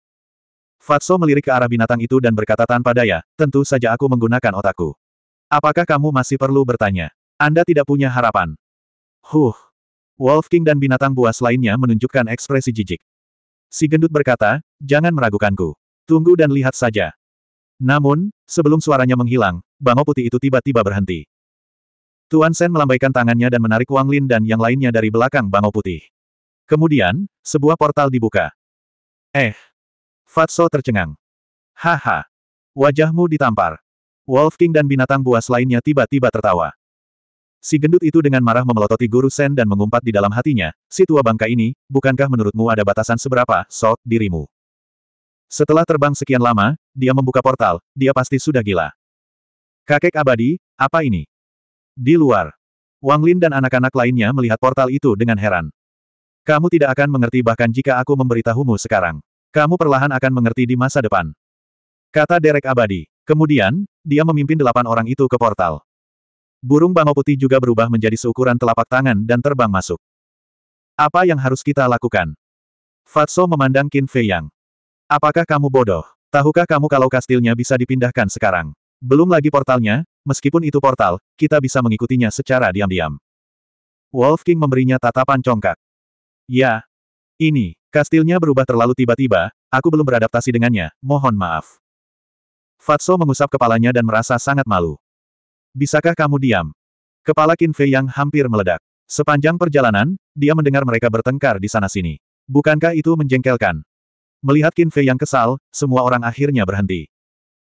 Fatso melirik ke arah binatang itu dan berkata tanpa daya, tentu saja aku menggunakan otakku. Apakah kamu masih perlu bertanya? Anda tidak punya harapan. Huh. Wolf King dan binatang buas lainnya menunjukkan ekspresi jijik. Si gendut berkata, jangan meragukanku. Tunggu dan lihat saja. Namun, sebelum suaranya menghilang, bangau putih itu tiba-tiba berhenti. Tuan Sen melambaikan tangannya dan menarik Wang Lin dan yang lainnya dari belakang bangau putih. Kemudian, sebuah portal dibuka. Eh! Fatso tercengang. Haha! Wajahmu ditampar. Wolf King dan binatang buas lainnya tiba-tiba tertawa. Si gendut itu dengan marah memelototi Guru Sen dan mengumpat di dalam hatinya, si tua bangka ini, bukankah menurutmu ada batasan seberapa, sok, dirimu? Setelah terbang sekian lama, dia membuka portal, dia pasti sudah gila. Kakek abadi, apa ini? Di luar. Wang Lin dan anak-anak lainnya melihat portal itu dengan heran. Kamu tidak akan mengerti bahkan jika aku memberitahumu sekarang. Kamu perlahan akan mengerti di masa depan. Kata Derek Abadi. Kemudian, dia memimpin delapan orang itu ke portal. Burung bangau putih juga berubah menjadi seukuran telapak tangan dan terbang masuk. Apa yang harus kita lakukan? Fatso memandang Qin Fei Yang. Apakah kamu bodoh? Tahukah kamu kalau kastilnya bisa dipindahkan sekarang? Belum lagi portalnya, meskipun itu portal, kita bisa mengikutinya secara diam-diam. Wolf King memberinya tatapan congkak. Ya. Ini, kastilnya berubah terlalu tiba-tiba, aku belum beradaptasi dengannya, mohon maaf. Fatso mengusap kepalanya dan merasa sangat malu. Bisakah kamu diam? Kepala Qin Fei yang hampir meledak. Sepanjang perjalanan, dia mendengar mereka bertengkar di sana-sini. Bukankah itu menjengkelkan? Melihat Qin Fei yang kesal, semua orang akhirnya berhenti.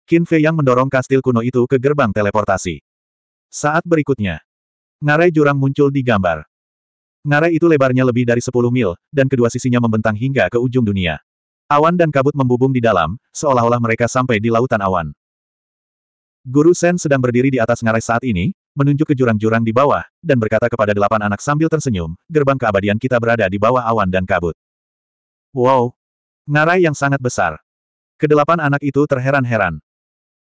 Qin Fei yang mendorong kastil kuno itu ke gerbang teleportasi. Saat berikutnya, ngarai jurang muncul di gambar. Ngarai itu lebarnya lebih dari 10 mil, dan kedua sisinya membentang hingga ke ujung dunia. Awan dan kabut membubung di dalam, seolah-olah mereka sampai di lautan awan. Guru Sen sedang berdiri di atas ngarai saat ini, menunjuk ke jurang-jurang di bawah, dan berkata kepada delapan anak sambil tersenyum, gerbang keabadian kita berada di bawah awan dan kabut. Wow, Ngarai yang sangat besar. Kedelapan anak itu terheran-heran.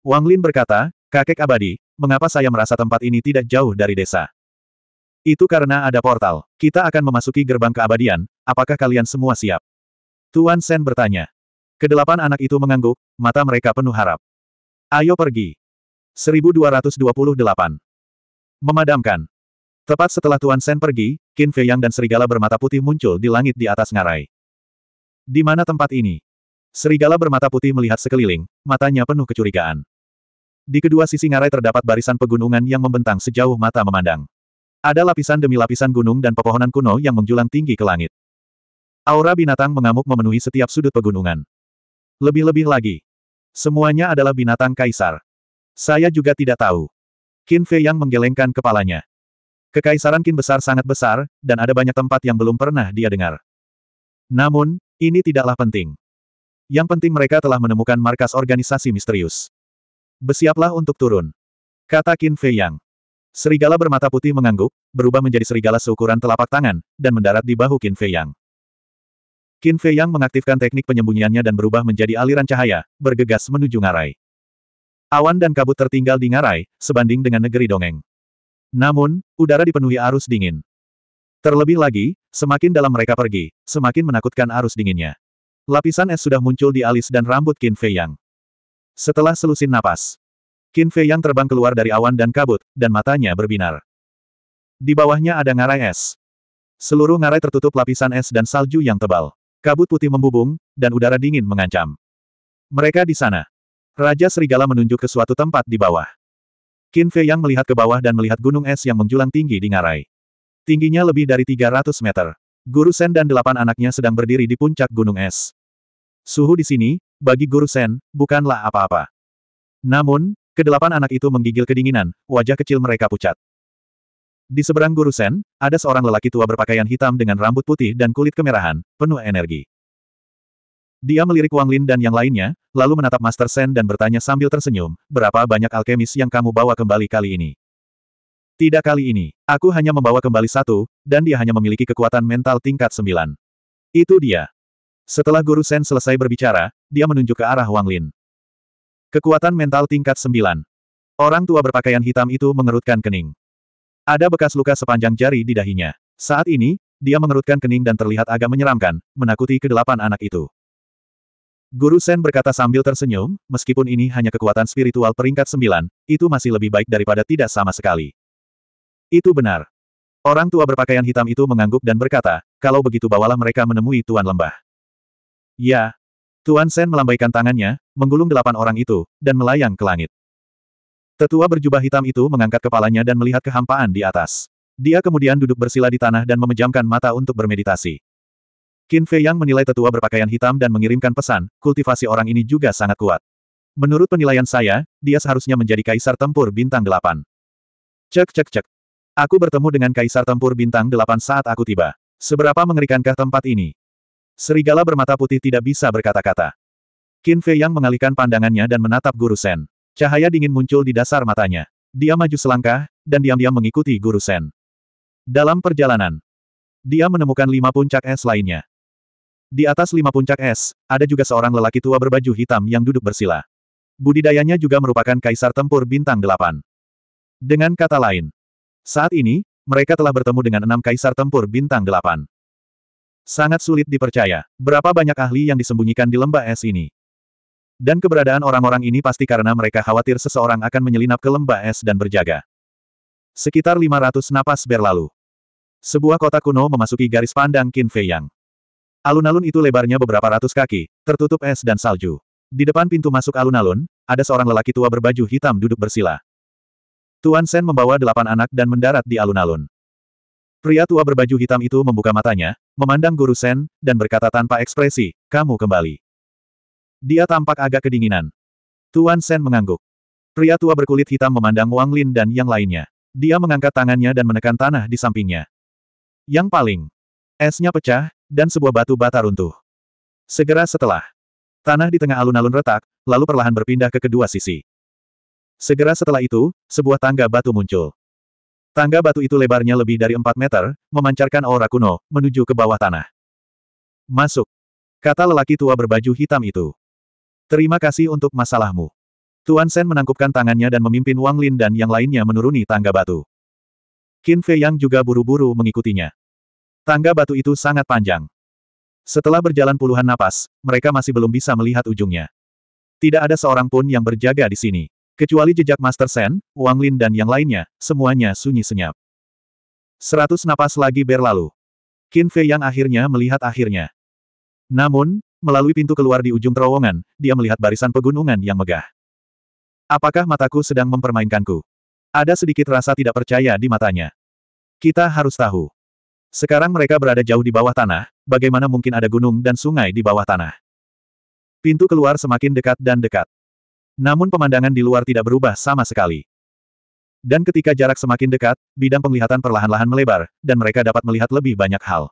Wang Lin berkata, Kakek abadi, mengapa saya merasa tempat ini tidak jauh dari desa? Itu karena ada portal. Kita akan memasuki gerbang keabadian, apakah kalian semua siap? Tuan Sen bertanya. Kedelapan anak itu mengangguk, mata mereka penuh harap. Ayo pergi. 1228. Memadamkan. Tepat setelah Tuan Sen pergi, Qin Fei Yang dan serigala bermata putih muncul di langit di atas ngarai. Di mana tempat ini? Serigala bermata putih melihat sekeliling, matanya penuh kecurigaan. Di kedua sisi ngarai terdapat barisan pegunungan yang membentang sejauh mata memandang. Ada lapisan demi lapisan gunung dan pepohonan kuno yang menjulang tinggi ke langit. Aura binatang mengamuk memenuhi setiap sudut pegunungan. Lebih-lebih lagi. Semuanya adalah binatang kaisar. Saya juga tidak tahu. Qin Fei yang menggelengkan kepalanya. Kekaisaran Qin besar sangat besar, dan ada banyak tempat yang belum pernah dia dengar. Namun, ini tidaklah penting. Yang penting mereka telah menemukan markas organisasi misterius. Bersiaplah untuk turun. Kata Qin Fei Yang. Serigala bermata putih mengangguk, berubah menjadi serigala seukuran telapak tangan, dan mendarat di bahu Qin Fei Yang. Qin Fei Yang mengaktifkan teknik penyembunyiannya dan berubah menjadi aliran cahaya, bergegas menuju ngarai. Awan dan kabut tertinggal di ngarai, sebanding dengan negeri dongeng. Namun, udara dipenuhi arus dingin. Terlebih lagi, semakin dalam mereka pergi, semakin menakutkan arus dinginnya. Lapisan es sudah muncul di alis dan rambut Qin Fei Yang. Setelah selusin napas, Qin Fei Yang terbang keluar dari awan dan kabut, dan matanya berbinar. Di bawahnya ada ngarai es. Seluruh ngarai tertutup lapisan es dan salju yang tebal. Kabut putih membubung, dan udara dingin mengancam. Mereka di sana. Raja Serigala menunjuk ke suatu tempat di bawah. Qin Fei Yang melihat ke bawah dan melihat gunung es yang menjulang tinggi di ngarai. Tingginya lebih dari 300 meter. Guru Sen dan delapan anaknya sedang berdiri di puncak gunung es. Suhu di sini, bagi Guru Sen, bukanlah apa-apa. Namun, kedelapan anak itu menggigil kedinginan, wajah kecil mereka pucat. Di seberang Guru Sen, ada seorang lelaki tua berpakaian hitam dengan rambut putih dan kulit kemerahan, penuh energi. Dia melirik Wang Lin dan yang lainnya, lalu menatap Master Sen dan bertanya sambil tersenyum, berapa banyak alkemis yang kamu bawa kembali kali ini? Tidak kali ini, aku hanya membawa kembali satu, dan dia hanya memiliki kekuatan mental tingkat sembilan. Itu dia. Setelah Guru Sen selesai berbicara, dia menunjuk ke arah Wang Lin. Kekuatan mental tingkat sembilan. Orang tua berpakaian hitam itu mengerutkan kening. Ada bekas luka sepanjang jari di dahinya. Saat ini, dia mengerutkan kening dan terlihat agak menyeramkan, menakuti kedelapan anak itu. Guru Sen berkata sambil tersenyum, meskipun ini hanya kekuatan spiritual peringkat sembilan, itu masih lebih baik daripada tidak sama sekali. Itu benar. Orang tua berpakaian hitam itu mengangguk dan berkata, kalau begitu bawalah mereka menemui Tuan Lembah. Ya. Tuan Sen melambaikan tangannya, menggulung delapan orang itu, dan melayang ke langit. Tetua berjubah hitam itu mengangkat kepalanya dan melihat kehampaan di atas. Dia kemudian duduk bersila di tanah dan memejamkan mata untuk bermeditasi. Qin Fei Yang menilai tetua berpakaian hitam dan mengirimkan pesan, kultivasi orang ini juga sangat kuat. Menurut penilaian saya, dia seharusnya menjadi kaisar tempur bintang delapan. Cek cek cek. Aku bertemu dengan Kaisar Tempur Bintang Delapan saat aku tiba. Seberapa mengerikankah tempat ini? Serigala bermata putih tidak bisa berkata-kata. Qin Fei Yang mengalihkan pandangannya dan menatap Guru Sen. Cahaya dingin muncul di dasar matanya. Dia maju selangkah, dan diam-diam mengikuti Guru Sen. Dalam perjalanan, dia menemukan lima puncak es lainnya. Di atas lima puncak es, ada juga seorang lelaki tua berbaju hitam yang duduk bersila. Budidayanya juga merupakan kaisar tempur bintang delapan. Dengan kata lain, saat ini, mereka telah bertemu dengan enam kaisar tempur bintang delapan. Sangat sulit dipercaya, berapa banyak ahli yang disembunyikan di lembah es ini. Dan keberadaan orang-orang ini pasti karena mereka khawatir seseorang akan menyelinap ke lembah es dan berjaga. Sekitar 500 napas berlalu. Sebuah kota kuno memasuki garis pandang Qin Fei Yang. Alun-alun itu lebarnya beberapa ratus kaki, tertutup es dan salju. Di depan pintu masuk alun-alun, ada seorang lelaki tua berbaju hitam duduk bersila. Tuan Sen membawa delapan anak dan mendarat di alun-alun. Pria tua berbaju hitam itu membuka matanya, memandang Guru Sen, dan berkata tanpa ekspresi, kamu kembali. Dia tampak agak kedinginan. Tuan Sen mengangguk. Pria tua berkulit hitam memandang Wang Lin dan yang lainnya. Dia mengangkat tangannya dan menekan tanah di sampingnya. Yang paling, esnya pecah, dan sebuah batu bata runtuh. Segera setelah, tanah di tengah alun-alun retak, lalu perlahan berpindah ke kedua sisi. Segera setelah itu, sebuah tangga batu muncul. Tangga batu itu lebarnya lebih dari 4 meter, memancarkan aura kuno, menuju ke bawah tanah. Masuk. Kata lelaki tua berbaju hitam itu. Terima kasih untuk masalahmu. Tuan Sen menangkupkan tangannya dan memimpin Wang Lin dan yang lainnya menuruni tangga batu. Qin Fei Yang juga buru-buru mengikutinya. Tangga batu itu sangat panjang. Setelah berjalan puluhan napas, mereka masih belum bisa melihat ujungnya. Tidak ada seorang pun yang berjaga di sini. Kecuali jejak Master Sen, Wang Lin dan yang lainnya, semuanya sunyi senyap. Seratus napas lagi berlalu. Qin Fei yang akhirnya melihat akhirnya. Namun, melalui pintu keluar di ujung terowongan, dia melihat barisan pegunungan yang megah. Apakah mataku sedang mempermainkanku? Ada sedikit rasa tidak percaya di matanya. Kita harus tahu. Sekarang mereka berada jauh di bawah tanah, bagaimana mungkin ada gunung dan sungai di bawah tanah? Pintu keluar semakin dekat dan dekat. Namun pemandangan di luar tidak berubah sama sekali. Dan ketika jarak semakin dekat, bidang penglihatan perlahan-lahan melebar, dan mereka dapat melihat lebih banyak hal.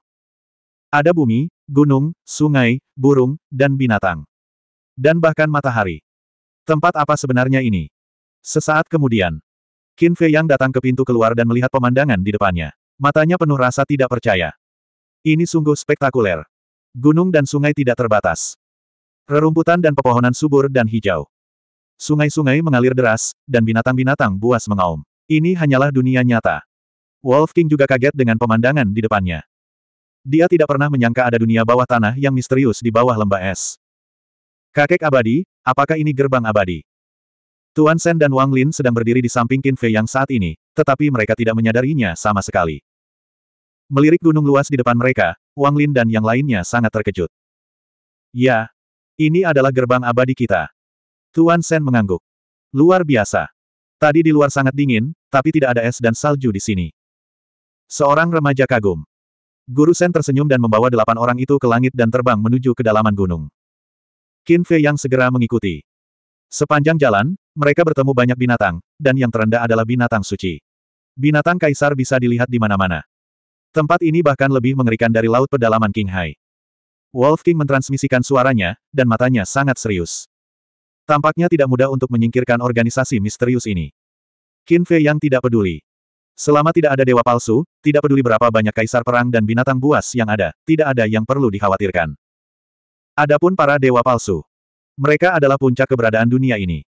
Ada bumi, gunung, sungai, burung, dan binatang. Dan bahkan matahari. Tempat apa sebenarnya ini? Sesaat kemudian, Qin Fei yang datang ke pintu keluar dan melihat pemandangan di depannya. Matanya penuh rasa tidak percaya. Ini sungguh spektakuler. Gunung dan sungai tidak terbatas. Rerumputan dan pepohonan subur dan hijau. Sungai-sungai mengalir deras, dan binatang-binatang buas mengaum. Ini hanyalah dunia nyata. Wolf King juga kaget dengan pemandangan di depannya. Dia tidak pernah menyangka ada dunia bawah tanah yang misterius di bawah lembah es. Kakek abadi, apakah ini gerbang abadi? Tuan Shen dan Wang Lin sedang berdiri di samping Qin Fei yang saat ini, tetapi mereka tidak menyadarinya sama sekali. Melirik gunung luas di depan mereka, Wang Lin dan yang lainnya sangat terkejut. Ya, ini adalah gerbang abadi kita. Tuan Sen mengangguk. Luar biasa. Tadi di luar sangat dingin, tapi tidak ada es dan salju di sini. Seorang remaja kagum. Guru Sen tersenyum dan membawa delapan orang itu ke langit dan terbang menuju kedalaman gunung. Qin Fei yang segera mengikuti. Sepanjang jalan, mereka bertemu banyak binatang, dan yang terendah adalah binatang suci. Binatang kaisar bisa dilihat di mana-mana. Tempat ini bahkan lebih mengerikan dari laut pedalaman King Hai. Wolf King mentransmisikan suaranya, dan matanya sangat serius. Tampaknya tidak mudah untuk menyingkirkan organisasi misterius ini. Qin Fei yang tidak peduli. Selama tidak ada dewa palsu, tidak peduli berapa banyak kaisar perang dan binatang buas yang ada, tidak ada yang perlu dikhawatirkan. Adapun para dewa palsu. Mereka adalah puncak keberadaan dunia ini.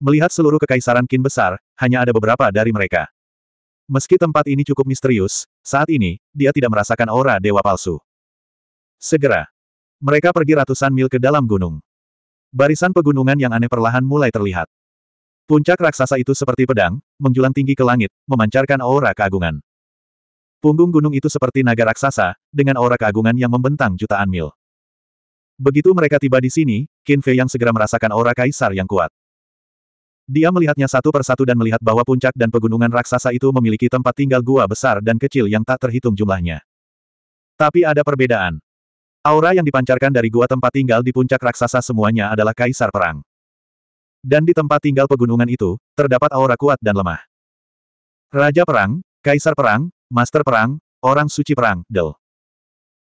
Melihat seluruh kekaisaran Qin besar, hanya ada beberapa dari mereka. Meski tempat ini cukup misterius, saat ini, dia tidak merasakan aura dewa palsu. Segera. Mereka pergi ratusan mil ke dalam gunung. Barisan pegunungan yang aneh perlahan mulai terlihat. Puncak raksasa itu seperti pedang, menjulang tinggi ke langit, memancarkan aura keagungan. Punggung gunung itu seperti naga raksasa, dengan aura keagungan yang membentang jutaan mil. Begitu mereka tiba di sini, Qin Fei yang segera merasakan aura kaisar yang kuat. Dia melihatnya satu persatu dan melihat bahwa puncak dan pegunungan raksasa itu memiliki tempat tinggal gua besar dan kecil yang tak terhitung jumlahnya. Tapi ada perbedaan. Aura yang dipancarkan dari gua tempat tinggal di puncak raksasa semuanya adalah kaisar perang. Dan di tempat tinggal pegunungan itu, terdapat aura kuat dan lemah. Raja perang, kaisar perang, master perang, orang suci perang, del.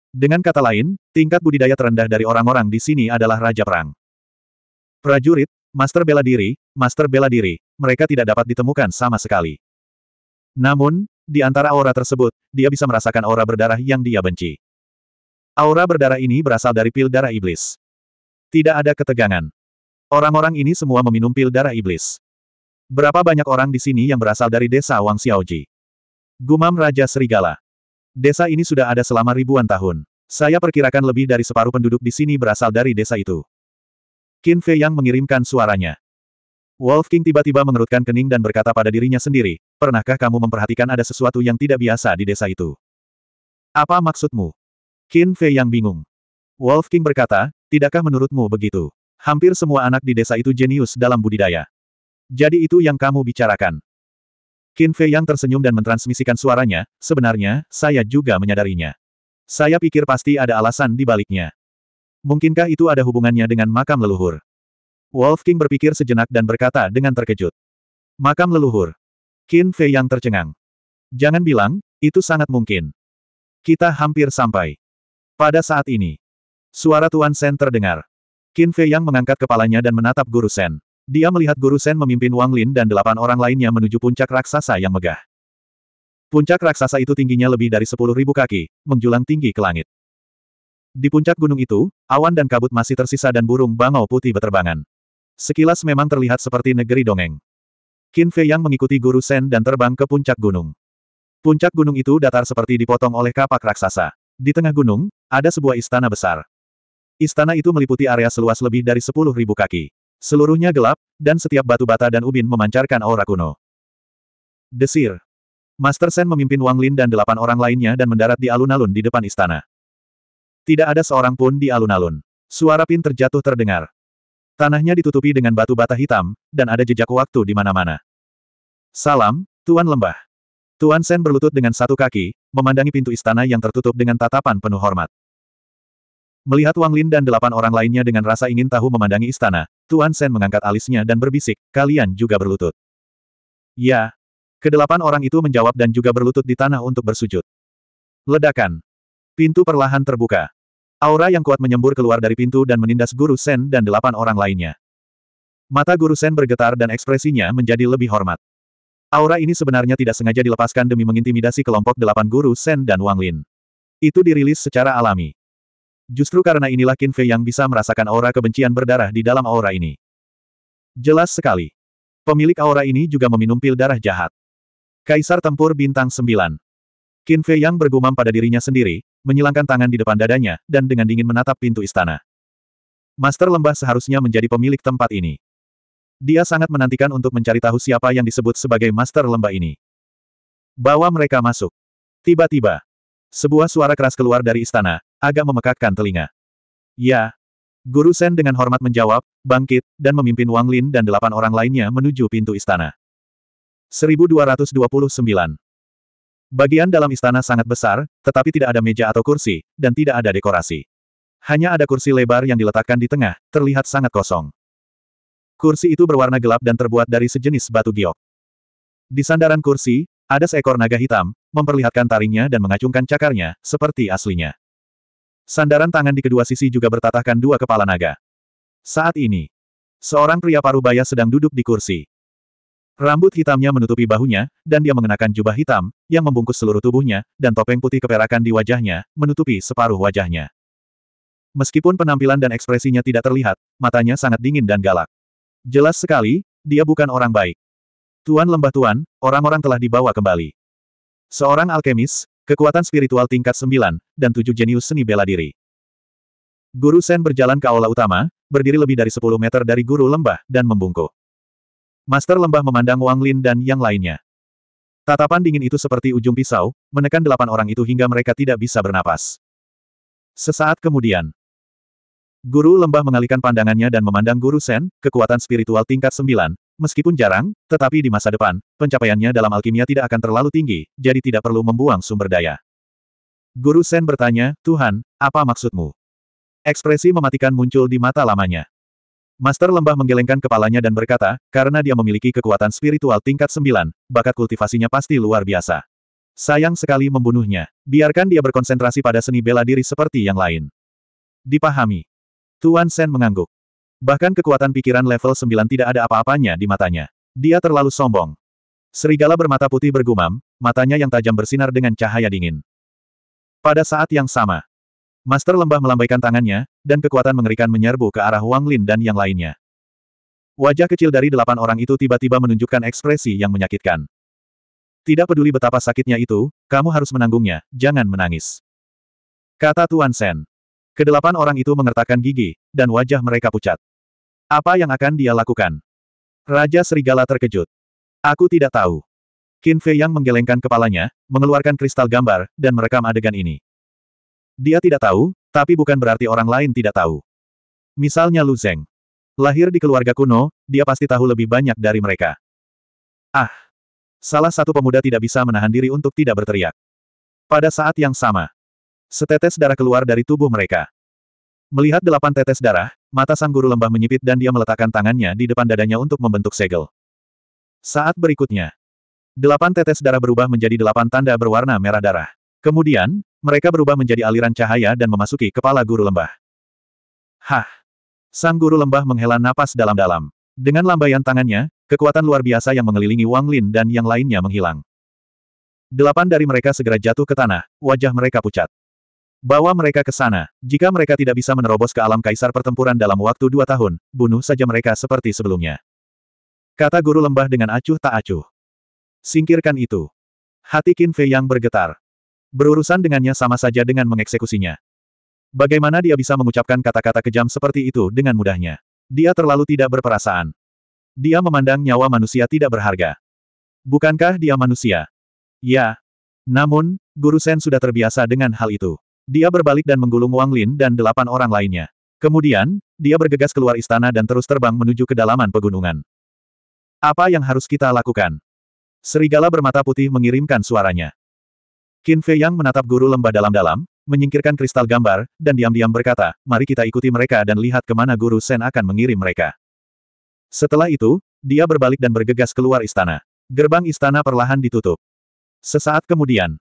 Dengan kata lain, tingkat budidaya terendah dari orang-orang di sini adalah raja perang. Prajurit, master bela diri, master bela diri, mereka tidak dapat ditemukan sama sekali. Namun, di antara aura tersebut, dia bisa merasakan aura berdarah yang dia benci. Aura berdarah ini berasal dari pil darah iblis. Tidak ada ketegangan. Orang-orang ini semua meminum pil darah iblis. Berapa banyak orang di sini yang berasal dari desa Wang Xiaoji? Gumam Raja Serigala. Desa ini sudah ada selama ribuan tahun. Saya perkirakan lebih dari separuh penduduk di sini berasal dari desa itu. Qin Fei Yang mengirimkan suaranya. Wolf King tiba-tiba mengerutkan kening dan berkata pada dirinya sendiri, Pernahkah kamu memperhatikan ada sesuatu yang tidak biasa di desa itu? Apa maksudmu? Qin Fei yang bingung. Wolf King berkata, tidakkah menurutmu begitu? Hampir semua anak di desa itu jenius dalam budidaya. Jadi itu yang kamu bicarakan. Qin Fei yang tersenyum dan mentransmisikan suaranya, sebenarnya, saya juga menyadarinya. Saya pikir pasti ada alasan di baliknya. Mungkinkah itu ada hubungannya dengan makam leluhur? Wolf King berpikir sejenak dan berkata dengan terkejut. Makam leluhur. Qin Fei yang tercengang. Jangan bilang, itu sangat mungkin. Kita hampir sampai. Pada saat ini, suara Tuan Sen terdengar. Qin Fei Yang mengangkat kepalanya dan menatap Guru Sen. Dia melihat Guru Sen memimpin Wang Lin dan delapan orang lainnya menuju puncak raksasa yang megah. Puncak raksasa itu tingginya lebih dari sepuluh ribu kaki, menjulang tinggi ke langit. Di puncak gunung itu, awan dan kabut masih tersisa dan burung bangau putih berterbangan. Sekilas memang terlihat seperti negeri dongeng. Qin Fei Yang mengikuti Guru Sen dan terbang ke puncak gunung. Puncak gunung itu datar seperti dipotong oleh kapak raksasa. Di tengah gunung, ada sebuah istana besar. Istana itu meliputi area seluas lebih dari sepuluh ribu kaki. Seluruhnya gelap, dan setiap batu bata dan ubin memancarkan aura kuno. Desir. Master Sen memimpin Wang Lin dan delapan orang lainnya dan mendarat di alun-alun di depan istana. Tidak ada seorang pun di alun-alun. Suara pin terjatuh terdengar. Tanahnya ditutupi dengan batu bata hitam, dan ada jejak waktu di mana-mana. Salam, Tuan Lembah. Tuan Sen berlutut dengan satu kaki, memandangi pintu istana yang tertutup dengan tatapan penuh hormat. Melihat Wang Lin dan delapan orang lainnya dengan rasa ingin tahu memandangi istana, Tuan Sen mengangkat alisnya dan berbisik, kalian juga berlutut. Ya. Kedelapan orang itu menjawab dan juga berlutut di tanah untuk bersujud. Ledakan. Pintu perlahan terbuka. Aura yang kuat menyembur keluar dari pintu dan menindas Guru Sen dan delapan orang lainnya. Mata Guru Sen bergetar dan ekspresinya menjadi lebih hormat. Aura ini sebenarnya tidak sengaja dilepaskan demi mengintimidasi kelompok delapan Guru Sen dan Wang Lin. Itu dirilis secara alami. Justru karena inilah Qin Fei yang bisa merasakan aura kebencian berdarah di dalam aura ini. Jelas sekali. Pemilik aura ini juga meminum pil darah jahat. Kaisar Tempur Bintang 9. Qin Fei yang bergumam pada dirinya sendiri, menyilangkan tangan di depan dadanya, dan dengan dingin menatap pintu istana. Master Lembah seharusnya menjadi pemilik tempat ini. Dia sangat menantikan untuk mencari tahu siapa yang disebut sebagai Master Lembah ini. Bawa mereka masuk. Tiba-tiba, sebuah suara keras keluar dari istana, agak memekakkan telinga. Ya. Guru Sen dengan hormat menjawab, bangkit, dan memimpin Wang Lin dan delapan orang lainnya menuju pintu istana. 1229. Bagian dalam istana sangat besar, tetapi tidak ada meja atau kursi, dan tidak ada dekorasi. Hanya ada kursi lebar yang diletakkan di tengah, terlihat sangat kosong. Kursi itu berwarna gelap dan terbuat dari sejenis batu giok. Di sandaran kursi, ada seekor naga hitam, memperlihatkan taringnya dan mengacungkan cakarnya, seperti aslinya. Sandaran tangan di kedua sisi juga bertatahkan dua kepala naga. Saat ini, seorang pria parubaya sedang duduk di kursi. Rambut hitamnya menutupi bahunya, dan dia mengenakan jubah hitam, yang membungkus seluruh tubuhnya, dan topeng putih keperakan di wajahnya, menutupi separuh wajahnya. Meskipun penampilan dan ekspresinya tidak terlihat, matanya sangat dingin dan galak. Jelas sekali, dia bukan orang baik. Tuan lembah tuan, orang-orang telah dibawa kembali. Seorang alkemis, Kekuatan spiritual tingkat 9, dan tujuh jenius seni bela diri. Guru Sen berjalan ke aula utama, berdiri lebih dari 10 meter dari guru lembah, dan membungkuk. Master lembah memandang Wang Lin dan yang lainnya. Tatapan dingin itu seperti ujung pisau, menekan delapan orang itu hingga mereka tidak bisa bernapas. Sesaat kemudian, Guru lembah mengalihkan pandangannya dan memandang Guru Sen, kekuatan spiritual tingkat 9, Meskipun jarang, tetapi di masa depan, pencapaiannya dalam alkimia tidak akan terlalu tinggi, jadi tidak perlu membuang sumber daya. Guru Sen bertanya, Tuhan, apa maksudmu? Ekspresi mematikan muncul di mata lamanya. Master Lembah menggelengkan kepalanya dan berkata, karena dia memiliki kekuatan spiritual tingkat sembilan, bakat kultivasinya pasti luar biasa. Sayang sekali membunuhnya. Biarkan dia berkonsentrasi pada seni bela diri seperti yang lain. Dipahami. Tuan Sen mengangguk. Bahkan kekuatan pikiran level 9 tidak ada apa-apanya di matanya. Dia terlalu sombong. Serigala bermata putih bergumam, matanya yang tajam bersinar dengan cahaya dingin. Pada saat yang sama, Master Lembah melambaikan tangannya, dan kekuatan mengerikan menyerbu ke arah Wang Lin dan yang lainnya. Wajah kecil dari delapan orang itu tiba-tiba menunjukkan ekspresi yang menyakitkan. Tidak peduli betapa sakitnya itu, kamu harus menanggungnya, jangan menangis. Kata Tuan Sen. Kedelapan orang itu mengertakkan gigi, dan wajah mereka pucat. Apa yang akan dia lakukan? Raja Serigala terkejut. Aku tidak tahu. Qin Fei yang menggelengkan kepalanya, mengeluarkan kristal gambar, dan merekam adegan ini. Dia tidak tahu, tapi bukan berarti orang lain tidak tahu. Misalnya Lu Zeng. Lahir di keluarga kuno, dia pasti tahu lebih banyak dari mereka. Ah! Salah satu pemuda tidak bisa menahan diri untuk tidak berteriak. Pada saat yang sama, Setetes darah keluar dari tubuh mereka. Melihat delapan tetes darah, mata sang guru lembah menyipit dan dia meletakkan tangannya di depan dadanya untuk membentuk segel. Saat berikutnya, delapan tetes darah berubah menjadi delapan tanda berwarna merah darah. Kemudian, mereka berubah menjadi aliran cahaya dan memasuki kepala guru lembah. Hah! Sang guru lembah menghela napas dalam-dalam. Dengan lambaian tangannya, kekuatan luar biasa yang mengelilingi Wang Lin dan yang lainnya menghilang. Delapan dari mereka segera jatuh ke tanah, wajah mereka pucat. Bawa mereka ke sana. Jika mereka tidak bisa menerobos ke alam kaisar pertempuran dalam waktu dua tahun, bunuh saja mereka seperti sebelumnya. Kata guru lembah dengan acuh tak acuh. Singkirkan itu. Hati Qin Fei yang bergetar. Berurusan dengannya sama saja dengan mengeksekusinya. Bagaimana dia bisa mengucapkan kata-kata kejam seperti itu dengan mudahnya? Dia terlalu tidak berperasaan. Dia memandang nyawa manusia tidak berharga. Bukankah dia manusia? Ya. Namun, Guru Sen sudah terbiasa dengan hal itu. Dia berbalik dan menggulung Wang Lin dan delapan orang lainnya. Kemudian, dia bergegas keluar istana dan terus terbang menuju kedalaman pegunungan. Apa yang harus kita lakukan? Serigala bermata putih mengirimkan suaranya. Qin Fei Yang menatap guru lembah dalam-dalam, menyingkirkan kristal gambar, dan diam-diam berkata, mari kita ikuti mereka dan lihat kemana guru Sen akan mengirim mereka. Setelah itu, dia berbalik dan bergegas keluar istana. Gerbang istana perlahan ditutup. Sesaat kemudian,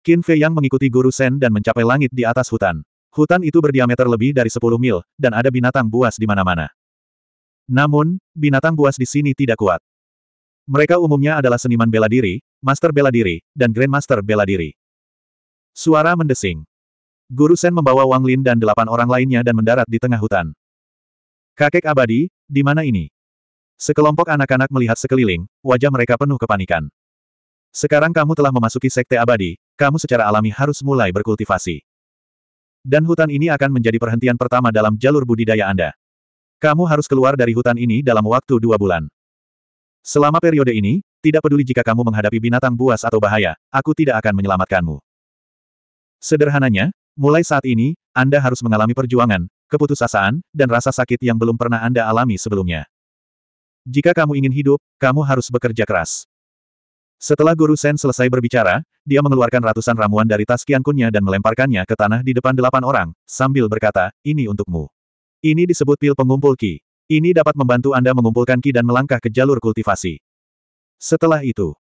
Qin Fei Yang mengikuti guru Sen dan mencapai langit di atas hutan. Hutan itu berdiameter lebih dari 10 mil, dan ada binatang buas di mana-mana. Namun, binatang buas di sini tidak kuat. Mereka umumnya adalah seniman bela diri, master bela diri, dan grandmaster bela diri. Suara mendesing. Guru Sen membawa Wang Lin dan delapan orang lainnya dan mendarat di tengah hutan. Kakek abadi, di mana ini? Sekelompok anak-anak melihat sekeliling, wajah mereka penuh kepanikan. Sekarang kamu telah memasuki sekte abadi, kamu secara alami harus mulai berkultivasi. Dan hutan ini akan menjadi perhentian pertama dalam jalur budidaya Anda. Kamu harus keluar dari hutan ini dalam waktu dua bulan. Selama periode ini, tidak peduli jika kamu menghadapi binatang buas atau bahaya, aku tidak akan menyelamatkanmu. Sederhananya, mulai saat ini, Anda harus mengalami perjuangan, keputusasaan, dan rasa sakit yang belum pernah Anda alami sebelumnya. Jika kamu ingin hidup, kamu harus bekerja keras. Setelah Guru Sen selesai berbicara, dia mengeluarkan ratusan ramuan dari tas kiankunnya dan melemparkannya ke tanah di depan delapan orang, sambil berkata, ini untukmu. Ini disebut pil pengumpul ki. Ini dapat membantu Anda mengumpulkan ki dan melangkah ke jalur kultivasi. Setelah itu,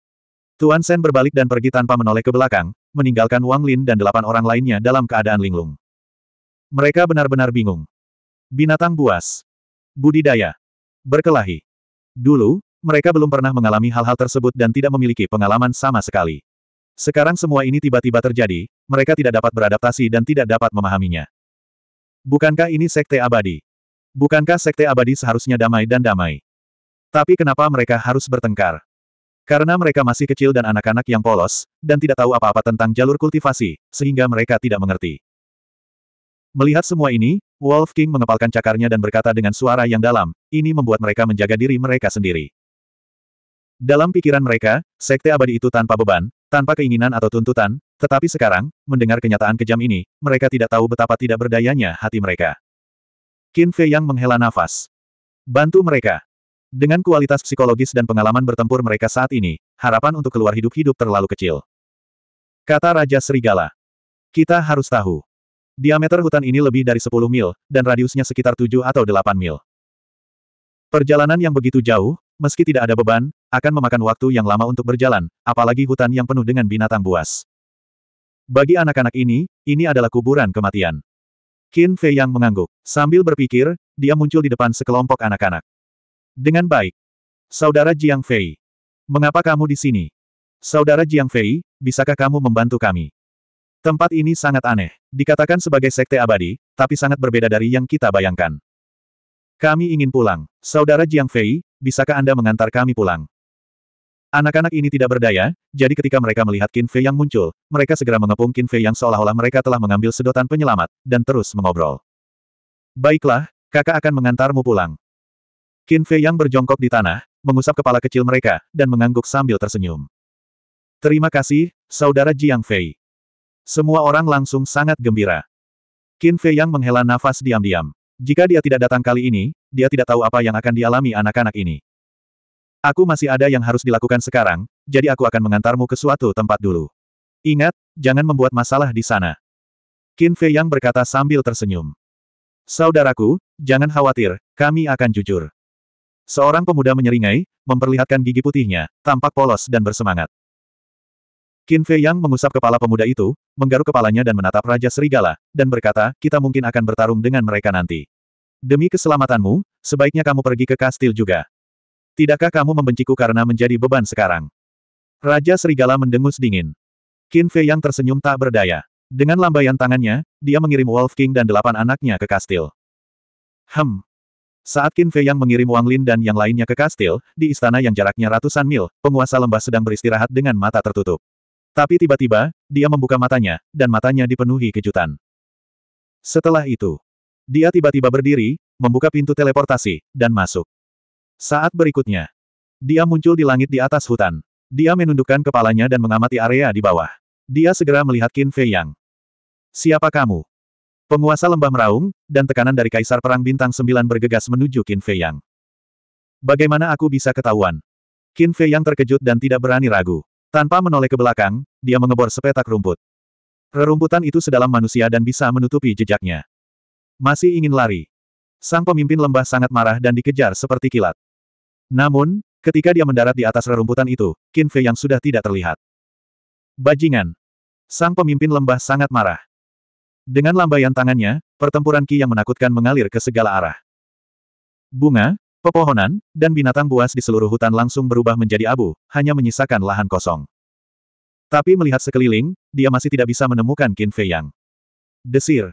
Tuan Sen berbalik dan pergi tanpa menoleh ke belakang, meninggalkan Wang Lin dan delapan orang lainnya dalam keadaan linglung. Mereka benar-benar bingung. Binatang buas. Budidaya. Berkelahi. Dulu, mereka belum pernah mengalami hal-hal tersebut dan tidak memiliki pengalaman sama sekali. Sekarang semua ini tiba-tiba terjadi, mereka tidak dapat beradaptasi dan tidak dapat memahaminya. Bukankah ini sekte abadi? Bukankah sekte abadi seharusnya damai dan damai? Tapi kenapa mereka harus bertengkar? Karena mereka masih kecil dan anak-anak yang polos, dan tidak tahu apa-apa tentang jalur kultivasi, sehingga mereka tidak mengerti. Melihat semua ini, Wolf King mengepalkan cakarnya dan berkata dengan suara yang dalam, ini membuat mereka menjaga diri mereka sendiri. Dalam pikiran mereka, sekte abadi itu tanpa beban, tanpa keinginan atau tuntutan, tetapi sekarang, mendengar kenyataan kejam ini, mereka tidak tahu betapa tidak berdayanya hati mereka. Qin Fei yang menghela nafas. Bantu mereka. Dengan kualitas psikologis dan pengalaman bertempur mereka saat ini, harapan untuk keluar hidup-hidup terlalu kecil. Kata Raja Serigala. Kita harus tahu. Diameter hutan ini lebih dari 10 mil, dan radiusnya sekitar 7 atau 8 mil. Perjalanan yang begitu jauh, meski tidak ada beban, akan memakan waktu yang lama untuk berjalan, apalagi hutan yang penuh dengan binatang buas. Bagi anak-anak ini, ini adalah kuburan kematian. Qin Fei yang mengangguk. Sambil berpikir, dia muncul di depan sekelompok anak-anak. Dengan baik. Saudara Jiang Fei. Mengapa kamu di sini? Saudara Jiang Fei, bisakah kamu membantu kami? Tempat ini sangat aneh. Dikatakan sebagai sekte abadi, tapi sangat berbeda dari yang kita bayangkan. Kami ingin pulang. Saudara Jiang Fei, bisakah Anda mengantar kami pulang? Anak-anak ini tidak berdaya, jadi ketika mereka melihat Qin Fei yang muncul, mereka segera mengepung Qin Fei yang seolah-olah mereka telah mengambil sedotan penyelamat, dan terus mengobrol. Baiklah, kakak akan mengantarmu pulang. Qin Fei yang berjongkok di tanah, mengusap kepala kecil mereka, dan mengangguk sambil tersenyum. Terima kasih, Saudara Jiang Fei. Semua orang langsung sangat gembira. Qin Fei yang menghela nafas diam-diam. Jika dia tidak datang kali ini, dia tidak tahu apa yang akan dialami anak-anak ini. Aku masih ada yang harus dilakukan sekarang, jadi aku akan mengantarmu ke suatu tempat dulu. Ingat, jangan membuat masalah di sana. Qin Fei Yang berkata sambil tersenyum. Saudaraku, jangan khawatir, kami akan jujur. Seorang pemuda menyeringai, memperlihatkan gigi putihnya, tampak polos dan bersemangat. Qin Fei Yang mengusap kepala pemuda itu, menggaruk kepalanya dan menatap Raja Serigala, dan berkata, kita mungkin akan bertarung dengan mereka nanti. Demi keselamatanmu, sebaiknya kamu pergi ke kastil juga. Tidakkah kamu membenciku karena menjadi beban sekarang? Raja Serigala mendengus dingin. Qin Fei yang tersenyum tak berdaya. Dengan lambaian tangannya, dia mengirim Wolf King dan delapan anaknya ke kastil. Hem. Saat Qin Fei yang mengirim Wang Lin dan yang lainnya ke kastil, di istana yang jaraknya ratusan mil, penguasa lembah sedang beristirahat dengan mata tertutup. Tapi tiba-tiba, dia membuka matanya, dan matanya dipenuhi kejutan. Setelah itu, dia tiba-tiba berdiri, membuka pintu teleportasi, dan masuk. Saat berikutnya, dia muncul di langit di atas hutan. Dia menundukkan kepalanya dan mengamati area di bawah. Dia segera melihat Qin Fei Yang. Siapa kamu? Penguasa lembah meraung, dan tekanan dari Kaisar Perang Bintang Sembilan bergegas menuju Qin Fei Yang. Bagaimana aku bisa ketahuan? Qin Fei Yang terkejut dan tidak berani ragu. Tanpa menoleh ke belakang, dia mengebor sepetak rumput. Rerumputan itu sedalam manusia dan bisa menutupi jejaknya. Masih ingin lari. Sang pemimpin lembah sangat marah dan dikejar seperti kilat. Namun, ketika dia mendarat di atas rerumputan itu, Qin Fei yang sudah tidak terlihat. Bajingan. Sang pemimpin lembah sangat marah. Dengan lambaian tangannya, pertempuran Qi yang menakutkan mengalir ke segala arah. Bunga, pepohonan, dan binatang buas di seluruh hutan langsung berubah menjadi abu, hanya menyisakan lahan kosong. Tapi melihat sekeliling, dia masih tidak bisa menemukan Qin Fei Yang. Desir.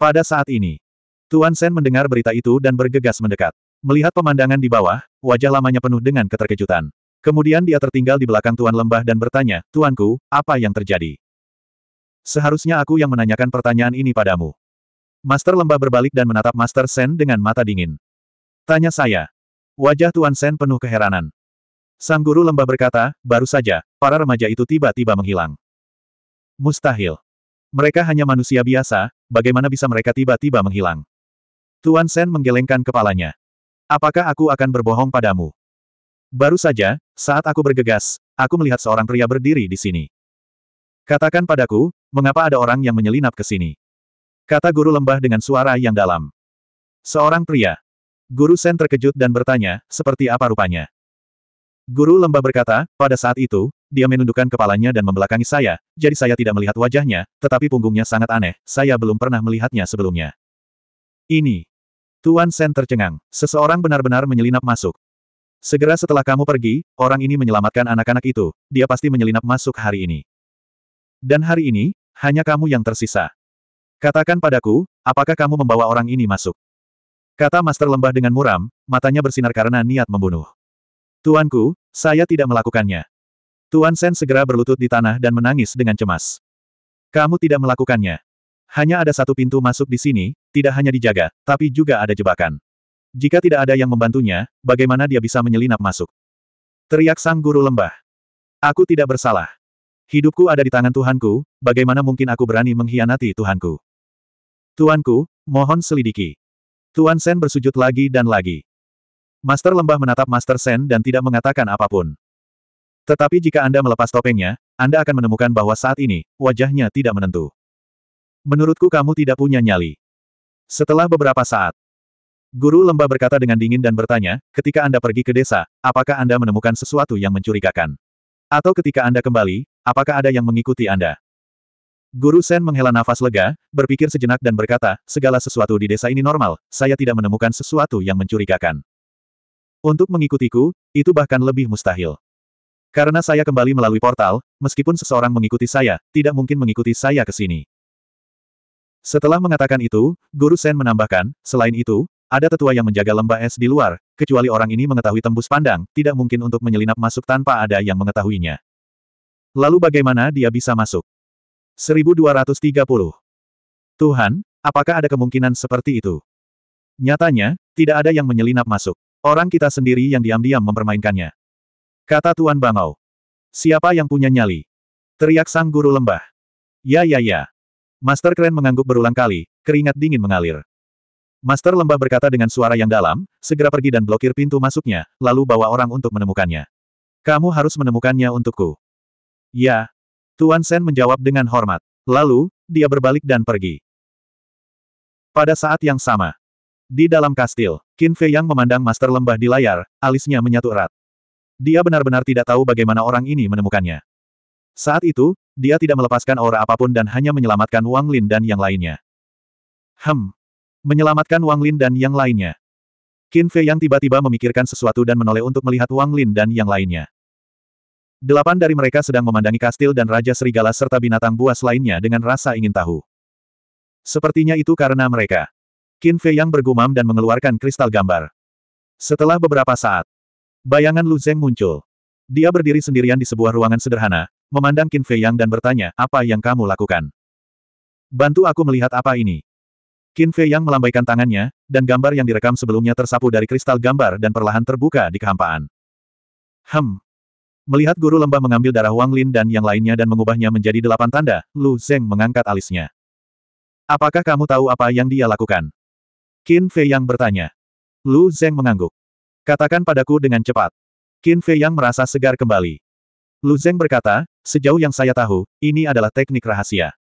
Pada saat ini, Tuan Shen mendengar berita itu dan bergegas mendekat. Melihat pemandangan di bawah, wajah lamanya penuh dengan keterkejutan. Kemudian dia tertinggal di belakang Tuan Lembah dan bertanya, Tuanku, apa yang terjadi? Seharusnya aku yang menanyakan pertanyaan ini padamu. Master Lembah berbalik dan menatap Master Sen dengan mata dingin. Tanya saya. Wajah Tuan Sen penuh keheranan. Sang Guru Lembah berkata, baru saja, para remaja itu tiba-tiba menghilang. Mustahil. Mereka hanya manusia biasa, bagaimana bisa mereka tiba-tiba menghilang? Tuan Sen menggelengkan kepalanya. Apakah aku akan berbohong padamu? Baru saja, saat aku bergegas, aku melihat seorang pria berdiri di sini. Katakan padaku, mengapa ada orang yang menyelinap ke sini? Kata guru lembah dengan suara yang dalam. Seorang pria. Guru Sen terkejut dan bertanya, seperti apa rupanya? Guru lembah berkata, pada saat itu, dia menundukkan kepalanya dan membelakangi saya, jadi saya tidak melihat wajahnya, tetapi punggungnya sangat aneh, saya belum pernah melihatnya sebelumnya. Ini. Tuan Sen tercengang. Seseorang benar-benar menyelinap masuk. Segera setelah kamu pergi, orang ini menyelamatkan anak-anak itu, dia pasti menyelinap masuk hari ini. Dan hari ini, hanya kamu yang tersisa. Katakan padaku, apakah kamu membawa orang ini masuk? Kata Master Lembah dengan muram, matanya bersinar karena niat membunuh. Tuanku, saya tidak melakukannya. Tuan Sen segera berlutut di tanah dan menangis dengan cemas. Kamu tidak melakukannya. Hanya ada satu pintu masuk di sini, tidak hanya dijaga, tapi juga ada jebakan. Jika tidak ada yang membantunya, bagaimana dia bisa menyelinap masuk? Teriak sang guru lembah. Aku tidak bersalah. Hidupku ada di tangan Tuhanku, bagaimana mungkin aku berani mengkhianati Tuhanku? Tuanku, mohon selidiki. Tuan Sen bersujud lagi dan lagi. Master lembah menatap Master Sen dan tidak mengatakan apapun. Tetapi jika Anda melepas topengnya, Anda akan menemukan bahwa saat ini, wajahnya tidak menentu. Menurutku kamu tidak punya nyali. Setelah beberapa saat, Guru Lembah berkata dengan dingin dan bertanya, ketika Anda pergi ke desa, apakah Anda menemukan sesuatu yang mencurigakan? Atau ketika Anda kembali, apakah ada yang mengikuti Anda? Guru Sen menghela nafas lega, berpikir sejenak dan berkata, segala sesuatu di desa ini normal, saya tidak menemukan sesuatu yang mencurigakan. Untuk mengikutiku, itu bahkan lebih mustahil. Karena saya kembali melalui portal, meskipun seseorang mengikuti saya, tidak mungkin mengikuti saya ke sini. Setelah mengatakan itu, Guru Sen menambahkan, selain itu, ada tetua yang menjaga lembah es di luar, kecuali orang ini mengetahui tembus pandang, tidak mungkin untuk menyelinap masuk tanpa ada yang mengetahuinya. Lalu bagaimana dia bisa masuk? 1230. Tuhan, apakah ada kemungkinan seperti itu? Nyatanya, tidak ada yang menyelinap masuk. Orang kita sendiri yang diam-diam mempermainkannya. Kata Tuan Bangau. Siapa yang punya nyali? Teriak sang guru lembah. Ya ya ya. Master Keren mengangguk berulang kali, keringat dingin mengalir. Master Lembah berkata dengan suara yang dalam, segera pergi dan blokir pintu masuknya, lalu bawa orang untuk menemukannya. Kamu harus menemukannya untukku. Ya. Tuan Sen menjawab dengan hormat. Lalu, dia berbalik dan pergi. Pada saat yang sama. Di dalam kastil, Qin Fei yang memandang Master Lembah di layar, alisnya menyatu erat. Dia benar-benar tidak tahu bagaimana orang ini menemukannya. Saat itu, dia tidak melepaskan aura apapun dan hanya menyelamatkan Wang Lin dan yang lainnya. Hem. Menyelamatkan Wang Lin dan yang lainnya. Qin Fei yang tiba-tiba memikirkan sesuatu dan menoleh untuk melihat Wang Lin dan yang lainnya. Delapan dari mereka sedang memandangi kastil dan Raja Serigala serta binatang buas lainnya dengan rasa ingin tahu. Sepertinya itu karena mereka. Qin Fei yang bergumam dan mengeluarkan kristal gambar. Setelah beberapa saat, bayangan Lu Zeng muncul. Dia berdiri sendirian di sebuah ruangan sederhana, memandang Qin Fei Yang dan bertanya, apa yang kamu lakukan? Bantu aku melihat apa ini. Qin Fei Yang melambaikan tangannya, dan gambar yang direkam sebelumnya tersapu dari kristal gambar dan perlahan terbuka di kehampaan. Hem. Melihat guru lembah mengambil darah Wang Lin dan yang lainnya dan mengubahnya menjadi delapan tanda, Lu Zeng mengangkat alisnya. Apakah kamu tahu apa yang dia lakukan? Qin Fei Yang bertanya. Lu Zeng mengangguk. Katakan padaku dengan cepat. Qin Fei Yang merasa segar kembali. Lu Zeng berkata, Sejauh yang saya tahu, ini adalah teknik rahasia.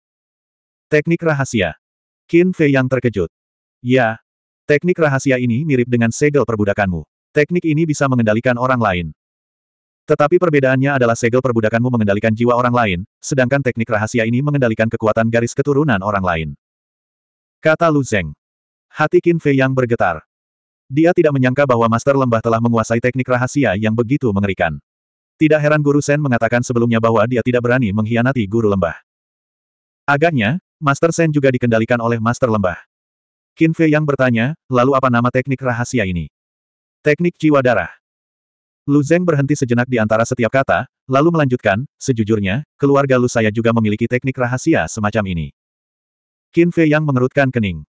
Teknik rahasia. Qin Fei yang terkejut. Ya, teknik rahasia ini mirip dengan segel perbudakanmu. Teknik ini bisa mengendalikan orang lain. Tetapi perbedaannya adalah segel perbudakanmu mengendalikan jiwa orang lain, sedangkan teknik rahasia ini mengendalikan kekuatan garis keturunan orang lain. Kata Lu Zeng. Hati Qin Fei yang bergetar. Dia tidak menyangka bahwa Master Lembah telah menguasai teknik rahasia yang begitu mengerikan. Tidak heran Guru Sen mengatakan sebelumnya bahwa dia tidak berani mengkhianati Guru Lembah. Agaknya, Master Sen juga dikendalikan oleh Master Lembah. Qin Fei yang bertanya, lalu apa nama teknik rahasia ini? Teknik jiwa darah. Lu Zeng berhenti sejenak di antara setiap kata, lalu melanjutkan, sejujurnya, keluarga Lu saya juga memiliki teknik rahasia semacam ini. Qin Fei yang mengerutkan kening.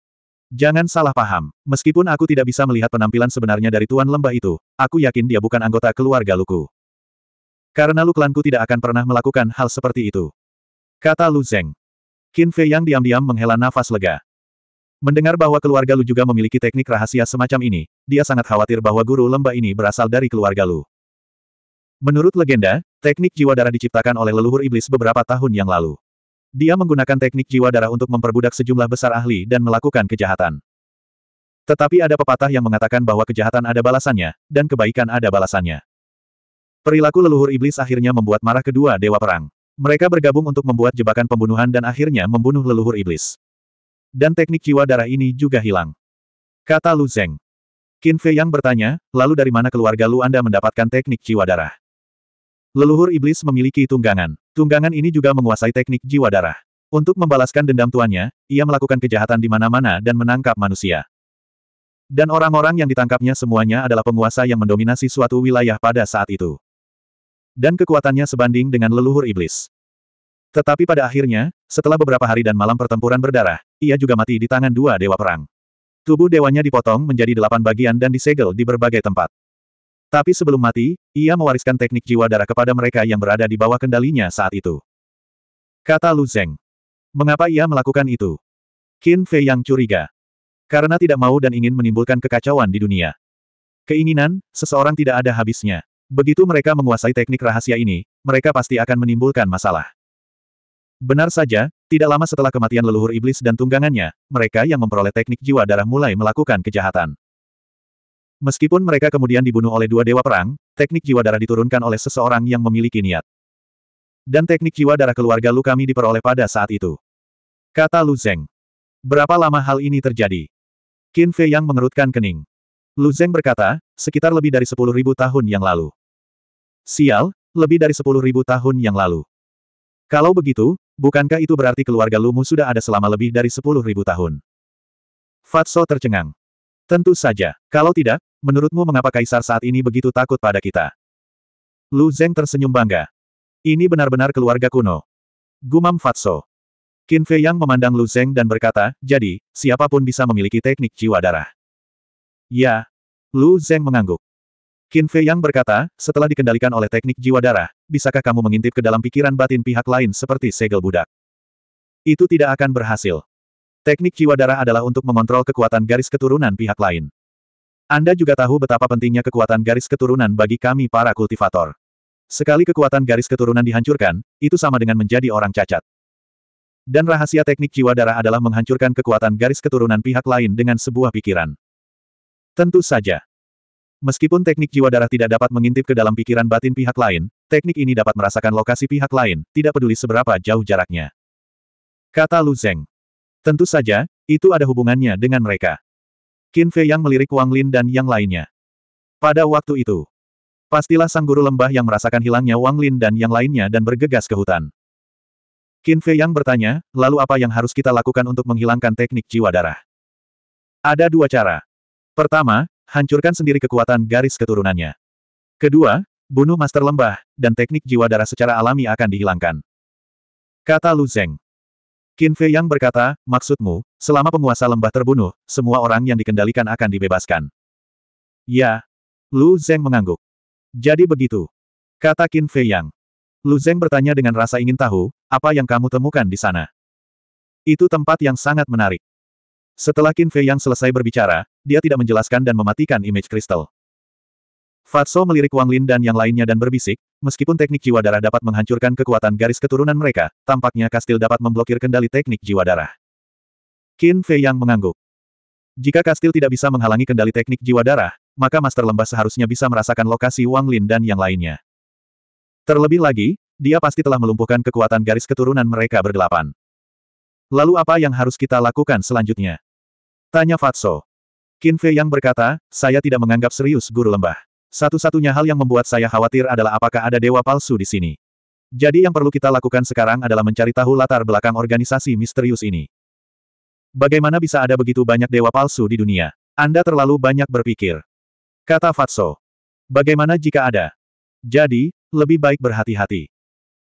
Jangan salah paham, meskipun aku tidak bisa melihat penampilan sebenarnya dari Tuan Lembah itu, aku yakin dia bukan anggota keluarga Luku. Karena Lu klanku tidak akan pernah melakukan hal seperti itu. Kata Lu Zeng. Qin Fei yang diam-diam menghela nafas lega. Mendengar bahwa keluarga Lu juga memiliki teknik rahasia semacam ini, dia sangat khawatir bahwa guru lembah ini berasal dari keluarga Lu. Menurut legenda, teknik jiwa darah diciptakan oleh leluhur iblis beberapa tahun yang lalu. Dia menggunakan teknik jiwa darah untuk memperbudak sejumlah besar ahli dan melakukan kejahatan. Tetapi ada pepatah yang mengatakan bahwa kejahatan ada balasannya, dan kebaikan ada balasannya. Perilaku leluhur iblis akhirnya membuat marah kedua dewa perang. Mereka bergabung untuk membuat jebakan pembunuhan dan akhirnya membunuh leluhur iblis. Dan teknik jiwa darah ini juga hilang. Kata Lu Zeng. Qin Fei Yang bertanya, lalu dari mana keluarga Lu Anda mendapatkan teknik jiwa darah? Leluhur iblis memiliki tunggangan. Tunggangan ini juga menguasai teknik jiwa darah. Untuk membalaskan dendam tuannya, ia melakukan kejahatan di mana-mana dan menangkap manusia. Dan orang-orang yang ditangkapnya semuanya adalah penguasa yang mendominasi suatu wilayah pada saat itu dan kekuatannya sebanding dengan leluhur iblis. Tetapi pada akhirnya, setelah beberapa hari dan malam pertempuran berdarah, ia juga mati di tangan dua dewa perang. Tubuh dewanya dipotong menjadi delapan bagian dan disegel di berbagai tempat. Tapi sebelum mati, ia mewariskan teknik jiwa darah kepada mereka yang berada di bawah kendalinya saat itu. Kata Lu Zeng. Mengapa ia melakukan itu? Qin Fei yang curiga. Karena tidak mau dan ingin menimbulkan kekacauan di dunia. Keinginan, seseorang tidak ada habisnya. Begitu mereka menguasai teknik rahasia ini, mereka pasti akan menimbulkan masalah. Benar saja, tidak lama setelah kematian leluhur iblis dan tunggangannya, mereka yang memperoleh teknik jiwa darah mulai melakukan kejahatan. Meskipun mereka kemudian dibunuh oleh dua dewa perang, teknik jiwa darah diturunkan oleh seseorang yang memiliki niat. Dan teknik jiwa darah keluarga Lu kami diperoleh pada saat itu. Kata Lu Zeng. Berapa lama hal ini terjadi? Qin Fei yang mengerutkan kening. Lu Zeng berkata, sekitar lebih dari 10.000 tahun yang lalu. Sial, lebih dari sepuluh ribu tahun yang lalu. Kalau begitu, bukankah itu berarti keluarga Lumu sudah ada selama lebih dari sepuluh ribu tahun? Fatso tercengang. Tentu saja, kalau tidak, menurutmu mengapa Kaisar saat ini begitu takut pada kita? Lu Zeng tersenyum bangga. Ini benar-benar keluarga kuno. Gumam Fatso. Qin Fei Yang memandang Lu Zeng dan berkata, jadi, siapapun bisa memiliki teknik jiwa darah. Ya. Lu Zeng mengangguk. Qin Fei Yang berkata, setelah dikendalikan oleh teknik jiwa darah, bisakah kamu mengintip ke dalam pikiran batin pihak lain seperti segel budak? Itu tidak akan berhasil. Teknik jiwa darah adalah untuk mengontrol kekuatan garis keturunan pihak lain. Anda juga tahu betapa pentingnya kekuatan garis keturunan bagi kami para kultivator. Sekali kekuatan garis keturunan dihancurkan, itu sama dengan menjadi orang cacat. Dan rahasia teknik jiwa darah adalah menghancurkan kekuatan garis keturunan pihak lain dengan sebuah pikiran. Tentu saja. Meskipun teknik jiwa darah tidak dapat mengintip ke dalam pikiran batin pihak lain, teknik ini dapat merasakan lokasi pihak lain, tidak peduli seberapa jauh jaraknya. Kata Lu Zeng. Tentu saja, itu ada hubungannya dengan mereka. Qin Fei yang melirik Wang Lin dan yang lainnya. Pada waktu itu, pastilah sang guru lembah yang merasakan hilangnya Wang Lin dan yang lainnya dan bergegas ke hutan. Qin Fei yang bertanya, lalu apa yang harus kita lakukan untuk menghilangkan teknik jiwa darah? Ada dua cara. Pertama, Hancurkan sendiri kekuatan garis keturunannya. Kedua, bunuh Master Lembah, dan teknik jiwa darah secara alami akan dihilangkan. Kata Lu Zeng. Qin Fei yang berkata, maksudmu, selama penguasa lembah terbunuh, semua orang yang dikendalikan akan dibebaskan. Ya. Lu Zeng mengangguk. Jadi begitu. Kata Qin Fei yang. Lu Zeng bertanya dengan rasa ingin tahu, apa yang kamu temukan di sana? Itu tempat yang sangat menarik. Setelah Qin Fei yang selesai berbicara, dia tidak menjelaskan dan mematikan image kristal. Fatso melirik Wang Lin dan yang lainnya dan berbisik, meskipun teknik jiwa darah dapat menghancurkan kekuatan garis keturunan mereka, tampaknya kastil dapat memblokir kendali teknik jiwa darah. Qin Fei yang mengangguk. Jika kastil tidak bisa menghalangi kendali teknik jiwa darah, maka Master Lembah seharusnya bisa merasakan lokasi Wang Lin dan yang lainnya. Terlebih lagi, dia pasti telah melumpuhkan kekuatan garis keturunan mereka berdelapan. Lalu apa yang harus kita lakukan selanjutnya? Tanya Fatso. Qin Fei yang berkata, saya tidak menganggap serius guru lembah. Satu-satunya hal yang membuat saya khawatir adalah apakah ada dewa palsu di sini. Jadi yang perlu kita lakukan sekarang adalah mencari tahu latar belakang organisasi misterius ini. Bagaimana bisa ada begitu banyak dewa palsu di dunia? Anda terlalu banyak berpikir. Kata Fatso. Bagaimana jika ada? Jadi, lebih baik berhati-hati.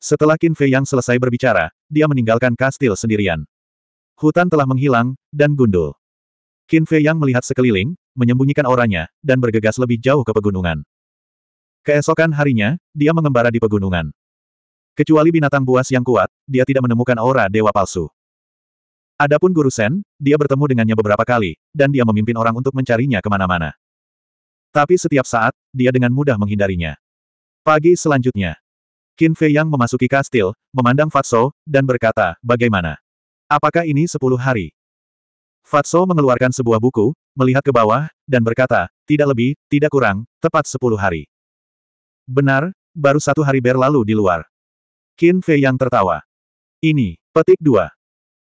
Setelah Qin Fei yang selesai berbicara, dia meninggalkan kastil sendirian. Hutan telah menghilang, dan gundul. Qin Fei Yang melihat sekeliling, menyembunyikan auranya, dan bergegas lebih jauh ke pegunungan. Keesokan harinya, dia mengembara di pegunungan. Kecuali binatang buas yang kuat, dia tidak menemukan aura dewa palsu. Adapun Guru Sen, dia bertemu dengannya beberapa kali, dan dia memimpin orang untuk mencarinya kemana-mana. Tapi setiap saat, dia dengan mudah menghindarinya. Pagi selanjutnya, Qin Fei Yang memasuki kastil, memandang Fatso, dan berkata, bagaimana? Apakah ini sepuluh hari? Fatso mengeluarkan sebuah buku, melihat ke bawah, dan berkata, tidak lebih, tidak kurang, tepat sepuluh hari. Benar, baru satu hari berlalu di luar. Qin Fei yang tertawa. Ini, petik dua.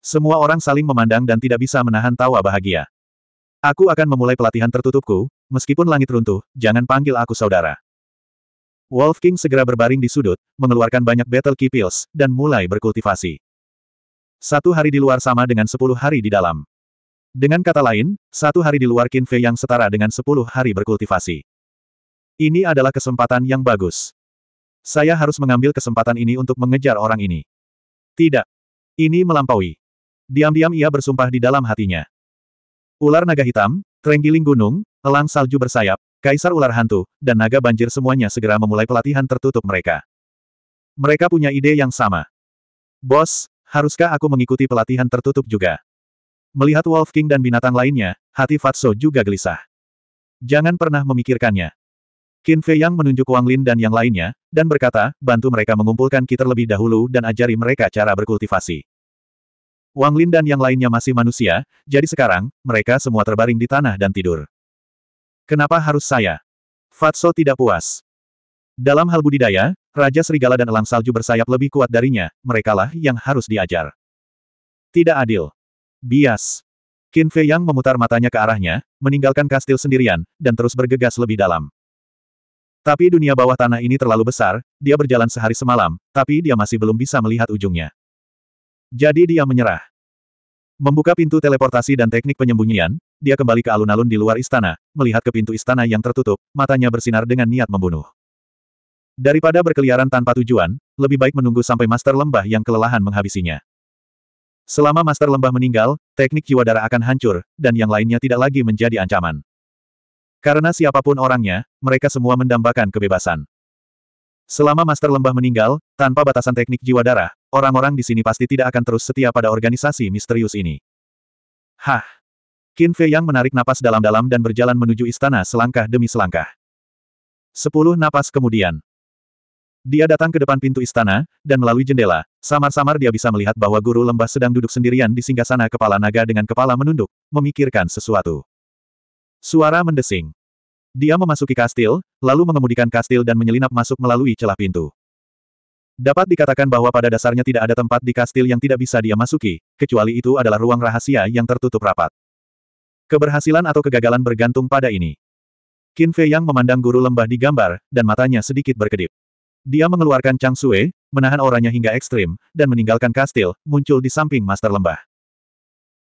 Semua orang saling memandang dan tidak bisa menahan tawa bahagia. Aku akan memulai pelatihan tertutupku, meskipun langit runtuh, jangan panggil aku saudara. Wolf King segera berbaring di sudut, mengeluarkan banyak battle key pills, dan mulai berkultivasi. Satu hari di luar sama dengan sepuluh hari di dalam. Dengan kata lain, satu hari di luar Qin Fei yang setara dengan sepuluh hari berkultivasi. Ini adalah kesempatan yang bagus. Saya harus mengambil kesempatan ini untuk mengejar orang ini. Tidak. Ini melampaui. Diam-diam ia bersumpah di dalam hatinya. Ular naga hitam, terenggiling gunung, elang salju bersayap, kaisar ular hantu, dan naga banjir semuanya segera memulai pelatihan tertutup mereka. Mereka punya ide yang sama. Bos, haruskah aku mengikuti pelatihan tertutup juga? Melihat Wolf King dan binatang lainnya, hati Fatso juga gelisah. Jangan pernah memikirkannya. Qin Fei Yang menunjuk Wang Lin dan yang lainnya, dan berkata, bantu mereka mengumpulkan kita lebih dahulu dan ajari mereka cara berkultivasi. Wang Lin dan yang lainnya masih manusia, jadi sekarang, mereka semua terbaring di tanah dan tidur. Kenapa harus saya? Fatso tidak puas. Dalam hal budidaya, Raja Serigala dan Elang Salju bersayap lebih kuat darinya, merekalah yang harus diajar. Tidak adil. Bias. Qin Fei Yang memutar matanya ke arahnya, meninggalkan kastil sendirian, dan terus bergegas lebih dalam. Tapi dunia bawah tanah ini terlalu besar, dia berjalan sehari semalam, tapi dia masih belum bisa melihat ujungnya. Jadi dia menyerah. Membuka pintu teleportasi dan teknik penyembunyian, dia kembali ke alun-alun di luar istana, melihat ke pintu istana yang tertutup, matanya bersinar dengan niat membunuh. Daripada berkeliaran tanpa tujuan, lebih baik menunggu sampai Master Lembah yang kelelahan menghabisinya. Selama Master Lembah meninggal, teknik jiwa darah akan hancur, dan yang lainnya tidak lagi menjadi ancaman. Karena siapapun orangnya, mereka semua mendambakan kebebasan. Selama Master Lembah meninggal, tanpa batasan teknik jiwa darah, orang-orang di sini pasti tidak akan terus setia pada organisasi misterius ini. Hah! Qin Fei Yang menarik napas dalam-dalam dan berjalan menuju istana selangkah demi selangkah. Sepuluh napas kemudian. Dia datang ke depan pintu istana, dan melalui jendela, Samar-samar dia bisa melihat bahwa guru lembah sedang duduk sendirian di singgasana kepala naga dengan kepala menunduk, memikirkan sesuatu. Suara mendesing. Dia memasuki kastil, lalu mengemudikan kastil dan menyelinap masuk melalui celah pintu. Dapat dikatakan bahwa pada dasarnya tidak ada tempat di kastil yang tidak bisa dia masuki, kecuali itu adalah ruang rahasia yang tertutup rapat. Keberhasilan atau kegagalan bergantung pada ini. Qin Fei yang memandang guru lembah di gambar, dan matanya sedikit berkedip. Dia mengeluarkan Chang Sue, menahan auranya hingga ekstrim, dan meninggalkan kastil, muncul di samping Master Lembah.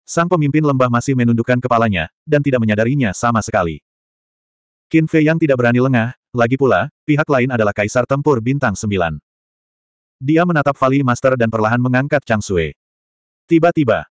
Sang pemimpin lembah masih menundukkan kepalanya, dan tidak menyadarinya sama sekali. Qin Fei yang tidak berani lengah, lagi pula, pihak lain adalah Kaisar Tempur Bintang Sembilan. Dia menatap Vali Master dan perlahan mengangkat Chang Sue. Tiba-tiba,